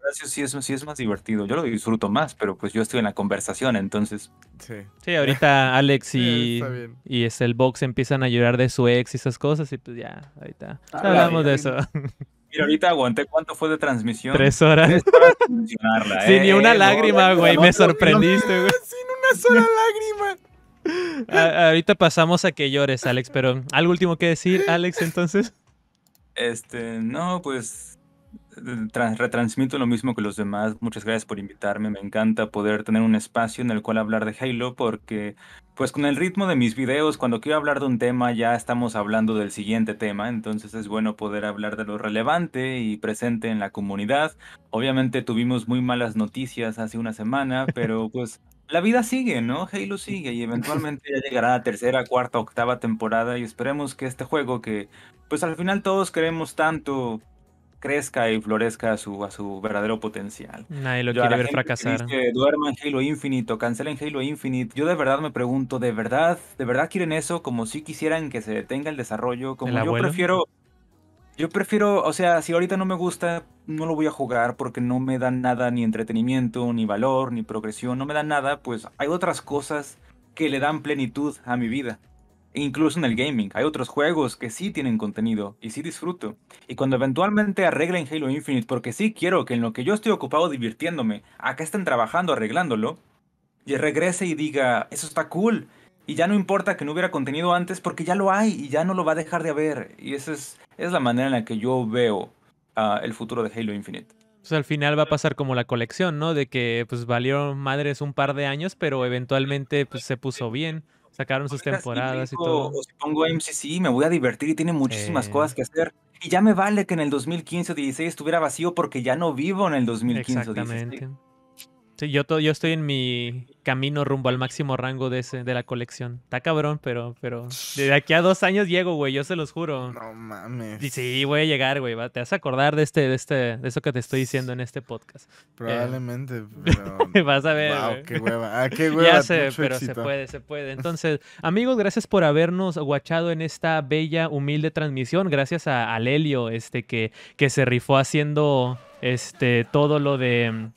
[SPEAKER 5] Gracias, sí es, más divertido. Yo lo disfruto más, pero pues yo estoy en la conversación, entonces. Sí.
[SPEAKER 1] ahorita Alex y, es el box empiezan a llorar de su ex y esas cosas, y pues ya, ahorita. Ah, hablamos de eso. Mira,
[SPEAKER 5] ahorita aguanté cuánto fue de transmisión. Tres horas.
[SPEAKER 1] Sin ni ¿eh? una lágrima, güey. me sorprendiste, güey.
[SPEAKER 7] Sin una sola
[SPEAKER 1] lágrima. ahorita pasamos a que llores, Alex, pero ¿algo último que decir, Alex, entonces?
[SPEAKER 5] Este, no, pues retransmito lo mismo que los demás. Muchas gracias por invitarme. Me encanta poder tener un espacio en el cual hablar de Halo porque pues con el ritmo de mis videos, cuando quiero hablar de un tema ya estamos hablando del siguiente tema. Entonces es bueno poder hablar de lo relevante y presente en la comunidad. Obviamente tuvimos muy malas noticias hace una semana, pero pues... la vida sigue, ¿no? Halo sigue y eventualmente ya llegará la tercera, cuarta, octava temporada y esperemos que este juego que pues al final todos queremos tanto crezca y florezca a su, a su verdadero potencial.
[SPEAKER 1] Nadie lo quiere ver fracasar.
[SPEAKER 5] Que dice, Halo Infinite o cancelen Halo Infinite. Yo de verdad me pregunto, ¿de verdad, de verdad quieren eso? Como si quisieran que se detenga el desarrollo. Como yo prefiero. Yo prefiero, o sea, si ahorita no me gusta, no lo voy a jugar porque no me da nada, ni entretenimiento, ni valor, ni progresión, no me da nada, pues hay otras cosas que le dan plenitud a mi vida incluso en el gaming. Hay otros juegos que sí tienen contenido y sí disfruto. Y cuando eventualmente arreglen Halo Infinite, porque sí quiero que en lo que yo estoy ocupado divirtiéndome, acá estén trabajando arreglándolo, y regrese y diga, eso está cool. Y ya no importa que no hubiera contenido antes porque ya lo hay y ya no lo va a dejar de haber. Y esa es, la manera en la que yo veo ah, el futuro de Halo Infinite.
[SPEAKER 1] Pues al final va a pasar como la colección, ¿no? De que pues valieron madres un par de años, pero eventualmente pues se puso bien. Sacaron sus temporadas y todo.
[SPEAKER 5] O si pongo MCC, me voy a divertir y tiene muchísimas cosas que hacer. Y ya me vale que en el 2015 o 16 estuviera vacío porque ya no vivo en el 2015 o 16
[SPEAKER 1] yo, yo estoy en mi camino rumbo al máximo rango de, ese, de la colección. Está cabrón, pero, pero de aquí a dos años llego, güey, yo se los juro. No mames. sí, voy a llegar, güey. Te vas a acordar de este, de este, de eso que te estoy diciendo en este podcast. Probablemente, eh, pero... vas a ver. Wow, qué hueva. Ah, qué hueva. Ya pero se puede, se puede. Entonces, amigos, gracias por habernos guachado en esta bella, humilde transmisión. Gracias a, a Lelio, este, que, que se rifó haciendo este todo lo de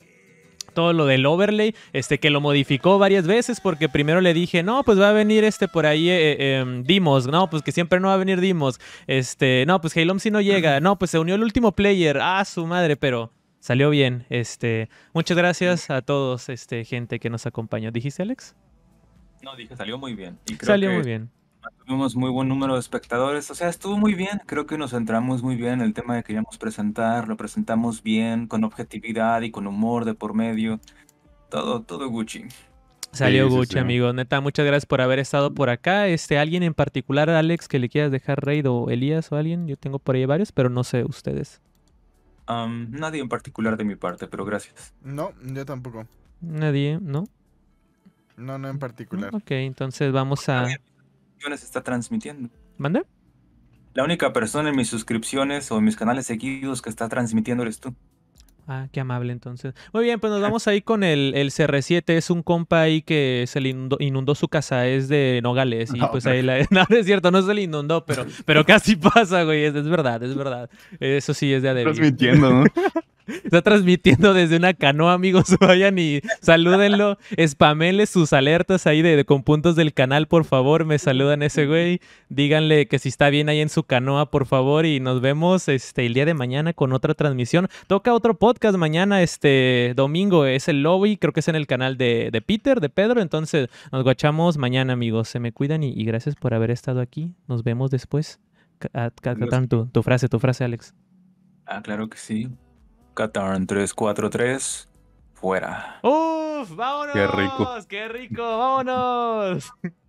[SPEAKER 1] todo lo del overlay, este que lo modificó varias veces porque primero le dije, no, pues va a venir este por ahí eh, eh, em, Dimos, no, pues que siempre no va a venir Dimos, este, no, pues Halom si no llega, no, pues se unió el último player, a ah, su madre, pero salió bien, este, muchas gracias a todos, este, gente que nos acompañó, ¿dijiste Alex?
[SPEAKER 5] No, dije, salió muy bien. salió muy bien. Tuvimos muy buen número de espectadores, o sea, estuvo muy bien, creo que nos centramos muy bien en el tema que queríamos presentar, lo presentamos bien, con objetividad y con humor de por medio, todo, todo Gucci. Salió Gucci, amigo.
[SPEAKER 1] Neta, muchas gracias por haber estado por acá. Este, alguien en particular, Alex, que le quieras dejar raid o Elías o alguien. Yo tengo por ahí varios, pero no sé ustedes.
[SPEAKER 5] Um, nadie en particular de mi parte, pero gracias. No, yo tampoco.
[SPEAKER 1] Nadie, ¿no?
[SPEAKER 5] No, no en particular.
[SPEAKER 1] Ok, entonces vamos a
[SPEAKER 5] está transmitiendo. ¿Mande? La única persona en mis suscripciones o en mis canales seguidos que está transmitiendo eres tú.
[SPEAKER 1] Ah, qué amable entonces. Muy bien, pues nos vamos ahí con el, CR7. Es un compa ahí que se le inundó, su casa, es de Nogales. Y ah, pues ahí la... No, es cierto, no se le inundó, pero, pero casi pasa, güey. Es, verdad, es verdad. Eso sí es de Adel. Transmitiendo, ¿no? Está transmitiendo desde una canoa, amigos. Vayan y salúdenlo. Spamenle sus alertas ahí de, con puntos del canal, por favor. Me saludan ese güey. Díganle que si está bien ahí en su canoa, por favor. Y nos vemos este, el día de mañana con otra transmisión. Toca otro podcast mañana, este domingo. Es el lobby, creo que es en el canal de, Peter, de Pedro. Entonces, nos guachamos mañana, amigos. Se me cuidan y, gracias por haber estado aquí. Nos vemos después. Ah, tu frase, tu frase, Alex.
[SPEAKER 5] Ah, claro que sí. Catarn 343,
[SPEAKER 6] fuera. ¡Uf! ¡Vámonos! ¡Qué rico! ¡Qué rico! ¡Vámonos!